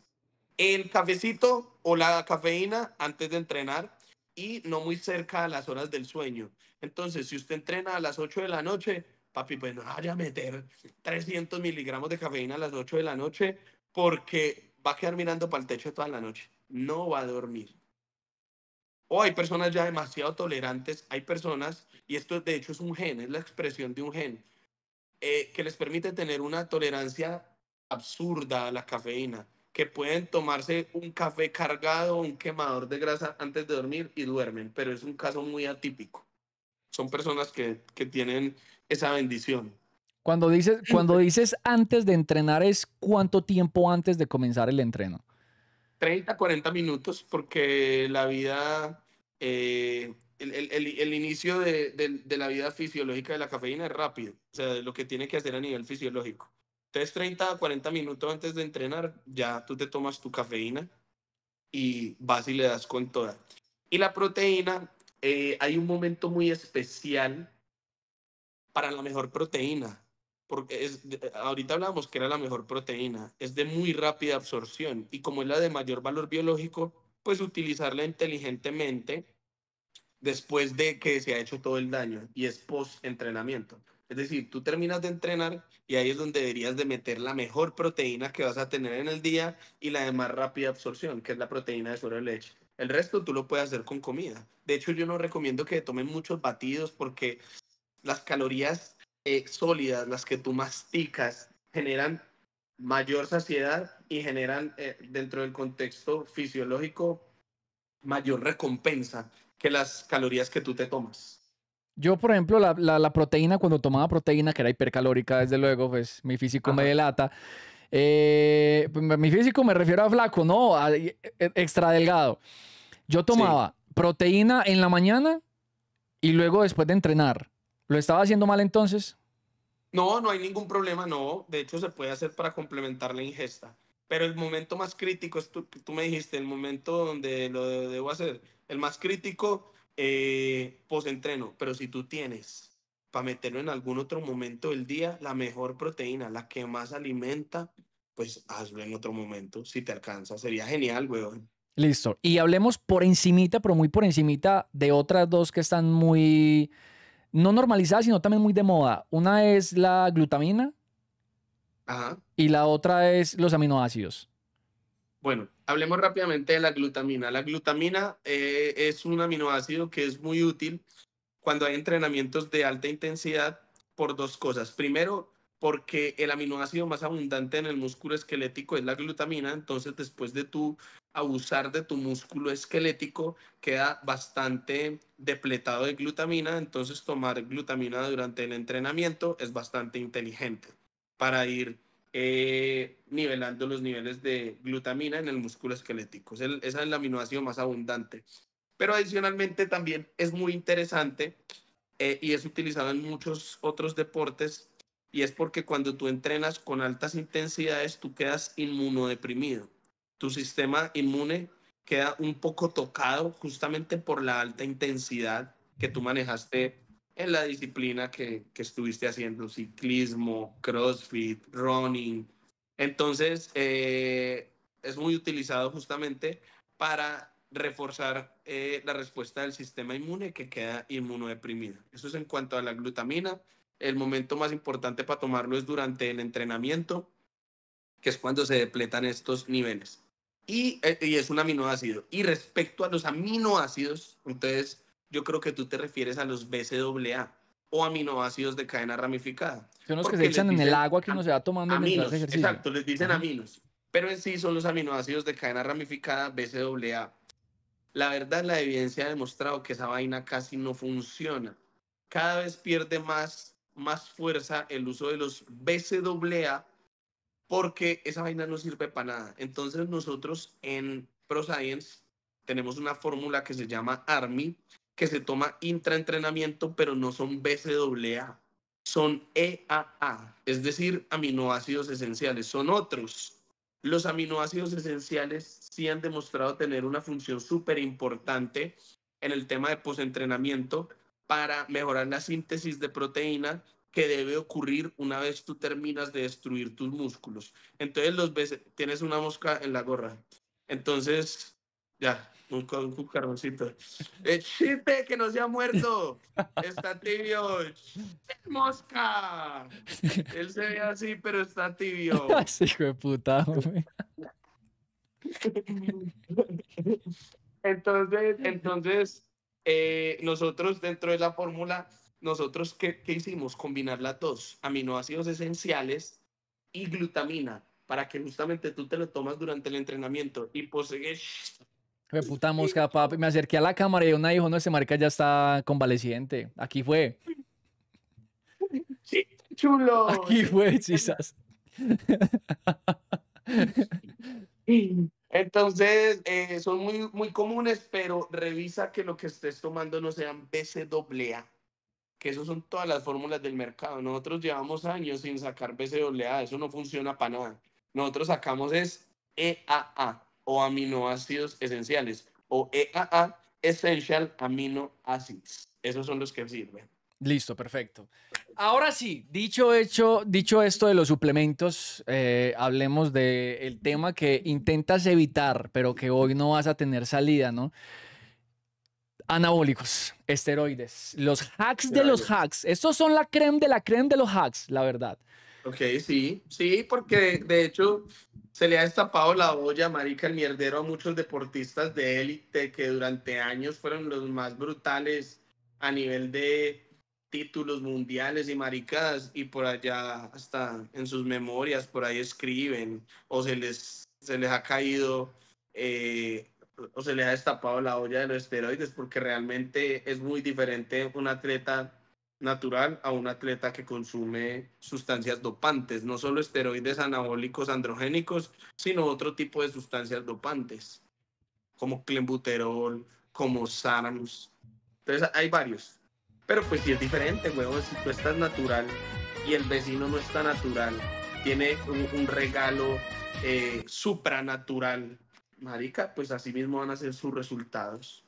El cafecito o la cafeína antes de entrenar y no muy cerca a las horas del sueño. Entonces, si usted entrena a las 8 de la noche, papi, pues no vaya a meter 300 miligramos de cafeína a las 8 de la noche porque va a quedar mirando para el techo toda la noche. No va a dormir. O hay personas ya demasiado tolerantes, hay personas, y esto de hecho es un gen, es la expresión de un gen, eh, que les permite tener una tolerancia absurda a la cafeína que pueden tomarse un café cargado, un quemador de grasa antes de dormir y duermen, pero es un caso muy atípico. Son personas que, tienen esa bendición. Cuando dices, cuando pues. dices antes de entrenar es cuánto tiempo antes de comenzar el entreno? 30, 40 minutos, porque la vida, eh, el, inicio de, de la vida fisiológica de la cafeína es rápido, o sea, lo que tiene que hacer a nivel fisiológico. Entonces, 30 a 40 minutos antes de entrenar, ya tú te tomas tu cafeína y vas y le das con toda. Y la proteína, eh, hay un momento muy especial para la mejor proteína, porque es, ahorita hablamos que era la mejor proteína, es de muy rápida absorción y como es la de mayor valor biológico, pues utilizarla inteligentemente después de que se ha hecho todo el daño y es post entrenamiento. Es decir, tú terminas de entrenar y ahí es donde deberías de meter la mejor proteína que vas a tener en el día y la de más rápida absorción, que es la proteína de suero de leche. El resto tú lo puedes hacer con comida. De hecho, yo no recomiendo que tomen muchos batidos porque las calorías eh, sólidas, las que tú masticas, generan mayor saciedad y generan eh, dentro del contexto fisiológico mayor recompensa que las calorías que tú te tomas. Yo, por ejemplo, la, proteína, cuando tomaba proteína, que era hipercalórica, desde luego, pues mi físico me delata. Eh, pues, mi físico me refiero a flaco, no, a, e, e, extra delgado. Yo tomaba proteína en la mañana y luego después de entrenar. ¿Lo estaba haciendo mal entonces? No, no hay ningún problema, no. De hecho, se puede hacer para complementar la ingesta. Pero el momento más crítico, es tú, tú me dijiste, el momento donde lo debo hacer, el más crítico eh, post-entreno, pero si tú tienes para meterlo en algún otro momento del día, la mejor proteína, la que más alimenta, pues hazlo en otro momento, si te alcanza. Sería genial, weón. Listo. Y hablemos por encimita, pero muy por encimita, de otras dos que están muy, no normalizadas, sino también muy de moda. Una es la glutamina. Ajá. Y la otra es los aminoácidos. Bueno, hablemos rápidamente de la glutamina. La glutamina eh, es un aminoácido que es muy útil cuando hay entrenamientos de alta intensidad por dos cosas. Primero, porque el aminoácido más abundante en el músculo esquelético es la glutamina, entonces después de tu abusar de tu músculo esquelético queda bastante depletado de glutamina, entonces tomar glutamina durante el entrenamiento es bastante inteligente para ir eh, nivelando los niveles de glutamina en el músculo esquelético. Es esa es la aminoácido más abundante. Pero adicionalmente también es muy interesante eh, y es utilizado en muchos otros deportes y es porque cuando tú entrenas con altas intensidades tú quedas inmunodeprimido. Tu sistema inmune queda un poco tocado justamente por la alta intensidad que tú manejaste en la disciplina que, que estuviste haciendo, ciclismo, crossfit, running. Entonces, eh, es muy utilizado justamente para reforzar eh, la respuesta del sistema inmune que queda inmunodeprimido. Eso es en cuanto a la glutamina. El momento más importante para tomarlo es durante el entrenamiento, que es cuando se depletan estos niveles. Y, eh, y es un aminoácido. Y respecto a los aminoácidos, entonces yo creo que tú te refieres a los BCAA o aminoácidos de cadena ramificada. Son los que se echan en el agua que uno se va tomando ejercicio. Exacto, les dicen aminos, pero en sí son los aminoácidos de cadena ramificada BCAA. La verdad, la evidencia ha demostrado que esa vaina casi no funciona. Cada vez pierde más, más fuerza el uso de los BCAA porque esa vaina no sirve para nada. Entonces nosotros en ProScience tenemos una fórmula que se llama ARMY, que se toma intraentrenamiento, pero no son BCAA, son EAA, es decir, aminoácidos esenciales, son otros. Los aminoácidos esenciales sí han demostrado tener una función súper importante en el tema de posentrenamiento para mejorar la síntesis de proteína que debe ocurrir una vez tú terminas de destruir tus músculos. Entonces los tienes una mosca en la gorra. Entonces, ya, un, un carboncito. El eh, chiste que se ha muerto. Está tibio. ¡Mosca! Él se ve así, pero está tibio. [laughs] hijo de puta, Entonces, entonces eh, nosotros dentro de la fórmula, nosotros ¿qué, hicimos? Combinar las dos, aminoácidos esenciales y glutamina, para que justamente tú te lo tomas durante el entrenamiento y posees mosca, papi. Me acerqué a la cámara y una dijo, no, ese marca, ya está convaleciente. Aquí fue. Sí, chulo. Aquí fue, chisas. Entonces, eh, son muy, muy comunes, pero revisa que lo que estés tomando no sean BCAA, que esas son todas las fórmulas del mercado. Nosotros llevamos años sin sacar BCAA, eso no funciona para nada. Nosotros sacamos es EAA, o aminoácidos esenciales o EAA, Essential Amino Acids. Esos son los que sirven. Listo, perfecto. Ahora sí, dicho, hecho, dicho esto de los suplementos, eh, hablemos del tema que intentas evitar, pero que hoy no vas a tener salida, ¿no? Anabólicos, esteroides, los hacks de los hacks. Estos son la creme de la creme de los hacks, la verdad. Ok, sí, sí, porque de hecho se le ha destapado la olla, marica, el mierdero a muchos deportistas de élite que durante años fueron los más brutales a nivel de títulos mundiales y maricadas y por allá hasta en sus memorias por ahí escriben o se les, se les ha caído eh, o se les ha destapado la olla de los esteroides porque realmente es muy diferente un atleta natural a un atleta que consume sustancias dopantes, no solo esteroides anabólicos androgénicos, sino otro tipo de sustancias dopantes, como clenbuterol, como sarms. Entonces hay varios. Pero pues si es diferente, huevón, si tú estás natural y el vecino no está natural, tiene un, regalo eh, supranatural, marica, pues así mismo van a ser sus resultados.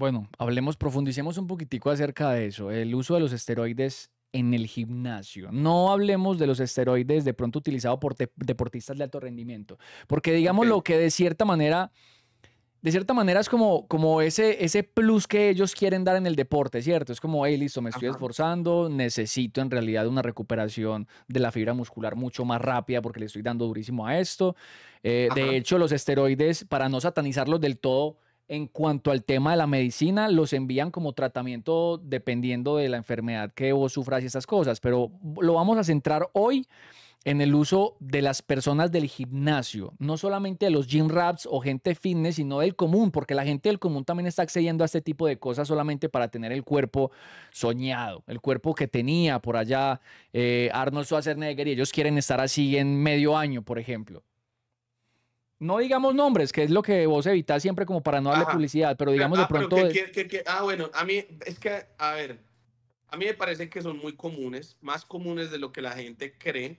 Bueno, hablemos, profundicemos un poquitico acerca de eso, el uso de los esteroides en el gimnasio. No hablemos de los esteroides de pronto utilizados por deportistas de alto rendimiento, porque digamos lo que de cierta manera de cierta manera es como, como ese, ese plus que ellos quieren dar en el deporte, ¿cierto? Es como, hey, listo, me estoy esforzando, necesito en realidad una recuperación de la fibra muscular mucho más rápida porque le estoy dando durísimo a esto. Eh, de hecho, los esteroides, para no satanizarlos del todo, en cuanto al tema de la medicina, los envían como tratamiento dependiendo de la enfermedad que vos sufras y esas cosas, pero lo vamos a centrar hoy en el uso de las personas del gimnasio, no solamente de los gym raps o gente fitness, sino del común, porque la gente del común también está accediendo a este tipo de cosas solamente para tener el cuerpo soñado, el cuerpo que tenía por allá eh, Arnold Schwarzenegger y ellos quieren estar así en medio año, por ejemplo no digamos nombres, que es lo que vos evitas siempre como para no darle publicidad, pero digamos ah, de pronto... ah, bueno, a mí es que, a ver, a mí me parece que son muy comunes, más comunes de lo que la gente cree,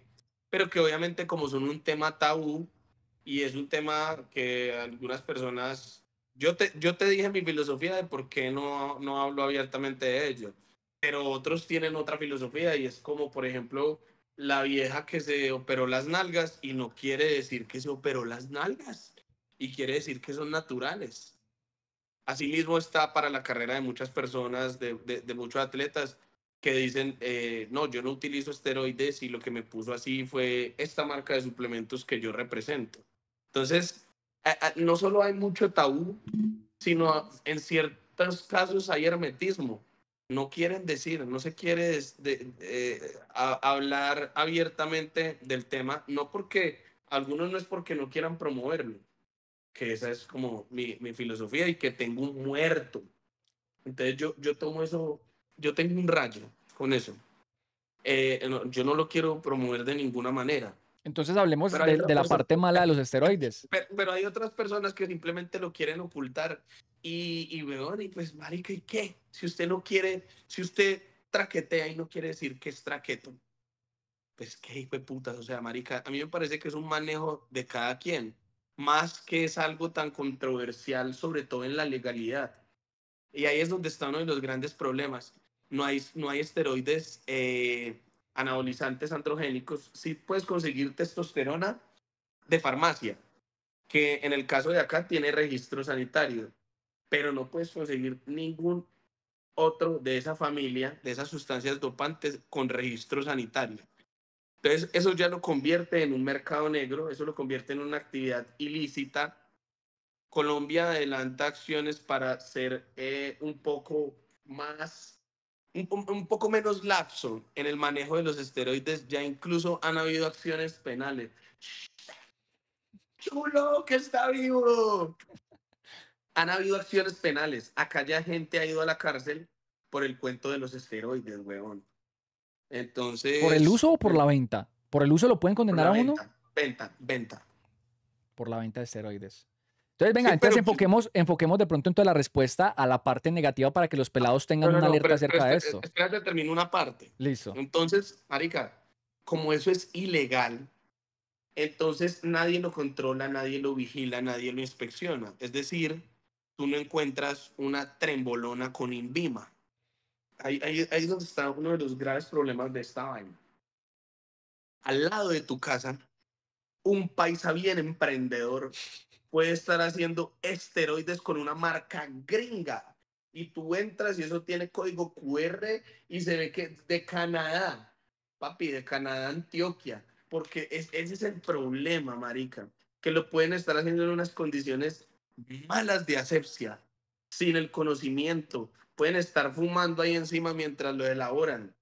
pero que obviamente como son un tema tabú y es un tema que algunas personas... Yo te, yo te dije mi filosofía de por qué no, no hablo abiertamente de ello, pero otros tienen otra filosofía y es como, por ejemplo, la vieja que se operó las nalgas y no quiere decir que se operó las nalgas y quiere decir que son naturales. Asimismo está para la carrera de muchas personas, de, muchos atletas que dicen, eh, no, yo no utilizo esteroides y lo que me puso así fue esta marca de suplementos que yo represento. Entonces, no solo hay mucho tabú, sino en ciertos casos hay hermetismo no quieren decir, no se quiere eh, hablar abiertamente del tema, no porque algunos no es porque no quieran promoverlo, que esa es como mi, filosofía y que tengo un muerto. Entonces yo, yo tomo eso, yo tengo un rayo con eso. Eh, yo no lo quiero promover de ninguna manera. Entonces hablemos de, la parte mala de los esteroides. pero, hay otras personas que simplemente lo quieren ocultar y, y y pues, marica, ¿y qué? Si usted no quiere, si usted traquetea y no quiere decir que es traqueto, pues qué hijo de o sea, marica, a mí me parece que es un manejo de cada quien, más que es algo tan controversial, sobre todo en la legalidad. Y ahí es donde están uno de los grandes problemas. No hay, no hay esteroides eh, anabolizantes androgénicos. Sí puedes conseguir testosterona de farmacia, que en el caso de acá tiene registro sanitario pero no puedes conseguir ningún otro de esa familia, de esas sustancias dopantes con registro sanitario. Entonces, eso ya lo convierte en un mercado negro, eso lo convierte en una actividad ilícita. Colombia adelanta acciones para ser eh, un poco más, un, poco menos laxo en el manejo de los esteroides. Ya incluso han habido acciones penales. ¡Chulo, que está vivo! han habido acciones penales. Acá ya gente ha ido a la cárcel por el cuento de los esteroides, weón. Entonces. ¿Por el uso o por la venta? ¿Por el uso lo pueden condenar a uno? Venta, venta. Por la venta de esteroides. Entonces, venga, entonces enfoquemos, enfoquemos de pronto en toda la respuesta a la parte negativa para que los ah, pelados tengan una alerta acerca de esto. Espérate, termino una parte. Listo. Entonces, Marica, como eso es ilegal, entonces nadie lo controla, nadie lo vigila, nadie lo inspecciona. Es decir, tú no encuentras una trembolona con INVIMA. Ahí, ahí, ahí es donde está uno de los graves problemas de esta vaina. Al lado de tu casa, un paisa bien emprendedor puede estar haciendo esteroides con una marca gringa. Y tú entras y eso tiene código QR y se ve que de Canadá, papi, de Canadá, Antioquia. Porque ese es el problema, marica. Que lo pueden estar haciendo en unas condiciones malas de asepsia, sin el conocimiento. Pueden estar fumando ahí encima mientras lo elaboran.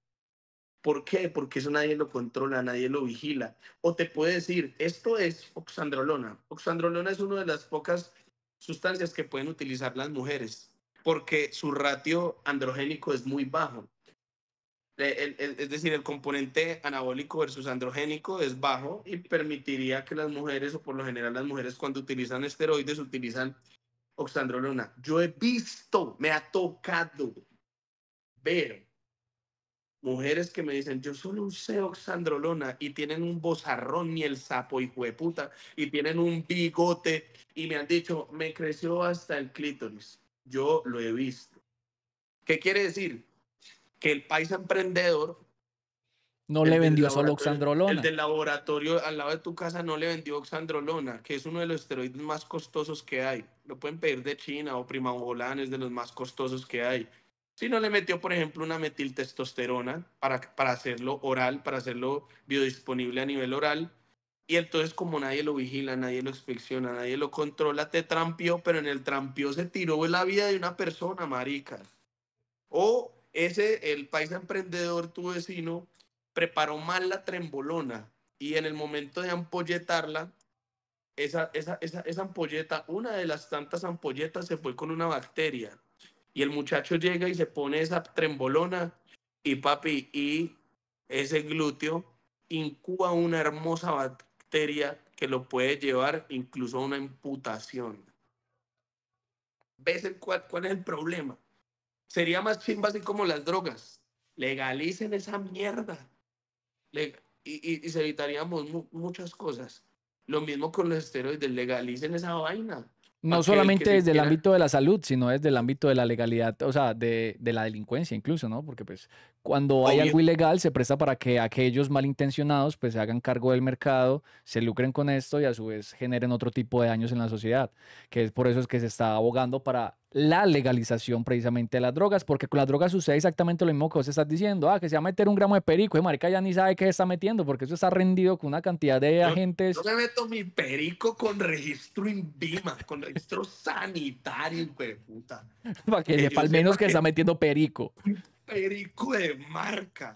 ¿Por qué? Porque eso nadie lo controla, nadie lo vigila. O te puede decir, esto es oxandrolona. Oxandrolona es una de las pocas sustancias que pueden utilizar las mujeres porque su ratio androgénico es muy bajo es decir, el componente anabólico versus androgénico es bajo y permitiría que las mujeres, o por lo general las mujeres cuando utilizan esteroides, utilizan oxandrolona. Yo he visto, me ha tocado ver mujeres que me dicen, yo solo usé oxandrolona y tienen un bozarrón y el sapo y de puta y tienen un bigote y me han dicho, me creció hasta el clítoris. Yo lo he visto. ¿Qué quiere decir? que el país emprendedor no le vendió solo oxandrolona. El del laboratorio al lado de tu casa no le vendió oxandrolona, que es uno de los esteroides más costosos que hay. Lo pueden pedir de China o Primavolán, es de los más costosos que hay. Si no le metió, por ejemplo, una metiltestosterona para, para hacerlo oral, para hacerlo biodisponible a nivel oral. Y entonces, como nadie lo vigila, nadie lo inspecciona, nadie lo controla, te trampió, pero en el trampió se tiró la vida de una persona, marica. O ese, el país emprendedor, tu vecino, preparó mal la trembolona y en el momento de ampolletarla, esa, esa, ampolleta, una de las tantas ampolletas se fue con una bacteria. Y el muchacho llega y se pone esa trembolona y papi, y ese glúteo incuba una hermosa bacteria que lo puede llevar incluso a una imputación. ¿Ves el cuál, cuál es el problema? Sería más chimba así como las drogas. Legalicen esa mierda. y, se evitaríamos muchas cosas. Lo mismo con los esteroides, legalicen esa vaina. No solamente desde el ámbito de la salud, sino desde el ámbito de la legalidad, o sea, de, de la delincuencia incluso, ¿no? Porque pues cuando hay algo ilegal, se presta para que aquellos malintencionados pues se hagan cargo del mercado, se lucren con esto y a su vez generen otro tipo de daños en la sociedad, que es por eso es que se está abogando para la legalización precisamente de las drogas, porque con las drogas sucede exactamente lo mismo que vos estás diciendo, ah, que se va a meter un gramo de perico, y marica ya ni sabe qué está metiendo, porque eso está rendido con una cantidad de agentes. Yo me meto mi perico con registro INVIMA, con registro sanitario, puta. [laughs] Para que, al menos que, se está metiendo perico perico de marca,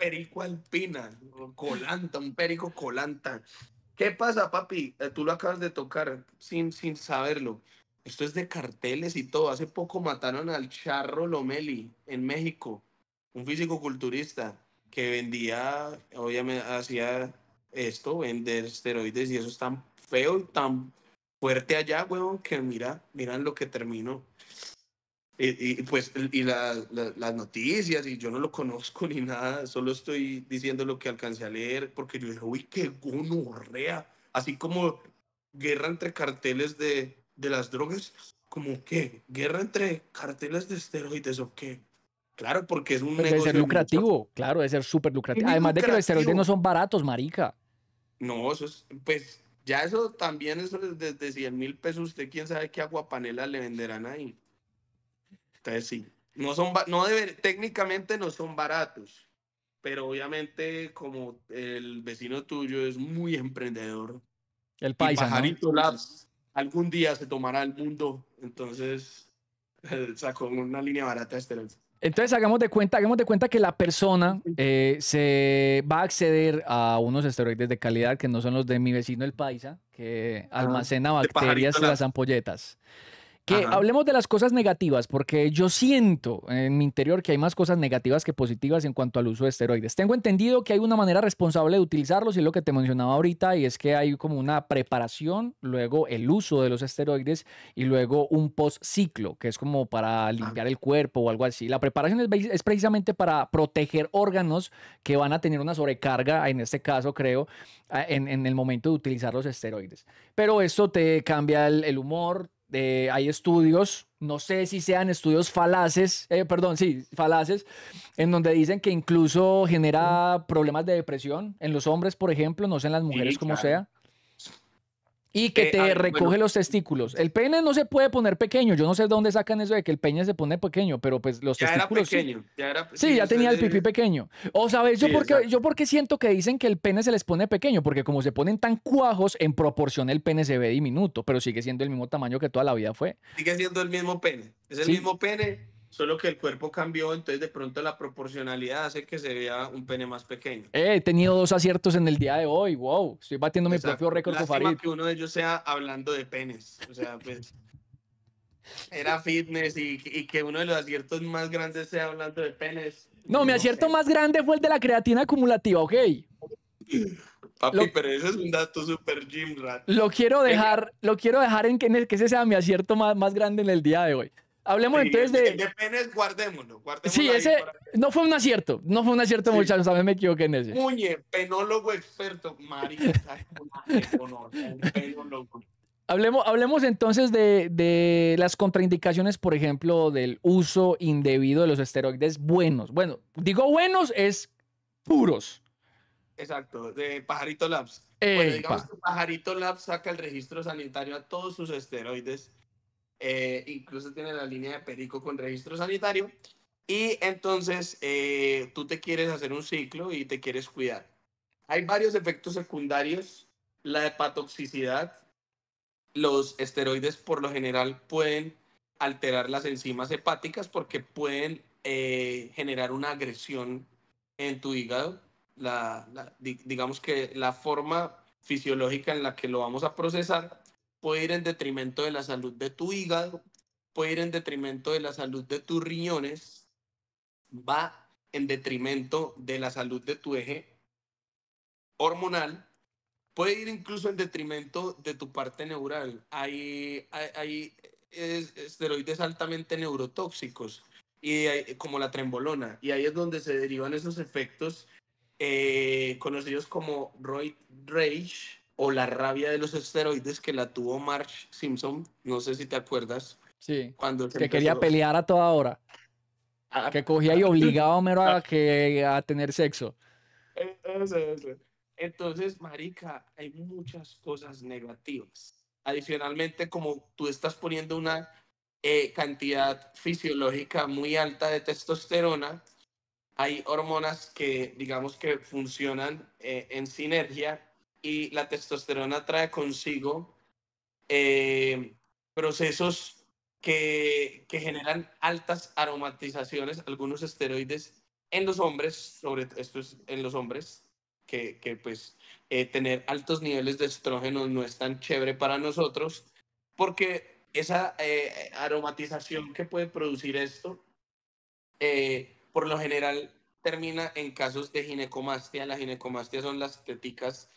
perico alpina, colanta, un perico colanta. ¿Qué pasa, papi? Eh, tú lo acabas de tocar sin, sin saberlo. Esto es de carteles y todo. Hace poco mataron al Charro Lomeli en México, un físico culturista que vendía, obviamente, hacía esto, vender esteroides y eso es tan feo, y tan fuerte allá, huevón, que mira, miran lo que terminó y, pues y las noticias y yo no lo conozco ni nada, solo estoy diciendo lo que alcancé a leer porque yo dije, uy, qué gonorrea, así como guerra entre carteles de, las drogas, como que guerra entre carteles de esteroides o qué. Claro, porque es un pues negocio. Debe ser lucrativo, claro, debe ser súper lucrativo. Además de que los esteroides no son baratos, marica. No, eso es, pues ya eso también, eso desde 100 mil pesos, usted quién sabe qué aguapanela le venderán ahí sí, no son, no técnicamente no son baratos, pero obviamente como el vecino tuyo es muy emprendedor, el paisa, algún día se tomará el mundo, entonces [laughs] sacó una línea barata de Entonces hagamos de cuenta, hagamos de cuenta que la persona eh, se va a acceder a unos esteroides de calidad que no son los de mi vecino el paisa, que ah, almacena bacterias en las ampolletas. Que hablemos de las cosas negativas, porque yo siento en mi interior que hay más cosas negativas que positivas en cuanto al uso de esteroides. Tengo entendido que hay una manera responsable de utilizarlos y es lo que te mencionaba ahorita, y es que hay como una preparación, luego el uso de los esteroides y luego un post ciclo, que es como para limpiar el cuerpo o algo así. La preparación es, precisamente para proteger órganos que van a tener una sobrecarga, en este caso creo, en, el momento de utilizar los esteroides. Pero eso te cambia el, el humor, eh, hay estudios, no sé si sean estudios falaces, eh, perdón, sí, falaces, en donde dicen que incluso genera problemas de depresión en los hombres, por ejemplo, no sé en las mujeres como sea. Y que eh, te ah, recoge los testículos. El pene no se puede poner pequeño. Yo no sé de dónde sacan eso de que el pene se pone pequeño, pero pues los testículos. Era pequeño, sí. Ya era Sí, ya tenía el pipí pequeño. O sabes, yo porque yo porque siento que dicen que el pene se les pone pequeño, porque como se ponen tan cuajos, en proporción el pene se ve diminuto, pero sigue siendo el mismo tamaño que toda la vida fue. Sigue siendo el mismo pene. Es el mismo pene Solo que el cuerpo cambió, entonces de pronto la proporcionalidad hace que se vea un pene más pequeño. Eh, he tenido dos aciertos en el día de hoy, wow. Estoy batiendo mi propio récord con que uno de ellos sea hablando de penes. O sea, pues. era fitness y, que uno de los aciertos más grandes sea hablando de penes. No, mi acierto más grande fue el de la creatina acumulativa, ok. Papi, pero ese es un dato super gym rat. Lo quiero dejar, lo quiero dejar en que, ese sea mi acierto más grande en el día de hoy. Hablemos entonces de. de guardémoslo, Sí, ese no fue un acierto. No fue un acierto, muchachos. A mí me equivoqué en ese. Muñe, penólogo experto. Marica, penólogo. Hablemos, hablemos entonces de, las contraindicaciones, por ejemplo, del uso indebido de los esteroides buenos. Bueno, digo buenos es puros. Exacto, de Pajarito Labs. digamos que Pajarito Labs saca el registro sanitario a todos sus esteroides eh, incluso tiene la línea de Perico con registro sanitario. Y entonces eh, tú te quieres hacer un ciclo y te quieres cuidar. Hay varios efectos secundarios, la hepatotoxicidad, los esteroides por lo general pueden alterar las enzimas hepáticas porque pueden eh, generar una agresión en tu hígado. digamos que la forma fisiológica en la que lo vamos a procesar puede ir en detrimento de la salud de tu hígado, puede ir en detrimento de la salud de tus riñones, va en detrimento de la salud de tu eje hormonal, puede ir incluso en detrimento de tu parte neural. Hay, hay, esteroides altamente neurotóxicos, y como la trembolona, y ahí es donde se derivan esos efectos eh, conocidos como roid rage, o la rabia de los esteroides que la tuvo Marge Simpson, no sé si te acuerdas. Sí, cuando que quería pelear a toda hora. Ah. que cogía y obligaba a Homero a, que, a tener sexo. Entonces, marica, hay muchas cosas negativas. Adicionalmente, como tú estás poniendo una eh, cantidad fisiológica muy alta de testosterona, hay hormonas que, digamos, que funcionan eh, en sinergia y la testosterona trae consigo eh, procesos que, que, generan altas aromatizaciones, algunos esteroides en los hombres, sobre esto es en los hombres, que, que pues eh, tener altos niveles de estrógeno no es tan chévere para nosotros, porque esa eh, aromatización que puede producir esto, por lo general termina en casos de ginecomastia. La ginecomastia son las estéticas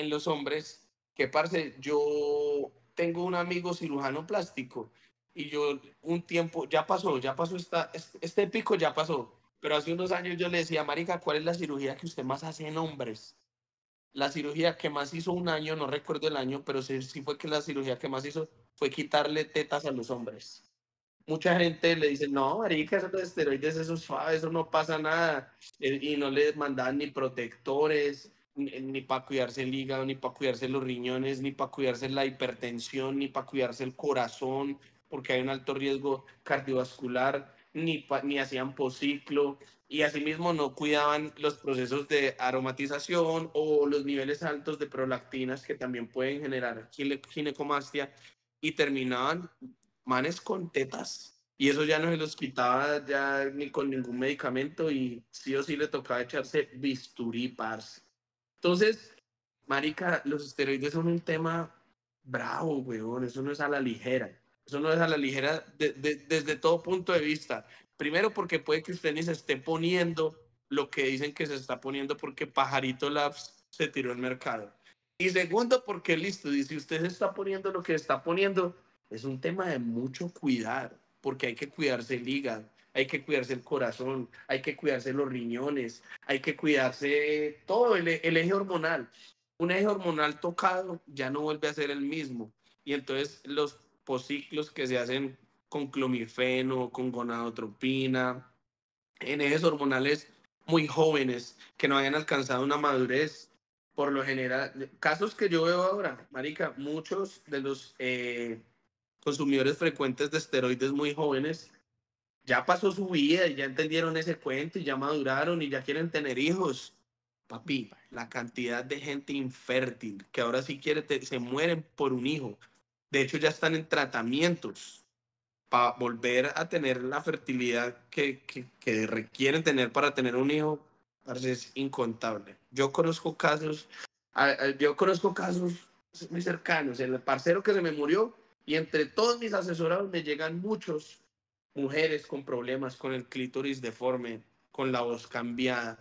en los hombres que, parce, yo tengo un amigo cirujano plástico y yo un tiempo, ya pasó, ya pasó, esta, este, este pico ya pasó, pero hace unos años yo le decía, Marica, ¿cuál es la cirugía que usted más hace en hombres? La cirugía que más hizo un año, no recuerdo el año, pero sí, sí fue que la cirugía que más hizo fue quitarle tetas a los hombres. Mucha gente le dice, no, Marica, esos esteroides, eso eso no pasa nada. Eh, y no les mandaban ni protectores, ni para cuidarse el hígado, ni para cuidarse los riñones, ni para cuidarse la hipertensión, ni para cuidarse el corazón, porque hay un alto riesgo cardiovascular, ni, ni hacían pociclo, y asimismo no cuidaban los procesos de aromatización o los niveles altos de prolactinas que también pueden generar ginecomastia, y terminaban manes con tetas. Y eso ya no se los quitaba ya ni con ningún medicamento y sí o sí le tocaba echarse bisturí, parce. Entonces, marica, los esteroides son un tema bravo, weón. Eso no es a la ligera. Eso no es a la ligera desde todo punto de vista. Primero porque puede que usted ni se esté poniendo lo que dicen que se está poniendo porque Pajarito Labs se tiró el mercado. Y segundo porque, listo, dice si usted se está poniendo lo que está poniendo, es un tema de mucho cuidar, porque hay que cuidarse el hígado, hay que cuidarse el corazón, hay que cuidarse los riñones, hay que cuidarse todo el, eje hormonal. Un eje hormonal tocado ya no vuelve a ser el mismo. Y entonces los posiclos que se hacen con clomifeno, con gonadotropina, en ejes hormonales muy jóvenes que no hayan alcanzado una madurez, por lo general, casos que yo veo ahora, Marica, muchos de los eh, consumidores frecuentes de esteroides muy jóvenes ya pasó su vida y ya entendieron ese cuento y ya maduraron y ya quieren tener hijos. Papi, la cantidad de gente infértil que ahora sí quiere, se mueren por un hijo. De hecho, ya están en tratamientos para volver a tener la fertilidad que, que requieren tener para tener un hijo. Es incontable. Yo conozco casos, yo conozco casos muy cercanos. El parcero que se me murió y entre todos mis asesorados me llegan muchos mujeres con problemas con el clítoris deforme, con la voz cambiada,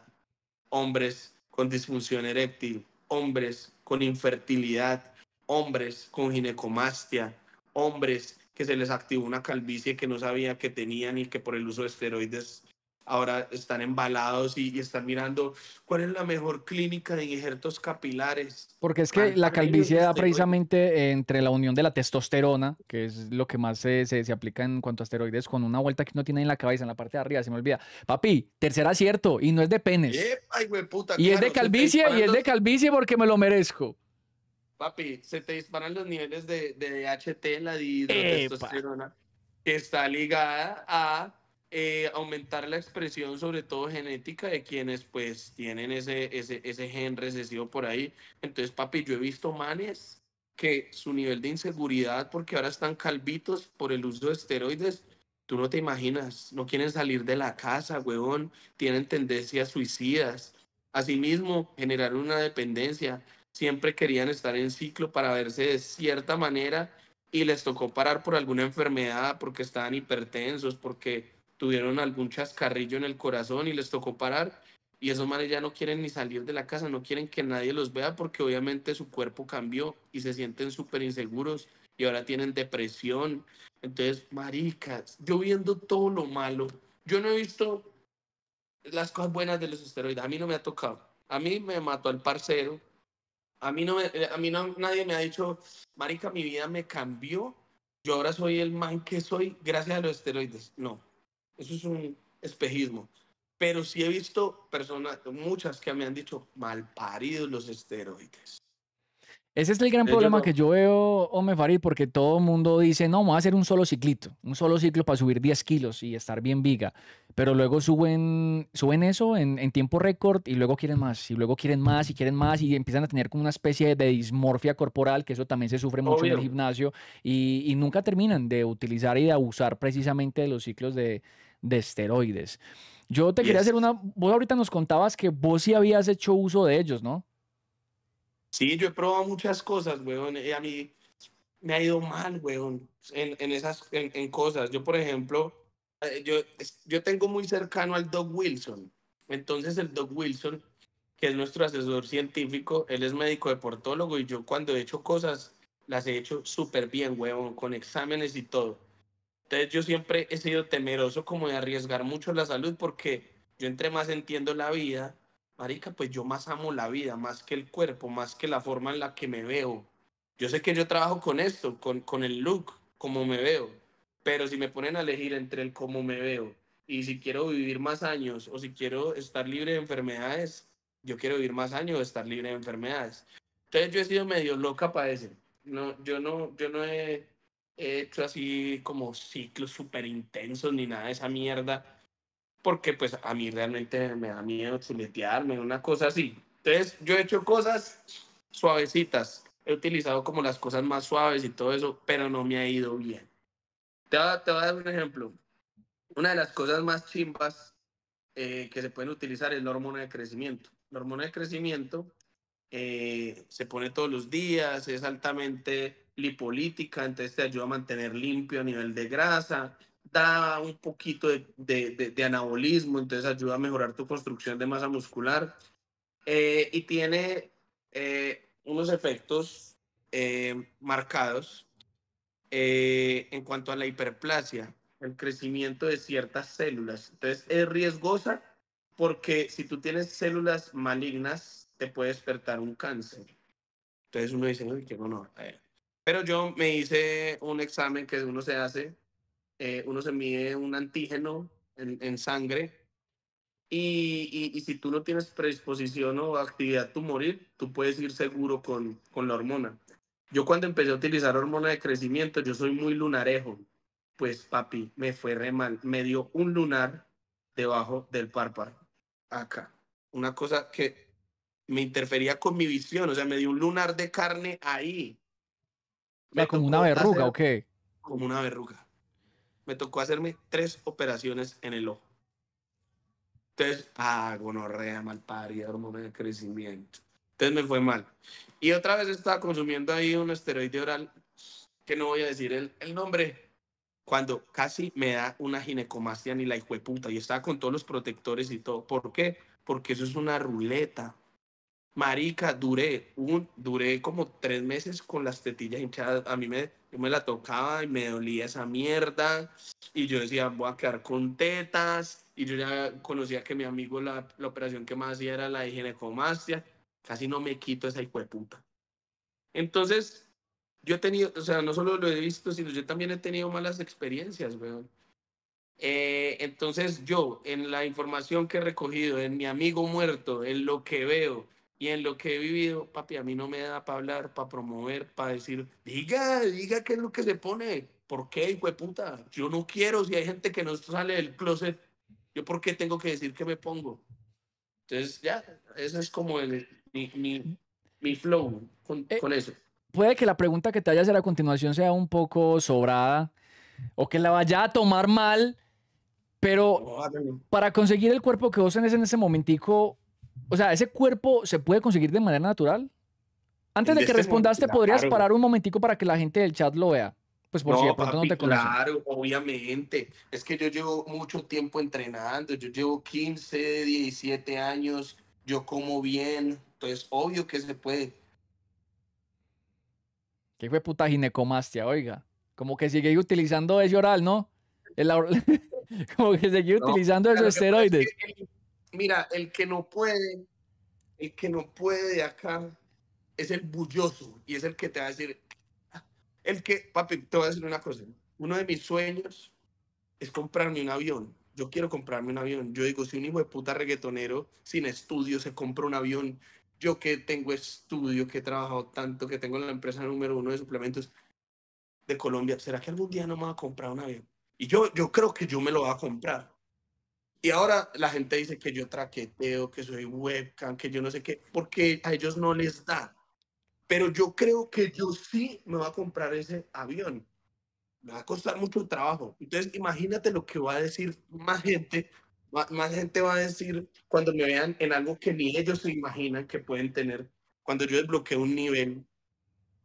hombres con disfunción eréctil, hombres con infertilidad, hombres con ginecomastia, hombres que se les activó una calvicie que no sabía que tenían y que por el uso de esteroides ahora están embalados y, están mirando cuál es la mejor clínica de injertos capilares. Porque es que la calvicie da precisamente eh, entre la unión de la testosterona, que es lo que más se, aplica en cuanto a esteroides, con una vuelta que no tiene en la cabeza, en la parte de arriba, se me olvida. Papi, tercer acierto, y no es de penes. y es de calvicie, y es de calvicie porque me lo merezco. Papi, se te disparan los niveles de, de DHT, la dihidrotestosterona, que está ligada a eh, aumentar la expresión, sobre todo genética, de quienes pues tienen ese, ese, ese gen recesivo por ahí. Entonces, papi, yo he visto manes que su nivel de inseguridad, porque ahora están calvitos por el uso de esteroides, tú no te imaginas, no quieren salir de la casa, huevón, tienen tendencias suicidas. Asimismo, generaron una dependencia, siempre querían estar en ciclo para verse de cierta manera y les tocó parar por alguna enfermedad, porque estaban hipertensos, porque tuvieron algún chascarrillo en el corazón y les tocó parar. Y esos manes ya no quieren ni salir de la casa, no quieren que nadie los vea porque obviamente su cuerpo cambió y se sienten súper inseguros y ahora tienen depresión. Entonces, maricas, yo viendo todo lo malo, yo no he visto las cosas buenas de los esteroides, a mí no me ha tocado. A mí me mató el parcero, a mí no a mí no, nadie me ha dicho, marica, mi vida me cambió, yo ahora soy el man que soy gracias a los esteroides. No, eso es un espejismo. Pero sí he visto personas, muchas que me han dicho mal paridos los esteroides. Ese es el gran problema que yo veo, me Farid, porque todo el mundo dice, no, voy a hacer un solo ciclito, un solo ciclo para subir 10 kilos y estar bien viga. Pero luego suben, suben eso en, tiempo récord y luego quieren más, y luego quieren más, y quieren más, y empiezan a tener como una especie de dismorfia corporal, que eso también se sufre mucho en el gimnasio, y, y nunca terminan de utilizar y de abusar precisamente de los ciclos de, de esteroides. Yo te quería hacer una, vos ahorita nos contabas que vos sí habías hecho uso de ellos, ¿no? Sí, yo he probado muchas cosas, weón. a mí me ha ido mal, weón, en, esas en, cosas. Yo, por ejemplo, eh, yo, yo tengo muy cercano al Doug Wilson. Entonces, el Doug Wilson, que es nuestro asesor científico, él es médico deportólogo y yo cuando he hecho cosas, las he hecho súper bien, weón, con exámenes y todo. Entonces yo siempre he sido temeroso como de arriesgar mucho la salud porque yo entre más entiendo la vida, Marica, pues yo más amo la vida, más que el cuerpo, más que la forma en la que me veo. Yo sé que yo trabajo con esto, con, con el look, como me veo, pero si me ponen a elegir entre el cómo me veo y si quiero vivir más años o si quiero estar libre de enfermedades, yo quiero vivir más años o estar libre de enfermedades. Entonces yo he sido medio loca para eso. No, yo, no, yo no he hecho así como ciclos súper intensos ni nada de esa mierda, porque pues a mí realmente me da miedo chuletearme, una cosa así. Entonces yo he hecho cosas suavecitas, he utilizado como las cosas más suaves y todo eso, pero no me ha ido bien. Te voy, te a, dar un ejemplo. Una de las cosas más chimbas eh, que se pueden utilizar es la hormona de crecimiento. La hormona de crecimiento eh, se pone todos los días, es altamente lipolítica, entonces te ayuda a mantener limpio a nivel de grasa, da un poquito de, anabolismo, entonces ayuda a mejorar tu construcción de masa muscular eh, y tiene eh, unos efectos eh, marcados en cuanto a la hiperplasia, el crecimiento de ciertas células. Entonces es riesgosa porque si tú tienes células malignas, te puede despertar un cáncer. Entonces uno dice, no, no, no, pero yo me hice un examen que uno se hace, eh, uno se mide un antígeno en, sangre y, y, si tú no tienes predisposición o actividad tumoral, tú puedes ir seguro con, con la hormona. Yo cuando empecé a utilizar hormona de crecimiento, yo soy muy lunarejo. Pues papi, me fue re mal. Me dio un lunar debajo del párpado, acá. Una cosa que me interfería con mi visión, o sea, me dio un lunar de carne ahí. Me ¿Como una verruga o qué? Como una verruga. Me tocó hacerme tres operaciones en el ojo. Entonces, ah, gonorrea, malparida, hormona de crecimiento. Entonces me fue mal. Y otra vez estaba consumiendo ahí un esteroide oral, que no voy a decir el, nombre, cuando casi me da una ginecomastia ni la puta. Y estaba con todos los protectores y todo. ¿Por qué? Porque eso es una ruleta. Marica, duré, un, duré como tres meses con las tetillas hinchadas. A mí me, me la tocaba y me dolía esa mierda. Y yo decía, voy a quedar con tetas. Y yo ya conocía que mi amigo la, operación que más hacía era la de ginecomastia. Casi no me quito esa puta. Entonces, yo he tenido, o sea, no solo lo he visto, sino yo también he tenido malas experiencias, weón. Eh, entonces yo, en la información que he recogido, en mi amigo muerto, en lo que veo, y en lo que he vivido, papi, a mí no me da para hablar, para promover, para decir, diga, diga qué es lo que se pone. ¿Por qué, hijo de puta? Yo no quiero, si hay gente que no sale del closet, ¿yo por qué tengo que decir qué me pongo? Entonces, ya, ese es como el, mi, mi, mi flow con, eh, eso. Puede que la pregunta que te vaya a hacer a continuación sea un poco sobrada o que la vaya a tomar mal, pero para conseguir el cuerpo que vos tenés en ese momentico, o sea, ¿ese cuerpo se puede conseguir de manera natural? Antes de, que este respondas, ¿te podrías parar un momentico para que la gente del chat lo vea? Pues por si de pronto no te Claro, obviamente. Es que yo llevo mucho tiempo entrenando. Yo llevo 15, 17 años. Yo como bien. Entonces, obvio que se puede. Qué fue puta ginecomastia, oiga. Como que sigue utilizando ese oral, ¿no? [laughs] como que sigue utilizando esos esteroides. Mira, el que no puede, el que no puede de acá es el bulloso y es el que te va a decir, ah, el que, papi, te voy a decir una cosa, uno de mis sueños es comprarme un avión. Yo quiero comprarme un avión. Yo digo, si un hijo de puta reggaetonero sin estudio se compra un avión, yo que tengo estudio, que he trabajado tanto, que tengo la empresa número uno de suplementos de Colombia, ¿será que algún día no me va a comprar un avión? Y yo, yo creo que yo me lo voy a comprar. Y ahora la gente dice que yo traqueteo, que soy webcam, que yo no sé qué, porque a ellos no les da. Pero yo creo que yo sí me voy a comprar ese avión. Me va a costar mucho trabajo. Entonces, imagínate lo que va a decir más gente. Más, gente va a decir cuando me vean en algo que ni ellos se imaginan que pueden tener. Cuando yo desbloqueo un nivel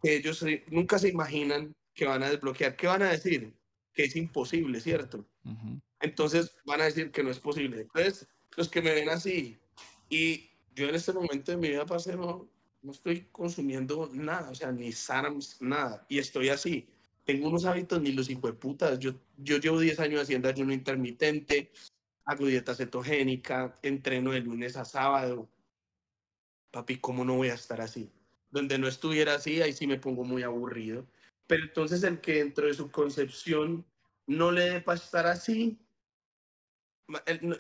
que ellos nunca se imaginan que van a desbloquear. ¿Qué van a decir? Que es imposible, ¿cierto? Uh entonces van a decir que no es posible. Entonces, los que me ven así, y yo en este momento de mi vida, pasé, no, no estoy consumiendo nada, o sea, ni SARMs, nada, y estoy así. Tengo unos hábitos ni los putas Yo, yo llevo 10 años haciendo ayuno intermitente, hago dieta cetogénica, entreno de lunes a sábado. Papi, ¿cómo no voy a estar así? Donde no estuviera así, ahí sí me pongo muy aburrido. Pero entonces el que dentro de su concepción no le dé para estar así,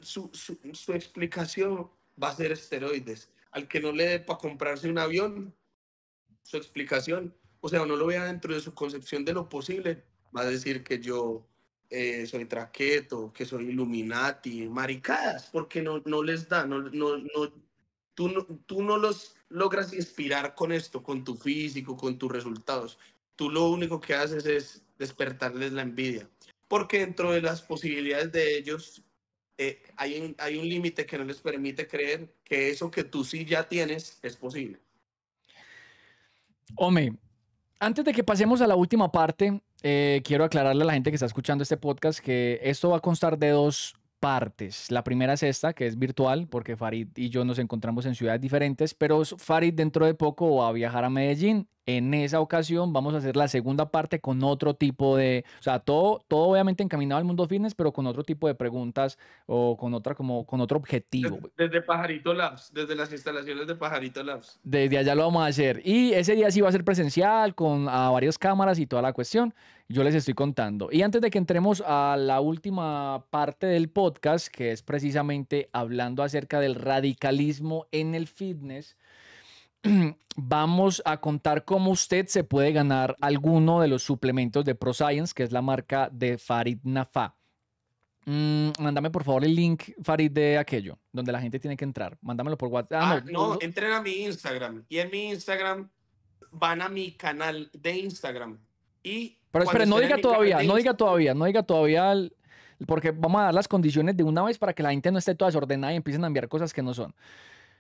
su, su, explicación va a ser esteroides. Al que no le dé para comprarse un avión, su explicación, o sea, no lo vea dentro de su concepción de lo posible, va a decir que yo eh, soy traqueto, que soy Illuminati, maricadas, porque no, no les da, no, no, tú no los logras inspirar con esto, con tu físico, con tus resultados. Tú lo único que haces es despertarles la envidia, porque dentro de las posibilidades de ellos eh, hay un, hay un límite que no les permite creer que eso que tú sí ya tienes es posible. Hombre, antes de que pasemos a la última parte, eh, quiero aclararle a la gente que está escuchando este podcast que esto va a constar de dos partes. La primera es esta, que es virtual, porque Farid y yo nos encontramos en ciudades diferentes, pero Farid dentro de poco va a viajar a Medellín en esa ocasión vamos a hacer la segunda parte con otro tipo de, o sea, todo, todo obviamente encaminado al mundo fitness, pero con otro tipo de preguntas o con otra como con otro objetivo. Desde, Pajarito Labs, desde las instalaciones de Pajarito Labs. Desde allá lo vamos a hacer y ese día sí va a ser presencial con varias cámaras y toda la cuestión. Yo les estoy contando. Y antes de que entremos a la última parte del podcast, que es precisamente hablando acerca del radicalismo en el fitness [clears throat] vamos a contar cómo usted se puede ganar alguno de los suplementos de ProScience, que es la marca de Farid Nafa. Mm, mándame por favor el link, Farid, de aquello, donde la gente tiene que entrar. Mándamelo por WhatsApp. Ah, ah no, entren a mi Instagram. Y en mi Instagram van a mi canal de Instagram. Y Pero espera, no diga todavía, no diga todavía, no diga todavía, porque vamos a dar las condiciones de una vez para que la gente no esté toda desordenada y empiecen a enviar cosas que no son.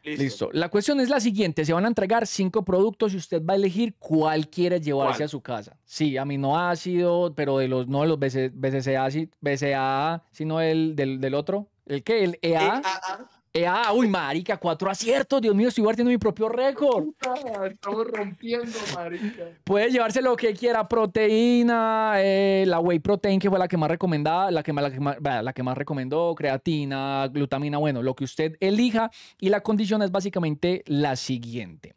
Listo. La cuestión es la siguiente: se van a entregar cinco productos y usted va a elegir cuál quiere llevarse a su casa. Sí, aminoácido, pero de los no de los BC, BCCA, BCAA, sino el del, del otro. ¿El qué? El EA. EAA. Eh, ah, uy, marica, cuatro aciertos. Dios mío, estoy guardando mi propio récord. estamos rompiendo, marica. Puede llevarse lo que quiera, proteína, eh, la whey protein, que fue la que más recomendaba, la que, más, recomendó, creatina, glutamina, bueno, lo que usted elija. Y la condición es básicamente la siguiente.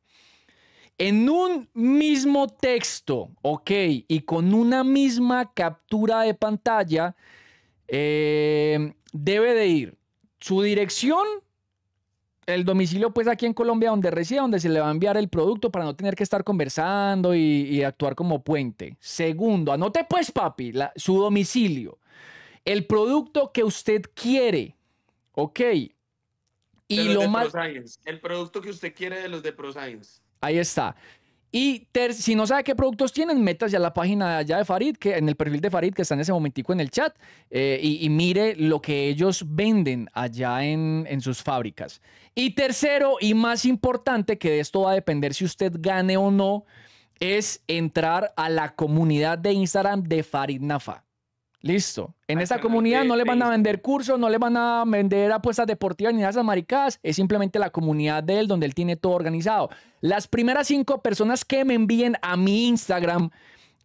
En un mismo texto, ok, y con una misma captura de pantalla, eh, debe de ir su dirección el domicilio, pues aquí en Colombia, donde reside, donde se le va a enviar el producto para no tener que estar conversando y, actuar como puente. Segundo, anote pues, papi, su domicilio. El producto que usted quiere. Ok. Y lo más. El producto que usted quiere de los de ProScience. Ahí está. Y si no sabe qué productos tienen, métase a la página allá de Farid, que en el perfil de Farid que está en ese momentico en el chat, eh, y, mire lo que ellos venden allá en, en sus fábricas. Y tercero y más importante, que de esto va a depender si usted gane o no, es entrar a la comunidad de Instagram de Farid Nafa. Listo. En esa esta comunidad no le van a vender cursos, no le van a vender apuestas deportivas ni nada de esas maricadas. Es simplemente la comunidad de él donde él tiene todo organizado. Las primeras cinco personas que me envíen a mi Instagram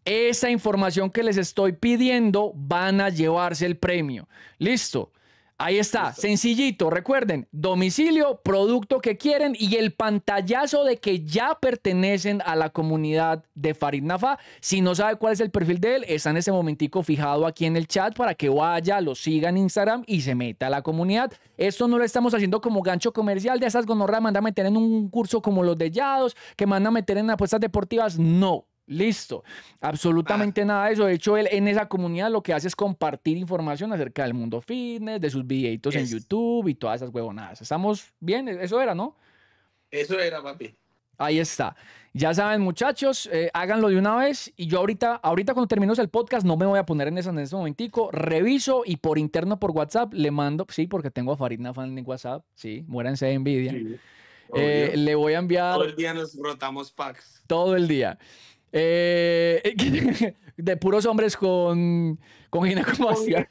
esa información que les estoy pidiendo van a llevarse el premio. Listo. Ahí está, sencillito, recuerden, domicilio, producto que quieren y el pantallazo de que ya pertenecen a la comunidad de Farid Nafa. Si no sabe cuál es el perfil de él, está en ese momentico fijado aquí en el chat para que vaya, lo siga en Instagram y se meta a la comunidad. Esto no lo estamos haciendo como gancho comercial de esas gonorras, manda a meter en un curso como los de Yados, que manda a meter en apuestas deportivas, no. Listo. Ah. Absolutamente nada de eso. De hecho, él en esa comunidad lo que hace es compartir información acerca del mundo fitness, de sus videitos en YouTube y todas esas huevonadas. ¿Estamos bien? Eso era, ¿no? Eso era, papi. Ahí está. Ya saben, muchachos, eh, háganlo de una vez. Y yo ahorita, ahorita cuando termino el podcast, no me voy a poner en eso en ese momentico. Reviso y por interno, por WhatsApp, le mando. Sí, porque tengo a Faridna fan en WhatsApp. Sí, muéranse de envidia. Eh, le voy a enviar. Todo el día nos rotamos packs. Todo el día. Eh, [laughs] de puros hombres con, con ginecomastia.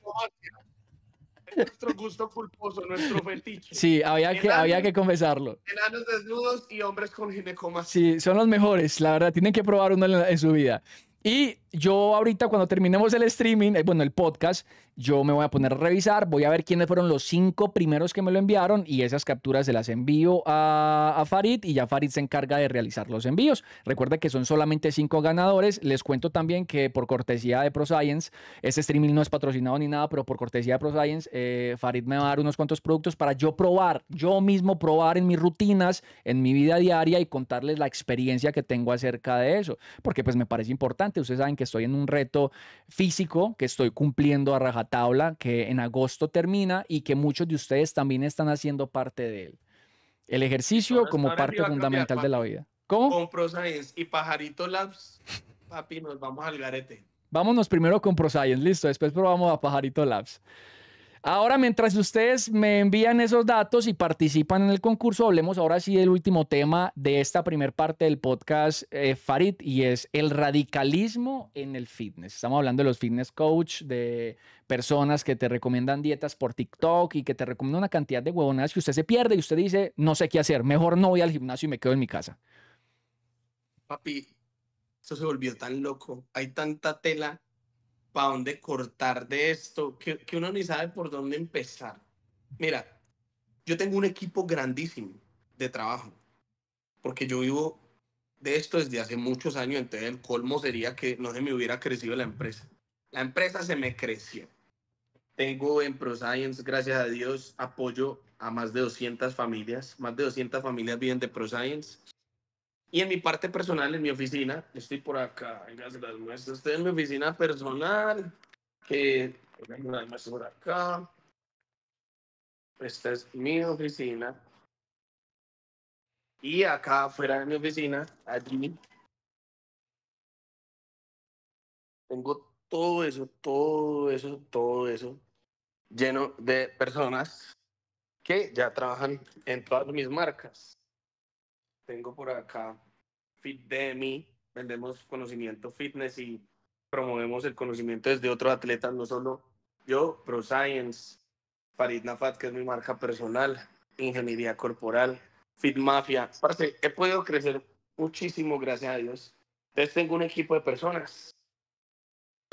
Nuestro gusto culposo, nuestro fetiche. Sí, había que, había que confesarlo. Enanos desnudos y hombres con ginecomastia. Sí, son los mejores, la verdad. Tienen que probar uno en su vida. Y yo ahorita cuando terminemos el streaming, eh, bueno, el podcast, yo me voy a poner a revisar, voy a ver quiénes fueron los cinco primeros que me lo enviaron y esas capturas se las envío a, Farid y ya Farid se encarga de realizar los envíos. Recuerda que son solamente cinco ganadores. Les cuento también que por cortesía de ProScience, este streaming no es patrocinado ni nada, pero por cortesía de ProScience, eh, Farid me va a dar unos cuantos productos para yo probar, yo mismo probar en mis rutinas, en mi vida diaria y contarles la experiencia que tengo acerca de eso, porque pues me parece importante. Ustedes saben que estoy en un reto físico que estoy cumpliendo a rajatabla tabla que en agosto termina y que muchos de ustedes también están haciendo parte de él. El ejercicio como parte fundamental de la vida. ¿Cómo? Con ProScience y Pajarito Labs, papi, nos vamos al garete. Vámonos primero con ProScience, listo. Después probamos a Pajarito Labs. Ahora, mientras ustedes me envían esos datos y participan en el concurso, hablemos ahora sí del último tema de esta primera parte del podcast, eh, Farid, y es el radicalismo en el fitness. Estamos hablando de los fitness coach, de personas que te recomiendan dietas por TikTok y que te recomiendan una cantidad de huevonadas que usted se pierde y usted dice, no sé qué hacer, mejor no voy al gimnasio y me quedo en mi casa. Papi, esto se volvió tan loco. Hay tanta tela para dónde cortar de esto, que, que, uno ni sabe por dónde empezar. Mira, yo tengo un equipo grandísimo de trabajo, porque yo vivo de esto desde hace muchos años, entonces el colmo sería que no se me hubiera crecido la empresa. La empresa se me creció. Tengo en ProScience, gracias a Dios, apoyo a más de 200 familias. Más de 200 familias viven de ProScience. Y en mi parte personal, en mi oficina, estoy por acá, vengas las muestras, estoy en mi oficina personal, que por acá. Esta es mi oficina. Y acá afuera de mi oficina, allí, tengo todo eso, todo eso, todo eso lleno de personas que ya trabajan en todas mis marcas tengo por acá Fit Demi, Vendemos conocimiento fitness y promovemos el conocimiento desde otros atletas, no solo yo, ProScience, Farid Nafat, que es mi marca personal, Ingeniería Corporal, Fit Mafia. he podido crecer muchísimo, gracias a Dios. Entonces tengo un equipo de personas,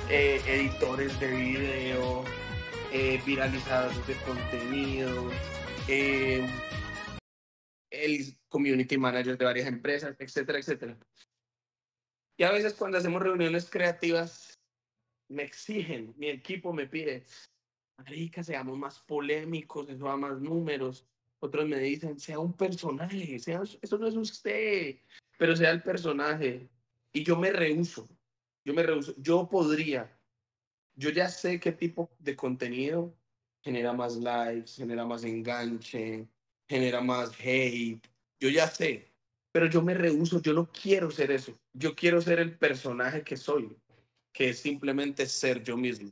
eh, editores de video, eh, viralizadores de contenido, eh, el community manager de varias empresas, etcétera, etcétera. Y a veces cuando hacemos reuniones creativas, me exigen, mi equipo me pide, marica, seamos más polémicos, eso da más números. Otros me dicen, sea un personaje, sea, eso no es usted, pero sea el personaje. Y yo me rehuso, yo me rehuso, yo podría, yo ya sé qué tipo de contenido genera más likes, genera más enganche, genera más hate. Yo ya sé, pero yo me rehuso, yo no quiero ser eso. Yo quiero ser el personaje que soy, que es simplemente ser yo mismo.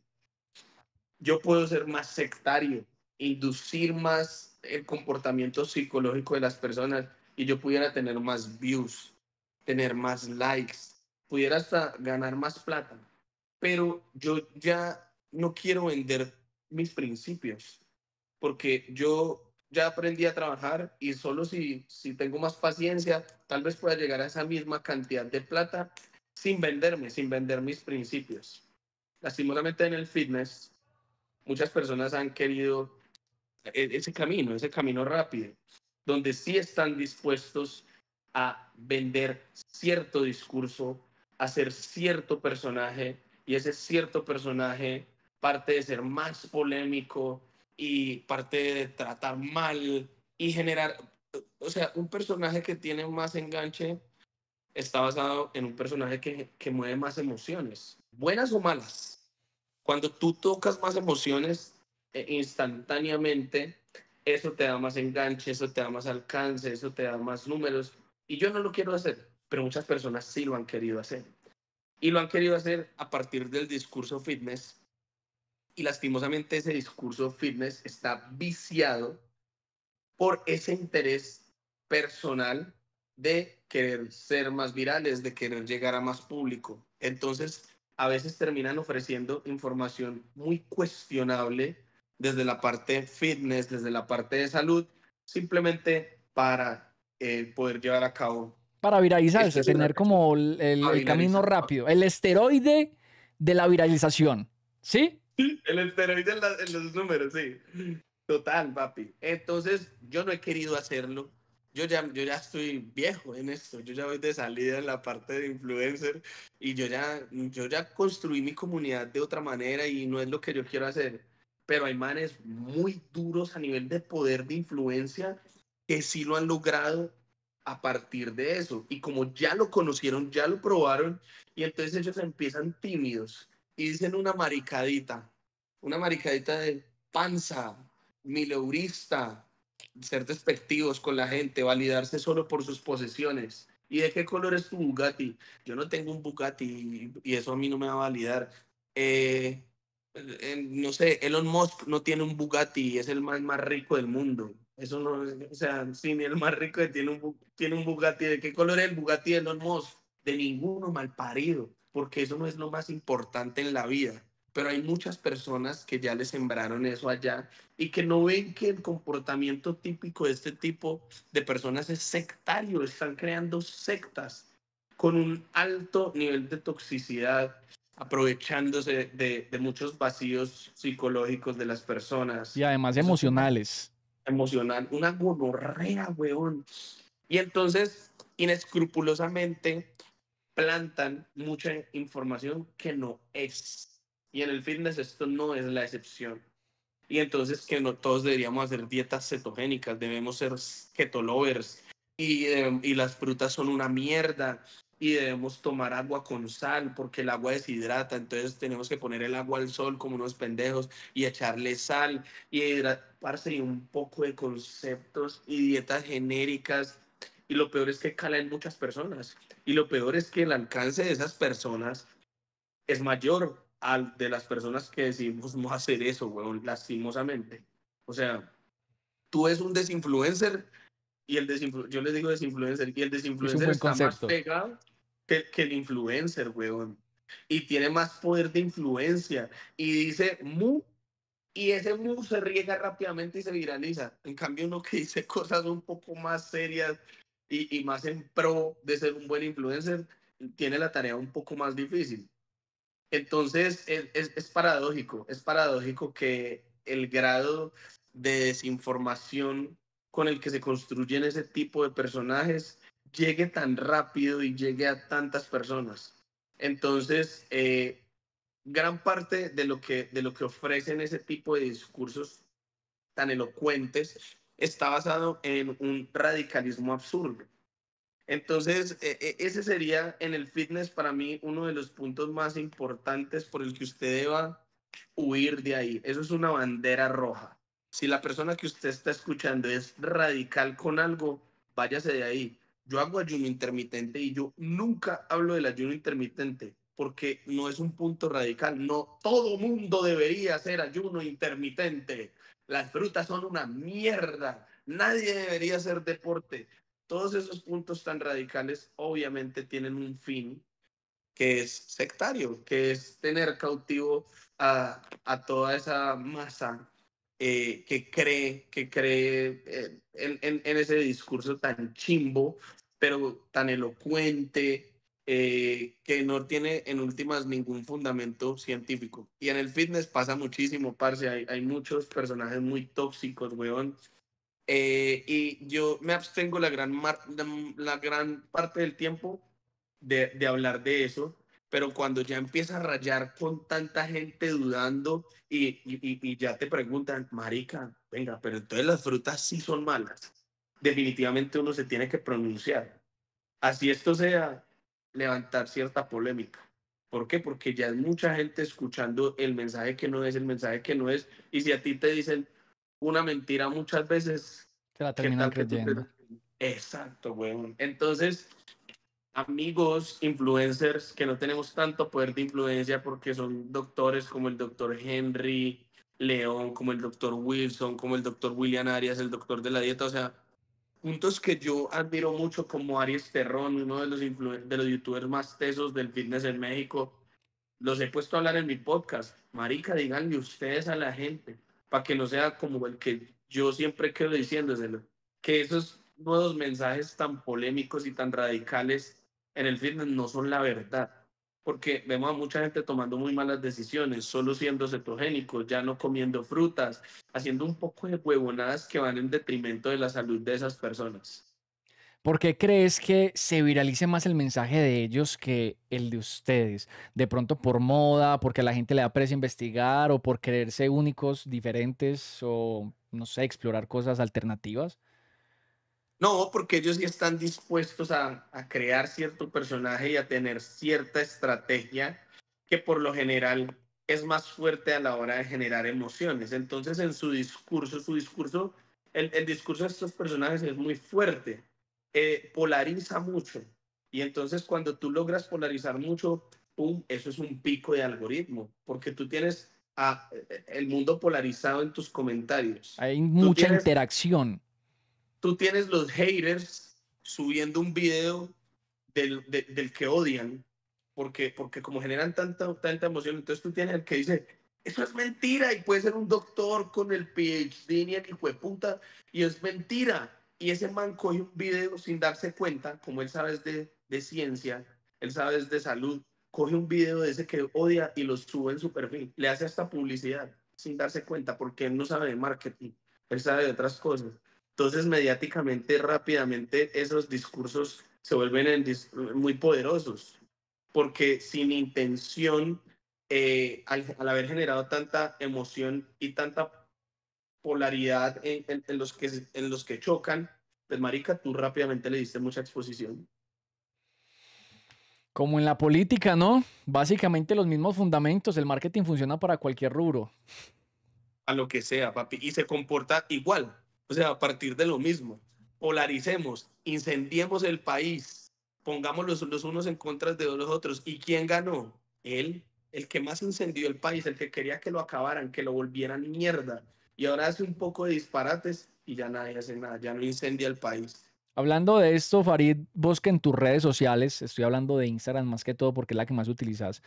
Yo puedo ser más sectario, inducir más el comportamiento psicológico de las personas y yo pudiera tener más views, tener más likes, pudiera hasta ganar más plata. Pero yo ya no quiero vender mis principios, porque yo ya aprendí a trabajar y solo si, si tengo más paciencia, tal vez pueda llegar a esa misma cantidad de plata sin venderme, sin vender mis principios. Lastimosamente en el fitness, muchas personas han querido e, ese camino, ese camino rápido, donde sí están dispuestos a vender cierto discurso, a ser cierto personaje, y ese cierto personaje parte de ser más polémico, y parte de tratar mal y generar, o sea, un personaje que tiene más enganche está basado en un personaje que, mueve más emociones, buenas o malas. Cuando tú tocas más emociones eh, instantáneamente, eso te da más enganche, eso te da más alcance, eso te da más números. Y yo no lo quiero hacer, pero muchas personas sí lo han querido hacer. Y lo han querido hacer a partir del discurso fitness y lastimosamente ese discurso fitness está viciado por ese interés personal de querer ser más virales, de querer llegar a más público. Entonces, a veces terminan ofreciendo información muy cuestionable desde la parte fitness, desde la parte de salud, simplemente para eh, poder llevar a cabo. Para viralizarse, este tener como el camino rápido, el esteroide de la viralización, ¿sí? El esteroide en, los números, sí. Total, papi. Entonces, yo no he querido hacerlo. Yo ya, yo ya estoy viejo en esto. Yo ya voy de salida en la parte de influencer y yo ya, yo ya construí mi comunidad de otra manera y no es lo que yo quiero hacer. Pero hay manes muy duros a nivel de poder de influencia que sí lo han logrado a partir de eso. Y como ya lo conocieron, ya lo probaron, y entonces ellos empiezan tímidos y dicen una maricadita, una maricadita de panza, mileurista, ser despectivos con la gente, validarse solo por sus posesiones. ¿Y de qué color es tu Bugatti? Yo no tengo un Bugatti y, eso a mí no me va a validar. Eh, no sé, Elon Musk no tiene un Bugatti y es el más, rico del mundo. Eso no, o sea, sí, ni el más rico tiene un, tiene un Bugatti. ¿De qué color es el Bugatti de Elon Musk? De ninguno, mal parido porque eso no es lo más importante en la vida. Pero hay muchas personas que ya le sembraron eso allá y que no ven que el comportamiento típico de este tipo de personas es sectario, están creando sectas con un alto nivel de toxicidad, aprovechándose de, muchos vacíos psicológicos de las personas. Y además emocionales. Emocional, una gonorrea, weón. Y entonces, inescrupulosamente, plantan mucha información que no es. Y en el fitness esto no es la excepción. Y entonces que no todos deberíamos hacer dietas cetogénicas, debemos ser keto lovers y, em, y las frutas son una mierda y debemos tomar agua con sal porque el agua deshidrata, entonces tenemos que poner el agua al sol como unos pendejos y echarle sal y hidratarse y un poco de conceptos y dietas genéricas y lo peor es que cala en muchas personas y lo peor es que el alcance de esas personas es mayor al de las personas que decidimos no hacer eso, weón, lastimosamente. O sea, tú es un desinfluencer y el yo les digo desinfluencer y el desinfluencer es está más pegado que, que el influencer, weón. Y tiene más poder de influencia y dice mu y ese mu se riega rápidamente y se viraliza. En cambio, uno que dice cosas un poco más serias y, más en pro de ser un buen influencer, tiene la tarea un poco más difícil. Entonces, es, es, paradójico, es paradójico que el grado de desinformación con el que se construyen ese tipo de personajes llegue tan rápido y llegue a tantas personas. Entonces, eh, gran parte de lo, que, de lo que ofrecen ese tipo de discursos tan elocuentes está basado en un radicalismo absurdo. Entonces, e, e, ese sería en el fitness para mí uno de los puntos más importantes por el que usted deba huir de ahí. Eso es una bandera roja. Si la persona que usted está escuchando es radical con algo, váyase de ahí. Yo hago ayuno intermitente y yo nunca hablo del ayuno intermitente porque no es un punto radical. No todo mundo debería hacer ayuno intermitente. Las frutas son una mierda. Nadie debería hacer deporte. Todos esos puntos tan radicales obviamente tienen un fin que es sectario, que es tener cautivo a, toda esa masa eh, que cree, que cree eh, en ese discurso tan chimbo, pero tan elocuente, eh, que no tiene en últimas ningún fundamento científico. Y en el fitness pasa muchísimo, parce, hay, hay muchos personajes muy tóxicos, weón. Eh, y yo me abstengo la gran, la, gran parte del tiempo de, de hablar de eso, pero cuando ya empieza a rayar con tanta gente dudando y, y, y, ya te preguntan, marica, venga, pero entonces las frutas sí son malas. Definitivamente uno se tiene que pronunciar. Así esto sea levantar cierta polémica. ¿Por qué? Porque ya es mucha gente escuchando el mensaje que no es, el mensaje que no es. Y si a ti te dicen una mentira muchas veces, te la terminan creyendo. Exacto, weón. Entonces, amigos, influencers que no tenemos tanto poder de influencia porque son doctores como el doctor Henry León, como el doctor Wilson, como el doctor William Arias, el doctor de la dieta, o sea, puntos que yo admiro mucho como Aries Terrón, uno de los, de los youtubers más tesos del fitness en México, los he puesto a hablar en mi podcast. Marica, díganle ustedes a la gente, para que no sea como el que yo siempre quedo diciéndoselo, que esos nuevos mensajes tan polémicos y tan radicales en el fitness no son la verdad porque vemos a mucha gente tomando muy malas decisiones, solo siendo cetogénicos, ya no comiendo frutas, haciendo un poco de huevonadas que van en detrimento de la salud de esas personas. ¿Por qué crees que se viralice más el mensaje de ellos que el de ustedes? De pronto por moda, porque a la gente le da investigar o por creerse únicos, diferentes o, no sé, explorar cosas alternativas. No, porque ellos ya están dispuestos a, crear cierto personaje y a tener cierta estrategia que por lo general es más fuerte a la hora de generar emociones. Entonces, en su discurso, su discurso, el, discurso de estos personajes es muy fuerte, eh, polariza mucho. Y entonces, cuando tú logras polarizar mucho, eso es un pico de algoritmo, porque tú tienes eh, el mundo polarizado en tus comentarios. Hay mucha interacción tú tienes los haters subiendo un video del, que odian, porque, porque como generan tanta, tanta emoción, entonces tú tienes el que dice, eso es mentira y puede ser un doctor con el PhD ni el hijo de puta y es mentira. Y ese man coge un video sin darse cuenta, como él sabe de, de ciencia, él sabe de salud, coge un video de ese que odia y lo sube en su perfil, le hace hasta publicidad sin darse cuenta porque él no sabe de marketing, él sabe de otras cosas. Entonces, mediáticamente, rápidamente, esos discursos se vuelven muy poderosos, porque sin intención, eh, al, haber generado tanta emoción y tanta polaridad en, los, que, en los que chocan, pues, marica, tú rápidamente le diste mucha exposición. Como en la política, ¿no? Básicamente los mismos fundamentos. El marketing funciona para cualquier rubro. A lo que sea, papi. Y se comporta igual. O sea, a partir de lo mismo, polaricemos, incendiemos el país, pongamos los, unos en contra de los otros. ¿Y quién ganó? Él, el que más incendió el país, el que quería que lo acabaran, que lo volvieran mierda. Y ahora hace un poco de disparates y ya nadie hace nada, ya no incendia el país. Hablando de esto, Farid, vos que en tus redes sociales, estoy hablando de Instagram más que todo porque es la que más utilizas,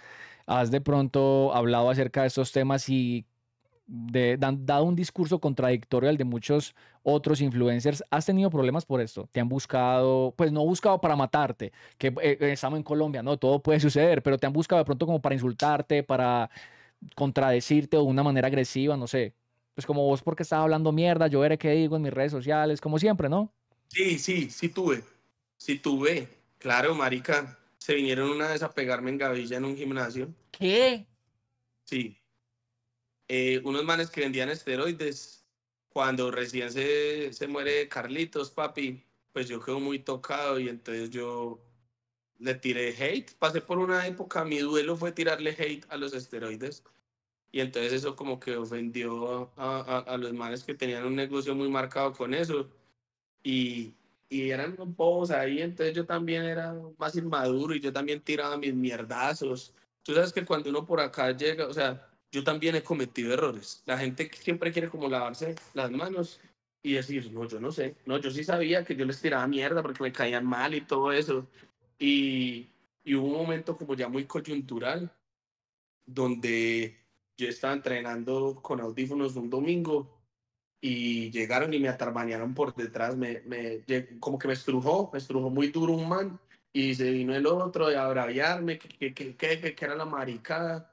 has de pronto hablado acerca de estos temas y de, dan, dado un discurso contradictorio al de muchos otros influencers, has tenido problemas por esto. Te han buscado, pues no buscado para matarte, que eh, eh, estamos en Colombia, no, todo puede suceder, pero te han buscado de pronto como para insultarte, para contradecirte de una manera agresiva, no sé. Pues como vos porque estabas hablando mierda, yo veré qué digo en mis redes sociales, como siempre, ¿no? Sí, sí, sí tuve. Sí tuve. Claro, marica. Se vinieron una vez a pegarme en gavilla en un gimnasio. ¿Qué? Sí, eh, unos manes que vendían esteroides. Cuando recién se, se muere Carlitos, papi, pues yo quedo muy tocado y entonces yo le tiré hate. Pasé por una época, mi duelo fue tirarle hate a los esteroides. Y entonces eso como que ofendió a, a, los manes que tenían un negocio muy marcado con eso. Y, y eran unos bobos ahí, entonces yo también era más inmaduro y yo también tiraba mis mierdazos. Tú sabes que cuando uno por acá llega, o sea, yo también he cometido errores. La gente siempre quiere como lavarse las manos y decir, no, yo no sé. No, yo sí sabía que yo les tiraba mierda porque me caían mal y todo eso. Y, y hubo un momento como ya muy coyuntural donde yo estaba entrenando con audífonos un domingo y llegaron y me atarbañaron por detrás, me, me, como que me estrujó, me estrujó muy duro un man y se vino el otro de abraviarme, que, que, que, que, que era la maricada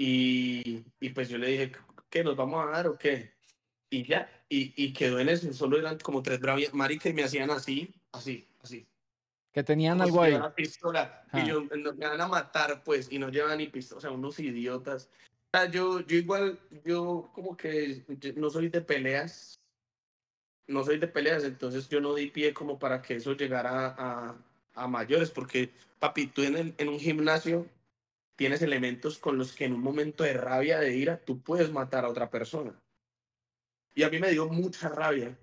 y, y pues yo le dije, ¿qué nos vamos a dar o qué? Y ya, y, y quedó en eso, solo eran como tres bravias, y me hacían así, así, así. Que tenían algo ahí. Pistola, Y yo, me van a matar, pues, y no llevan ni pistola, o sea, unos idiotas. O sea, yo, yo igual, yo como que no soy de peleas, no soy de peleas, entonces yo no di pie como para que eso llegara a, a, mayores, porque, papi, tú en, en un gimnasio tienes elementos con los que en un momento de rabia, de ira, tú puedes matar a otra persona. Y a mí me dio mucha rabia.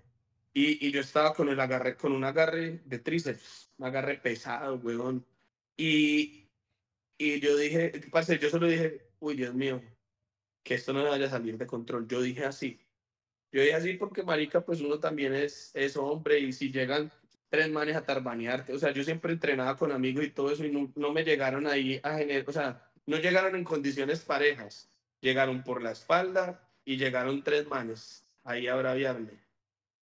Y, yo estaba con el agarre, con un agarre de tríceps, un agarre pesado, weón. Y, y yo dije, parce, yo solo dije, uy, Dios mío, que esto no me vaya a salir de control. Yo dije así. Yo dije así porque, marica, pues uno también es, es hombre y si llegan tres manes a tarbanearte, o sea, yo siempre entrenaba con amigos y todo eso y no me llegaron ahí a generar, o sea, no llegaron en condiciones parejas, llegaron por la espalda y llegaron tres manos. Ahí habrá viable.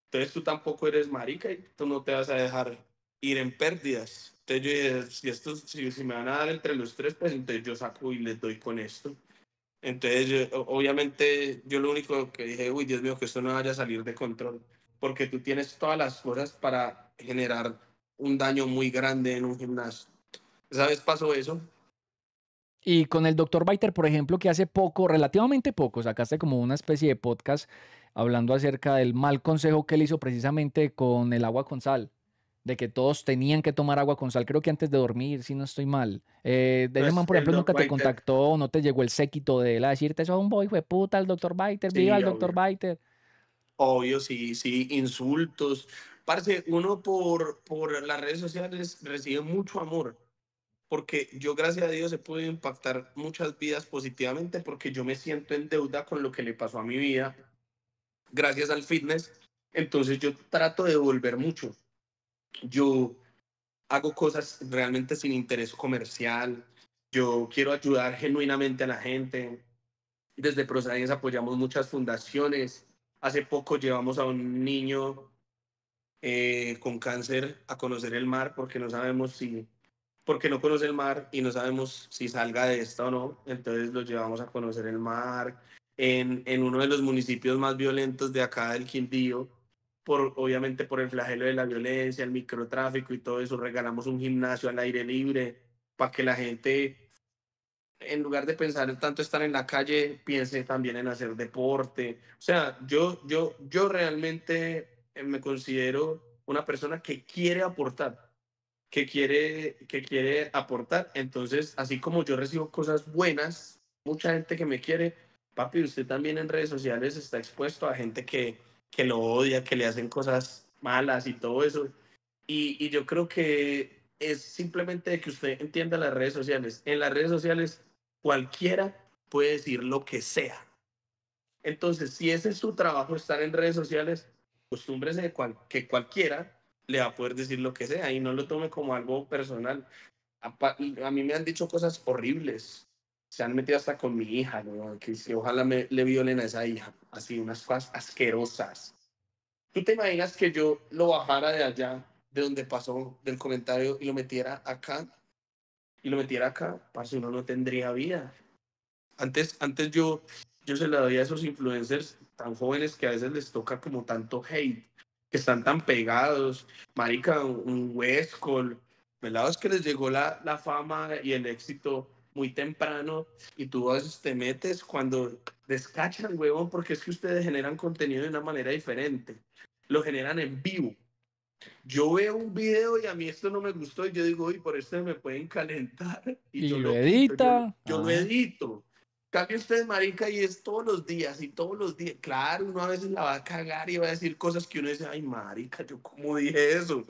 Entonces tú tampoco eres marica y tú no te vas a dejar ir en pérdidas. Entonces yo dije, si, esto, si, me van a dar entre los tres, pues entonces yo saco y les doy con esto. Entonces, yo, obviamente, yo lo único que dije, uy, Dios mío, que esto no vaya a salir de control, porque tú tienes todas las horas para generar un daño muy grande en un gimnasio. ¿Sabes? Pasó eso. Y con el doctor Biter, por ejemplo, que hace poco, relativamente poco, sacaste como una especie de podcast hablando acerca del mal consejo que él hizo precisamente con el agua con sal, de que todos tenían que tomar agua con sal, creo que antes de dormir, si no estoy mal. Eh, pues por ejemplo, nunca te contactó, no te llegó el séquito de él a decirte, eso es un boy, fue puta, el doctor Biter, viva el doctor Biter. Obvio, sí, sí, insultos. Parece uno por, por las redes sociales recibe mucho amor porque yo gracias a Dios he podido impactar muchas vidas positivamente porque yo me siento en deuda con lo que le pasó a mi vida gracias al fitness. Entonces yo trato de devolver mucho. Yo hago cosas realmente sin interés comercial. Yo quiero ayudar genuinamente a la gente. Desde ProScience apoyamos muchas fundaciones. Hace poco llevamos a un niño eh, con cáncer a conocer el mar porque no sabemos si porque no conoce el mar y no sabemos si salga de esto o no, entonces lo llevamos a conocer el mar en, en uno de los municipios más violentos de acá del Quindío, por, obviamente por el flagelo de la violencia, el microtráfico y todo eso, regalamos un gimnasio al aire libre para que la gente, en lugar de pensar en tanto estar en la calle, piense también en hacer deporte. O sea, yo, yo, yo realmente me considero una persona que quiere aportar que quiere, que quiere aportar. Entonces, así como yo recibo cosas buenas, mucha gente que me quiere, papi, usted también en redes sociales está expuesto a gente que, que lo odia, que le hacen cosas malas y todo eso. Y, y yo creo que es simplemente que usted entienda las redes sociales. En las redes sociales cualquiera puede decir lo que sea. Entonces, si ese es su trabajo, estar en redes sociales, acostúmbrese de cual, que cualquiera le va a poder decir lo que sea y no lo tome como algo personal. A, mí me han dicho cosas horribles. Se han metido hasta con mi hija, que, ojalá me, le violen a esa hija. Así, unas cosas asquerosas. ¿Tú te imaginas que yo lo bajara de allá, de donde pasó, del comentario, y lo metiera acá? Y lo metiera acá, si uno no tendría vida. Antes, antes yo, yo se la doy a esos influencers tan jóvenes que a veces les toca como tanto hate están tan pegados. Marica, un Westcol, es que les llegó la, fama y el éxito muy temprano y tú a veces te metes cuando descachan, huevón, porque es que ustedes generan contenido de una manera diferente. Lo generan en vivo. Yo veo un video y a mí esto no me gustó y yo digo, uy, por eso me pueden calentar. Y, yo, lo, edita. yo lo edito. Cambia usted, marica, y es todos los días, y todos los días. Claro, uno a veces la va a cagar y va a decir cosas que uno dice, ay, marica, yo cómo dije eso.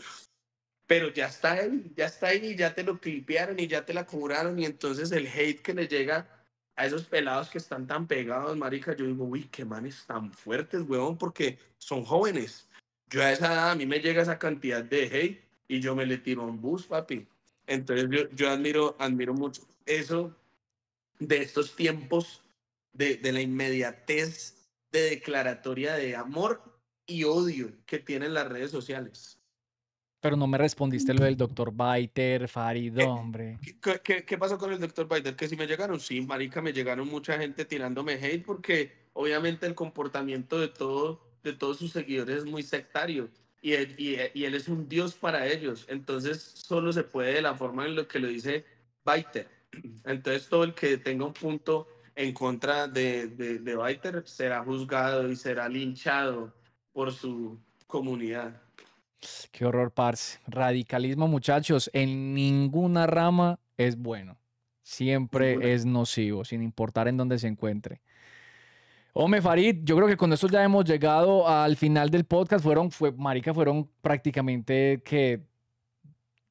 Pero ya está él ya está ahí, y ya te lo clipearon, y ya te la cobraron, y entonces el hate que le llega a esos pelados que están tan pegados, marica, yo digo, uy, qué manes tan fuertes, huevón, porque son jóvenes. Yo a esa edad, a mí me llega esa cantidad de hate, y yo me le tiro un bus, papi. Entonces yo, yo admiro, admiro mucho eso de estos tiempos, de, la inmediatez de declaratoria de amor y odio que tienen las redes sociales. Pero no me respondiste lo del doctor Biter, Farid, hombre. ¿Qué, qué, pasó con el doctor Biter? Que sí me llegaron, sí, marica, me llegaron mucha gente tirándome hate porque obviamente el comportamiento de, todo, de todos sus seguidores es muy sectario y él, y, él es un dios para ellos. Entonces solo se puede de la forma en lo que lo dice Biter. Entonces todo el que tenga un punto en contra de, de, de Biter será juzgado y será linchado por su comunidad. Qué horror, parce. Radicalismo, muchachos, en ninguna rama es bueno. Siempre es nocivo, sin importar en dónde se encuentre. Hombre, Farid, yo creo que con esto ya hemos llegado al final del podcast. Fueron, fue, marica, fueron prácticamente que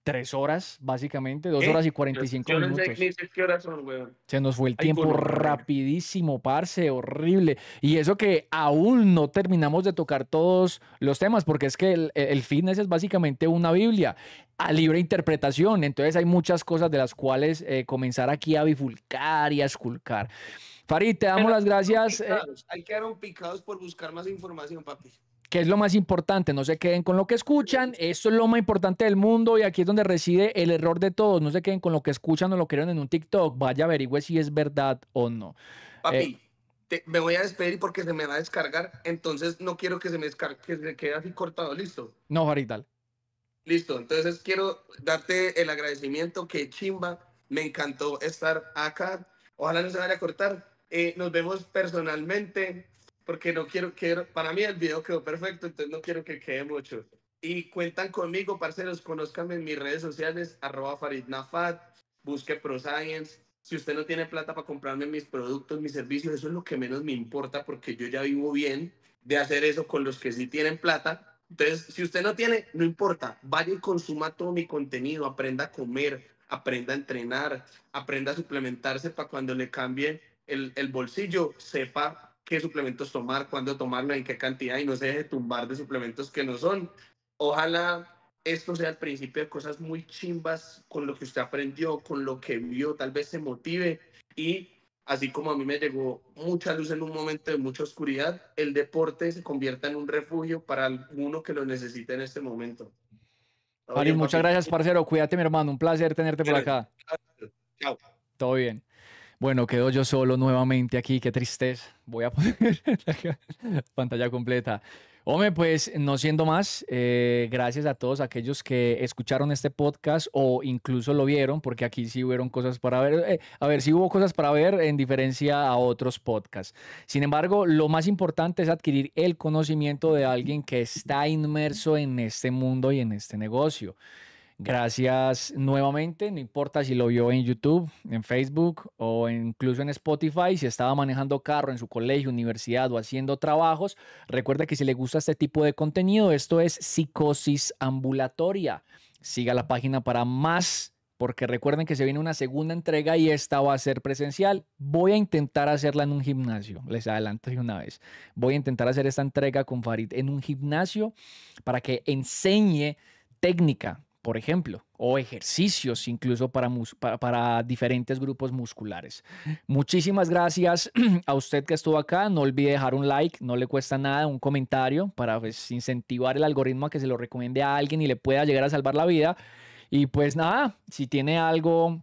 tres horas, básicamente, dos horas y 45 y cinco minutos. qué horas son, Se nos fue el tiempo rapidísimo, parce, horrible. Y eso que aún no terminamos de tocar todos los temas, porque es que el, fitness es básicamente una Biblia a libre interpretación. Entonces hay muchas cosas de las cuales eh, comenzar aquí a bifulcar y a esculcar. Farid, te damos las gracias. hay que eh. picados por buscar más información, papi que es lo más importante, no se queden con lo que escuchan, esto es lo más importante del mundo y aquí es donde reside el error de todos, no se queden con lo que escuchan o lo que en un TikTok, vaya averigüe si es verdad o no. Papi, eh, me voy a despedir porque se me va a descargar, entonces no quiero que se me descargue, que se quede así cortado, ¿listo? No, Jarital. Listo, entonces quiero darte el agradecimiento, que chimba, me encantó estar acá, ojalá no se vaya a cortar, eh, nos vemos personalmente, porque no quiero, que para mí el video quedó perfecto, entonces no quiero que quede mucho. Y cuentan conmigo, parceros, conozcanme en mis redes sociales, arroba faridnafat, busque ProScience. Si usted no tiene plata para comprarme mis productos, mis servicios, eso es lo que menos me importa porque yo ya vivo bien de hacer eso con los que sí tienen plata. Entonces, si usted no tiene, no importa, vaya y consuma todo mi contenido, aprenda a comer, aprenda a entrenar, aprenda a suplementarse para cuando le cambie el, el bolsillo, sepa qué suplementos tomar, cuándo tomarlo, en qué cantidad y no se deje tumbar de suplementos que no son. Ojalá esto sea el principio de cosas muy chimbas con lo que usted aprendió, con lo que vio, tal vez se motive y así como a mí me llegó mucha luz en un momento de mucha oscuridad, el deporte se convierta en un refugio para alguno que lo necesite en este momento. muchas gracias, parcero. Cuídate, mi hermano. Un placer tenerte por acá. Chao. Todo bien. Bueno, quedo yo solo nuevamente aquí, qué tristeza. Voy a [laughs] poner pantalla completa. Hombre, pues no siendo más, eh, gracias a todos aquellos que escucharon este podcast o incluso lo vieron, porque aquí sí hubieron cosas para ver. Eh, a ver, sí hubo cosas para ver en diferencia a otros podcasts. Sin embargo, lo más importante es adquirir el conocimiento de alguien que está inmerso en este mundo y en este negocio. Gracias nuevamente, no importa si lo vio en YouTube, en Facebook o incluso en Spotify, si estaba manejando carro en su colegio, universidad o haciendo trabajos, recuerda que si le gusta este tipo de contenido, esto es psicosis ambulatoria. Siga la página para más porque recuerden que se viene una segunda entrega y esta va a ser presencial. Voy a intentar hacerla en un gimnasio, les adelanto de una vez. Voy a intentar hacer esta entrega con Farid en un gimnasio para que enseñe técnica, por ejemplo, o ejercicios incluso para, para, diferentes grupos musculares. Muchísimas gracias [clears throat] a usted que estuvo acá. No olvide dejar un like, no le cuesta nada, un comentario para pues, incentivar el algoritmo a que se lo recomiende a alguien y le pueda llegar a salvar la vida. Y pues nada, si tiene algo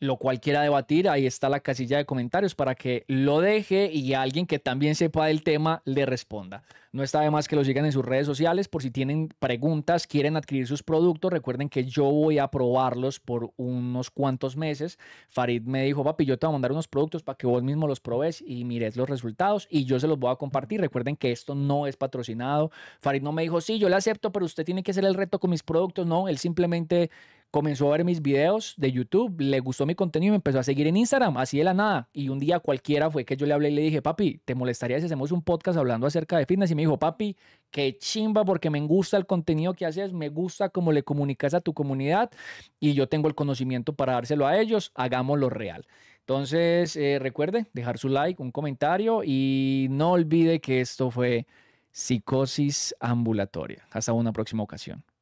lo cual quiera debatir, ahí está la casilla de comentarios para que lo deje y alguien que también sepa del tema le responda. No está de más que lo sigan en sus redes sociales por si tienen preguntas, quieren adquirir sus productos. Recuerden que yo voy a probarlos por unos cuantos meses. Farid me dijo, papi, yo te voy a mandar unos productos para que vos mismo los probes y mires los resultados y yo se los voy a compartir. Recuerden que esto no es patrocinado. Farid no me dijo, sí, yo le acepto, pero usted tiene que hacer el reto con mis productos. No, él simplemente comenzó a ver mis videos de YouTube, le gustó mi contenido y me empezó a seguir en Instagram, así de la nada. Y un día cualquiera fue que yo le hablé y le dije, papi, ¿te molestaría si hacemos un podcast hablando acerca de fitness? Y me dijo, papi, qué chimba porque me gusta el contenido que haces, me gusta cómo le comunicas a tu comunidad y yo tengo el conocimiento para dárselo a ellos, hagámoslo real. Entonces, eh, recuerde dejar su like, un comentario y no olvide que esto fue psicosis ambulatoria. Hasta una próxima ocasión.